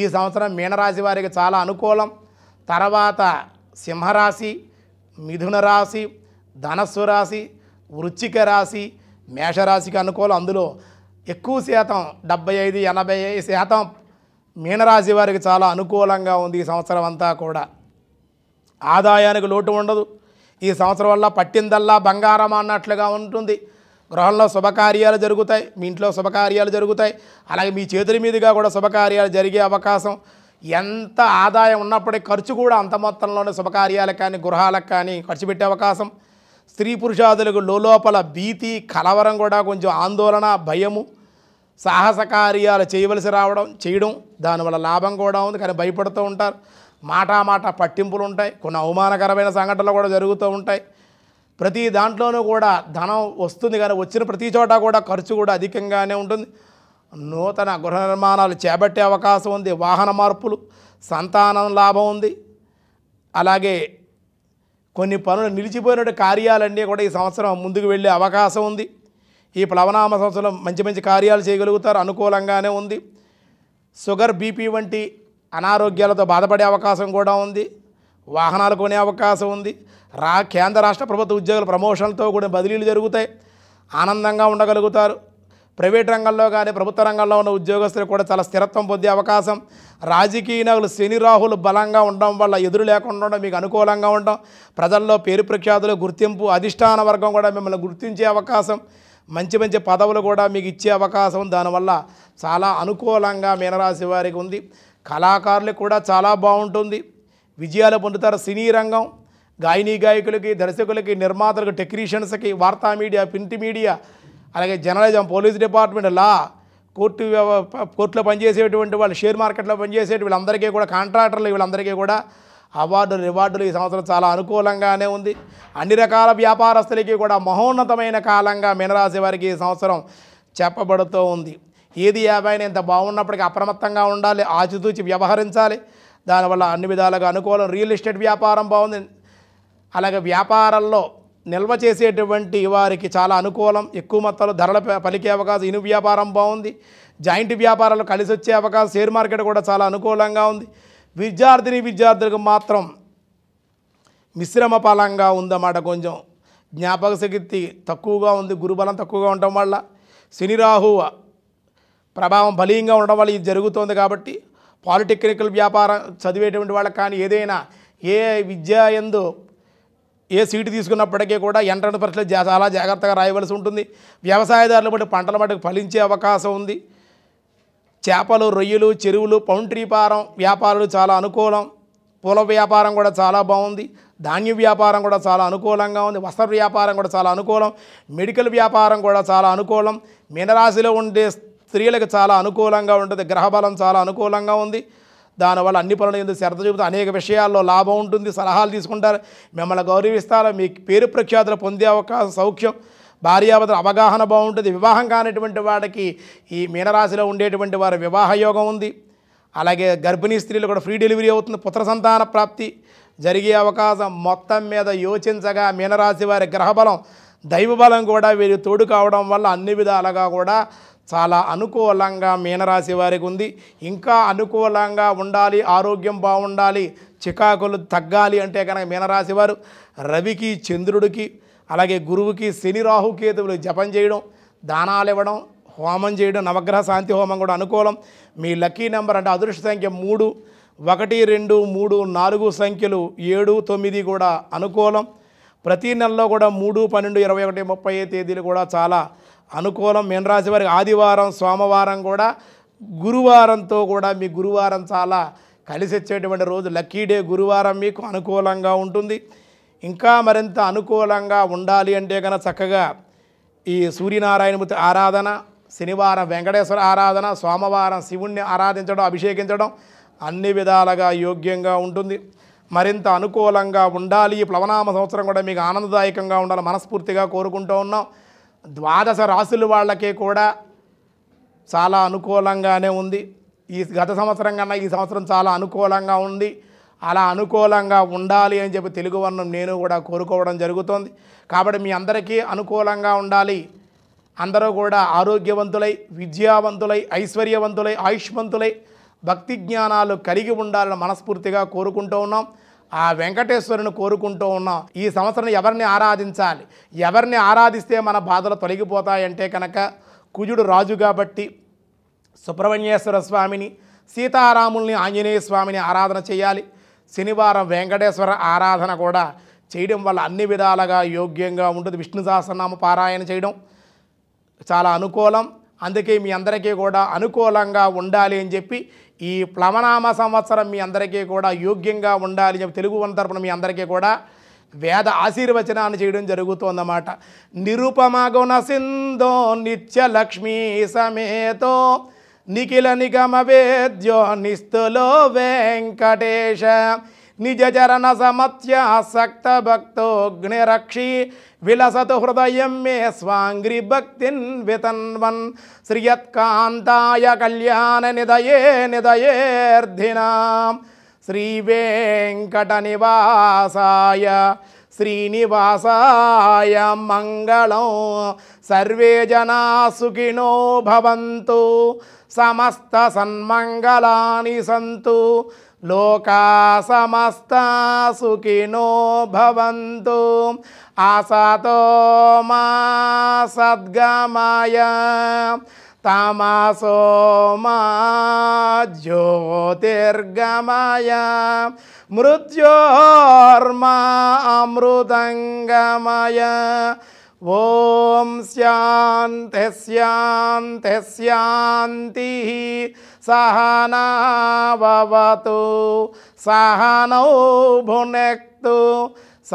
ఈ సంవత్సరం మీనరాశి వారికి చాలా అనుకూలం తర్వాత సింహరాశి మిథున రాశి ధనస్సు రాశి వృచ్చిక రాశి మేషరాశికి అనుకూలం అందులో ఎక్కువ శాతం డెబ్బై ఐదు ఎనభై శాతం మీనరాశి వారికి చాలా అనుకూలంగా ఉంది ఈ సంవత్సరం అంతా కూడా ఆదాయానికి లోటు ఉండదు ఈ సంవత్సరం వల్ల పట్టిందల్లా బంగారం అన్నట్లుగా ఉంటుంది గృహంలో శుభకార్యాలు జరుగుతాయి మీ ఇంట్లో శుభకార్యాలు జరుగుతాయి అలాగే మీ చేతుల మీదుగా కూడా శుభకార్యాలు జరిగే అవకాశం ఎంత ఆదాయం ఉన్నప్పటికీ ఖర్చు కూడా అంత మొత్తంలోనే శుభకార్యాలకు కానీ గృహాలకు కానీ ఖర్చు పెట్టే అవకాశం స్త్రీ పురుషాదులకు లోపల భీతి కలవరం కూడా కొంచెం ఆందోళన భయము సాహస కార్యాలు చేయవలసి రావడం చేయడం దానివల్ల లాభం కూడా ఉంది కానీ భయపడుతూ ఉంటారు మాటా మాట పట్టింపులు ఉంటాయి కొన్ని అవమానకరమైన సంఘటనలు కూడా జరుగుతూ ఉంటాయి ప్రతి దాంట్లోనూ కూడా ధనం వస్తుంది కానీ వచ్చిన ప్రతి చోట కూడా ఖర్చు కూడా అధికంగానే ఉంటుంది నూతన గృహ నిర్మాణాలు చేపట్టే అవకాశం ఉంది వాహన మార్పులు సంతానం లాభం ఉంది అలాగే కొన్ని పనులు నిలిచిపోయినటువంటి కార్యాలన్నీ కూడా ఈ సంవత్సరం ముందుకు వెళ్ళే అవకాశం ఉంది ఈ ప్లవనామ సంవత్సరం మంచి మంచి కార్యాలు చేయగలుగుతారు అనుకూలంగానే ఉంది షుగర్ బీపీ వంటి అనారోగ్యాలతో బాధపడే అవకాశం కూడా ఉంది వాహనాలు కొనే అవకాశం ఉంది రా కేంద్ర రాష్ట్ర ప్రభుత్వ ఉద్యోగుల ప్రమోషన్లతో కూడిన బదిలీలు జరుగుతాయి ఆనందంగా ఉండగలుగుతారు ప్రైవేట్ రంగంలో కానీ ప్రభుత్వ రంగంలో ఉన్న ఉద్యోగస్తులు కూడా చాలా స్థిరత్వం పొందే అవకాశం రాజకీయ నాయకులు శని రాహులు బలంగా ఉండడం వల్ల ఎదురు లేకుండా ఉండడం మీకు అనుకూలంగా ఉండడం ప్రజల్లో పేరు ప్రఖ్యాతులు గుర్తింపు అధిష్టాన వర్గం కూడా మిమ్మల్ని గుర్తించే అవకాశం మంచి మంచి పదవులు కూడా మీకు ఇచ్చే అవకాశం దానివల్ల చాలా అనుకూలంగా మీనరాశి వారికి ఉంది కళాకారులకు కూడా చాలా బాగుంటుంది విజయాలు పొందుతారు సినీ రంగం గాయని గాయకులకి దర్శకులకి నిర్మాతలకు టెక్నీషియన్స్కి వార్తా మీడియా ప్రింట్ మీడియా అలాగే journalism police department law court కోర్టులో పనిచేసేటువంటి వాళ్ళు షేర్ మార్కెట్లో పనిచేసే వీళ్ళందరికీ కూడా కాంట్రాక్టర్లు వీళ్ళందరికీ కూడా అవార్డులు రివార్డులు ఈ సంవత్సరం చాలా అనుకూలంగానే ఉంది అన్ని రకాల వ్యాపారస్తులకి కూడా మహోన్నతమైన కాలంగా మీనరాశి వారికి ఈ సంవత్సరం చెప్పబడుతూ ఉంది ఏది యాభై ఇంత బాగున్నప్పటికీ అప్రమత్తంగా ఉండాలి ఆచితూచి వ్యవహరించాలి దానివల్ల అన్ని విధాలుగా అనుకూలం రియల్ ఎస్టేట్ వ్యాపారం బాగుంది అలాగే వ్యాపారంలో నిల్వ చేసేటువంటి వారికి చాలా అనుకూలం ఎక్కువ మొత్తంలో ధరల పలికే అవకాశం ఇను వ్యాపారం బాగుంది జాయింట్ వ్యాపారాలు కలిసి వచ్చే అవకాశం షేర్ మార్కెట్ కూడా చాలా అనుకూలంగా ఉంది విద్యార్థిని విద్యార్థులకు మాత్రం మిశ్రమ ఫలంగా ఉందన్నమాట కొంచెం జ్ఞాపక శక్తి తక్కువగా ఉంది గురుబలం తక్కువగా ఉండటం వల్ల రాహు ప్రభావం బలీయంగా ఉండడం వల్ల ఇది జరుగుతుంది కాబట్టి పాలిటెక్నికల్ వ్యాపారం చదివేటువంటి వాళ్ళకి కానీ ఏదైనా ఏ విద్య ఎందు ఏ సీటు తీసుకున్నప్పటికీ కూడా ఎంట్రెన్స్ పరీక్షలు చాలా జాగ్రత్తగా రాయవలసి ఉంటుంది వ్యవసాయదారులు బట్టి పంటల మటుకు ఫలించే అవకాశం ఉంది చేపలు రొయ్యలు చెరువులు పౌంట్రీ పారం వ్యాపారాలు చాలా అనుకూలం పూల వ్యాపారం కూడా చాలా బాగుంది ధాన్య వ్యాపారం కూడా చాలా అనుకూలంగా ఉంది వస్త్ర వ్యాపారం కూడా చాలా అనుకూలం మెడికల్ వ్యాపారం కూడా చాలా అనుకూలం మీనరాశిలో ఉండే స్త్రీలకు చాలా అనుకూలంగా ఉంటుంది గ్రహబలం చాలా అనుకూలంగా ఉంది దానివల్ల అన్ని పనులు ఎందుకు శ్రద్ధ చూపుతూ అనేక విషయాల్లో లాభం ఉంటుంది సలహాలు తీసుకుంటారు మిమ్మల్ని గౌరవిస్తారు మీ పేరు ప్రఖ్యాతులు పొందే అవకాశం సౌఖ్యం భార్యాభర్తల అవగాహన బాగుంటుంది వివాహం కానిటువంటి వాడికి ఈ మీనరాశిలో ఉండేటువంటి వారి వివాహ యోగం ఉంది అలాగే గర్భిణీ స్త్రీలు కూడా ఫ్రీ డెలివరీ అవుతుంది పుత్ర సంతాన ప్రాప్తి జరిగే అవకాశం మొత్తం మీద యోచించగా మీనరాశి వారి గ్రహబలం దైవబలం కూడా వీరికి తోడు కావడం వల్ల అన్ని విధాలుగా కూడా చాలా అనుకూలంగా మీనరాశి వారికి ఉంది ఇంకా అనుకూలంగా ఉండాలి ఆరోగ్యం బాగుండాలి చికాకులు తగ్గాలి అంటే కనుక మీనరాశి వారు రవికి చంద్రుడికి అలాగే గురువుకి శని రాహుకేతువులు జపం చేయడం దానాలు ఇవ్వడం హోమం చేయడం నవగ్రహ శాంతి హోమం కూడా అనుకూలం మీ లక్కీ నెంబర్ అంటే అదృష్ట సంఖ్య మూడు ఒకటి రెండు మూడు నాలుగు సంఖ్యలు ఏడు తొమ్మిది కూడా అనుకూలం ప్రతి నెలలో కూడా మూడు పన్నెండు ఇరవై ఒకటి ముప్పై తేదీలు కూడా చాలా అనుకూలం మీనరాశి వారికి ఆదివారం సోమవారం కూడా గురువారంతో కూడా మీ గురువారం చాలా కలిసి వచ్చేటువంటి రోజు లక్కీ డే గురువారం మీకు అనుకూలంగా ఉంటుంది ఇంకా మరింత అనుకూలంగా ఉండాలి అంటే కనుక చక్కగా ఈ సూర్యనారాయణమూర్తి ఆరాధన శనివారం వెంకటేశ్వర ఆరాధన సోమవారం శివుణ్ణి ఆరాధించడం అభిషేకించడం అన్ని విధాలుగా యోగ్యంగా ఉంటుంది మరింత అనుకూలంగా ఉండాలి ప్లవనామ సంవత్సరం కూడా మీకు ఆనందదాయకంగా ఉండాలి మనస్ఫూర్తిగా కోరుకుంటూ ఉన్నాం ద్వాదశ రాసులు వాళ్ళకే కూడా చాలా అనుకూలంగానే ఉంది ఈ గత సంవత్సరం కన్నా ఈ సంవత్సరం చాలా అనుకూలంగా ఉంది అలా అనుకూలంగా ఉండాలి అని చెప్పి తెలుగు వర్ణం నేను కూడా కోరుకోవడం జరుగుతోంది కాబట్టి మీ అందరికీ అనుకూలంగా ఉండాలి అందరూ కూడా ఆరోగ్యవంతులై విద్యావంతులై ఐశ్వర్యవంతులై ఆయుష్మంతులై భక్తి జ్ఞానాలు కలిగి ఉండాలని మనస్ఫూర్తిగా కోరుకుంటూ ఉన్నాం ఆ వెంకటేశ్వరుని కోరుకుంటూ ఉన్నాం ఈ సంవత్సరం ఎవరిని ఆరాధించాలి ఎవరిని ఆరాధిస్తే మన బాధలు తొలగిపోతాయంటే కనుక కుజుడు రాజు కాబట్టి సుబ్రహ్మణ్యేశ్వర స్వామిని సీతారాముల్ని ఆంజనేయ స్వామిని ఆరాధన చేయాలి శనివారం వెంకటేశ్వర ఆరాధన కూడా చేయడం వల్ల అన్ని విధాలుగా యోగ్యంగా ఉంటుంది విష్ణు సహస్రనామ పారాయణ చేయడం చాలా అనుకూలం అందుకే మీ అందరికీ కూడా అనుకూలంగా ఉండాలి అని చెప్పి ఈ ప్లవనామ సంవత్సరం మీ అందరికీ కూడా యోగ్యంగా ఉండాలి చెప్పి తెలుగు వన్ తరపున మీ అందరికీ కూడా వేద ఆశీర్వచనాన్ని చేయడం జరుగుతోందన్నమాట నిరుపమగుణ సింధో నిత్య లక్ష్మీ సమేతో నిఖిల నిగమ వేద్యో నిస్తులో వెంకటేశ నిజచరణ సమత్యాసక్త భక్తోగ్నిరక్షి విలసతు హృదయం మే స్వాంగ్రి భక్తిన్ వితన్వన్ శ్రియత్కాంతాయ కళ్యాణ నిదయే నిదయేర్ధినాం శ్రీవేంకటనివాసాయ శ్రీనివాసాయ మంగళం సర్వే జనా సుఖినో భవంతు సమస్త సన్మంగళాని సంతు లోకా సమస్త సుఖినో భవంతు ఆసతో మా సద్గమాయ తమసో మా జ్యోతిర్గమాయ మృత్యోర్మా అమృతంగమయ ॐ स्यान्ते स्यान् ते स्यान्तिः सहनावतु सहनौ भुनक्तु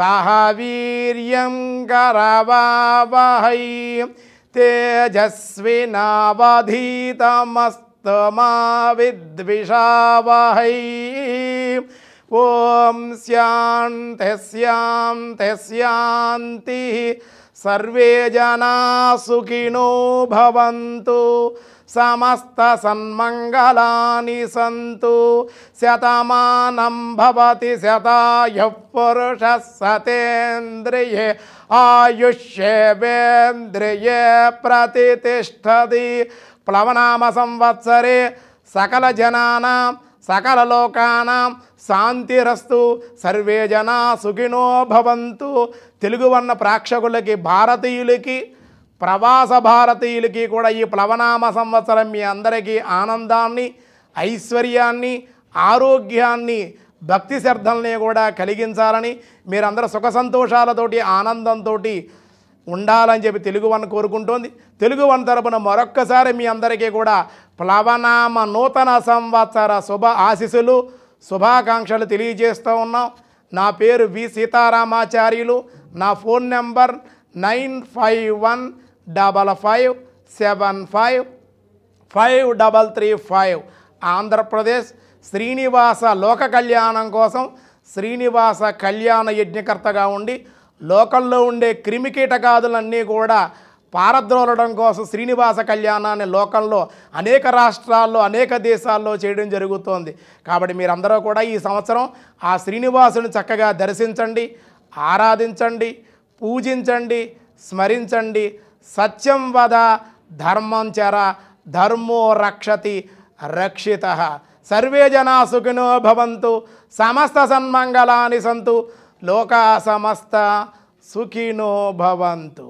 सह वीर्यं करवावहै तेजस्विनावधीतमस्तमाविद्विषा ॐ स्यान्ते स्यान्ते स्यान्तिः సర్వే జనా సుఖినో భవంతు సమస్త సన్మంగళాని సంతు శతమానం భవతి శతాయ పురుష సతేంద్రియే ఆయుష్యేంద్రియే ప్రతిష్టది ప్లవనామ సంవత్సరే సకల జనానాం సకల లోకానం శాంతిరస్తు సర్వే జనా సుఖినోభవంతు తెలుగు వర్ణ ప్రేక్షకులకి భారతీయులకి ప్రవాస భారతీయులకి కూడా ఈ ప్లవనామ సంవత్సరం మీ అందరికీ ఆనందాన్ని ఐశ్వర్యాన్ని ఆరోగ్యాన్ని భక్తి శ్రద్ధల్ని కూడా కలిగించాలని మీరందరూ సుఖ సంతోషాలతోటి ఆనందంతో ఉండాలని చెప్పి తెలుగు వన్ కోరుకుంటోంది తెలుగు వన్ తరపున మరొక్కసారి మీ అందరికీ కూడా ప్లవనామ నూతన సంవత్సర శుభ ఆశీస్సులు శుభాకాంక్షలు తెలియజేస్తూ ఉన్నాం నా పేరు వి సీతారామాచార్యులు నా phone number nine five one double five seven five five double three five Andhra Pradesh Srinivasa లోక కళ్యాణం కోసం శ్రీనివాస కళ్యాణ యజ్ఞకర్తగా ఉండి లోకల్లో ఉండే క్రిమికీటకాదులన్నీ కూడా పారద్రోలడం కోసం శ్రీనివాస కళ్యాణాన్ని లోకంలో అనేక రాష్ట్రాల్లో అనేక దేశాల్లో చేయడం జరుగుతోంది కాబట్టి మీరందరూ కూడా ఈ సంవత్సరం ఆ శ్రీనివాసుని చక్కగా దర్శించండి ఆరాధించండి పూజించండి స్మరించండి సత్యం వద ధర్మం చర ధర్మో రక్షతి రక్షిత సర్వే జనా సుఖినో భవంతు సమస్త సన్మంగళాని సంతు లోకా సమస్త సుఖినో భవంతు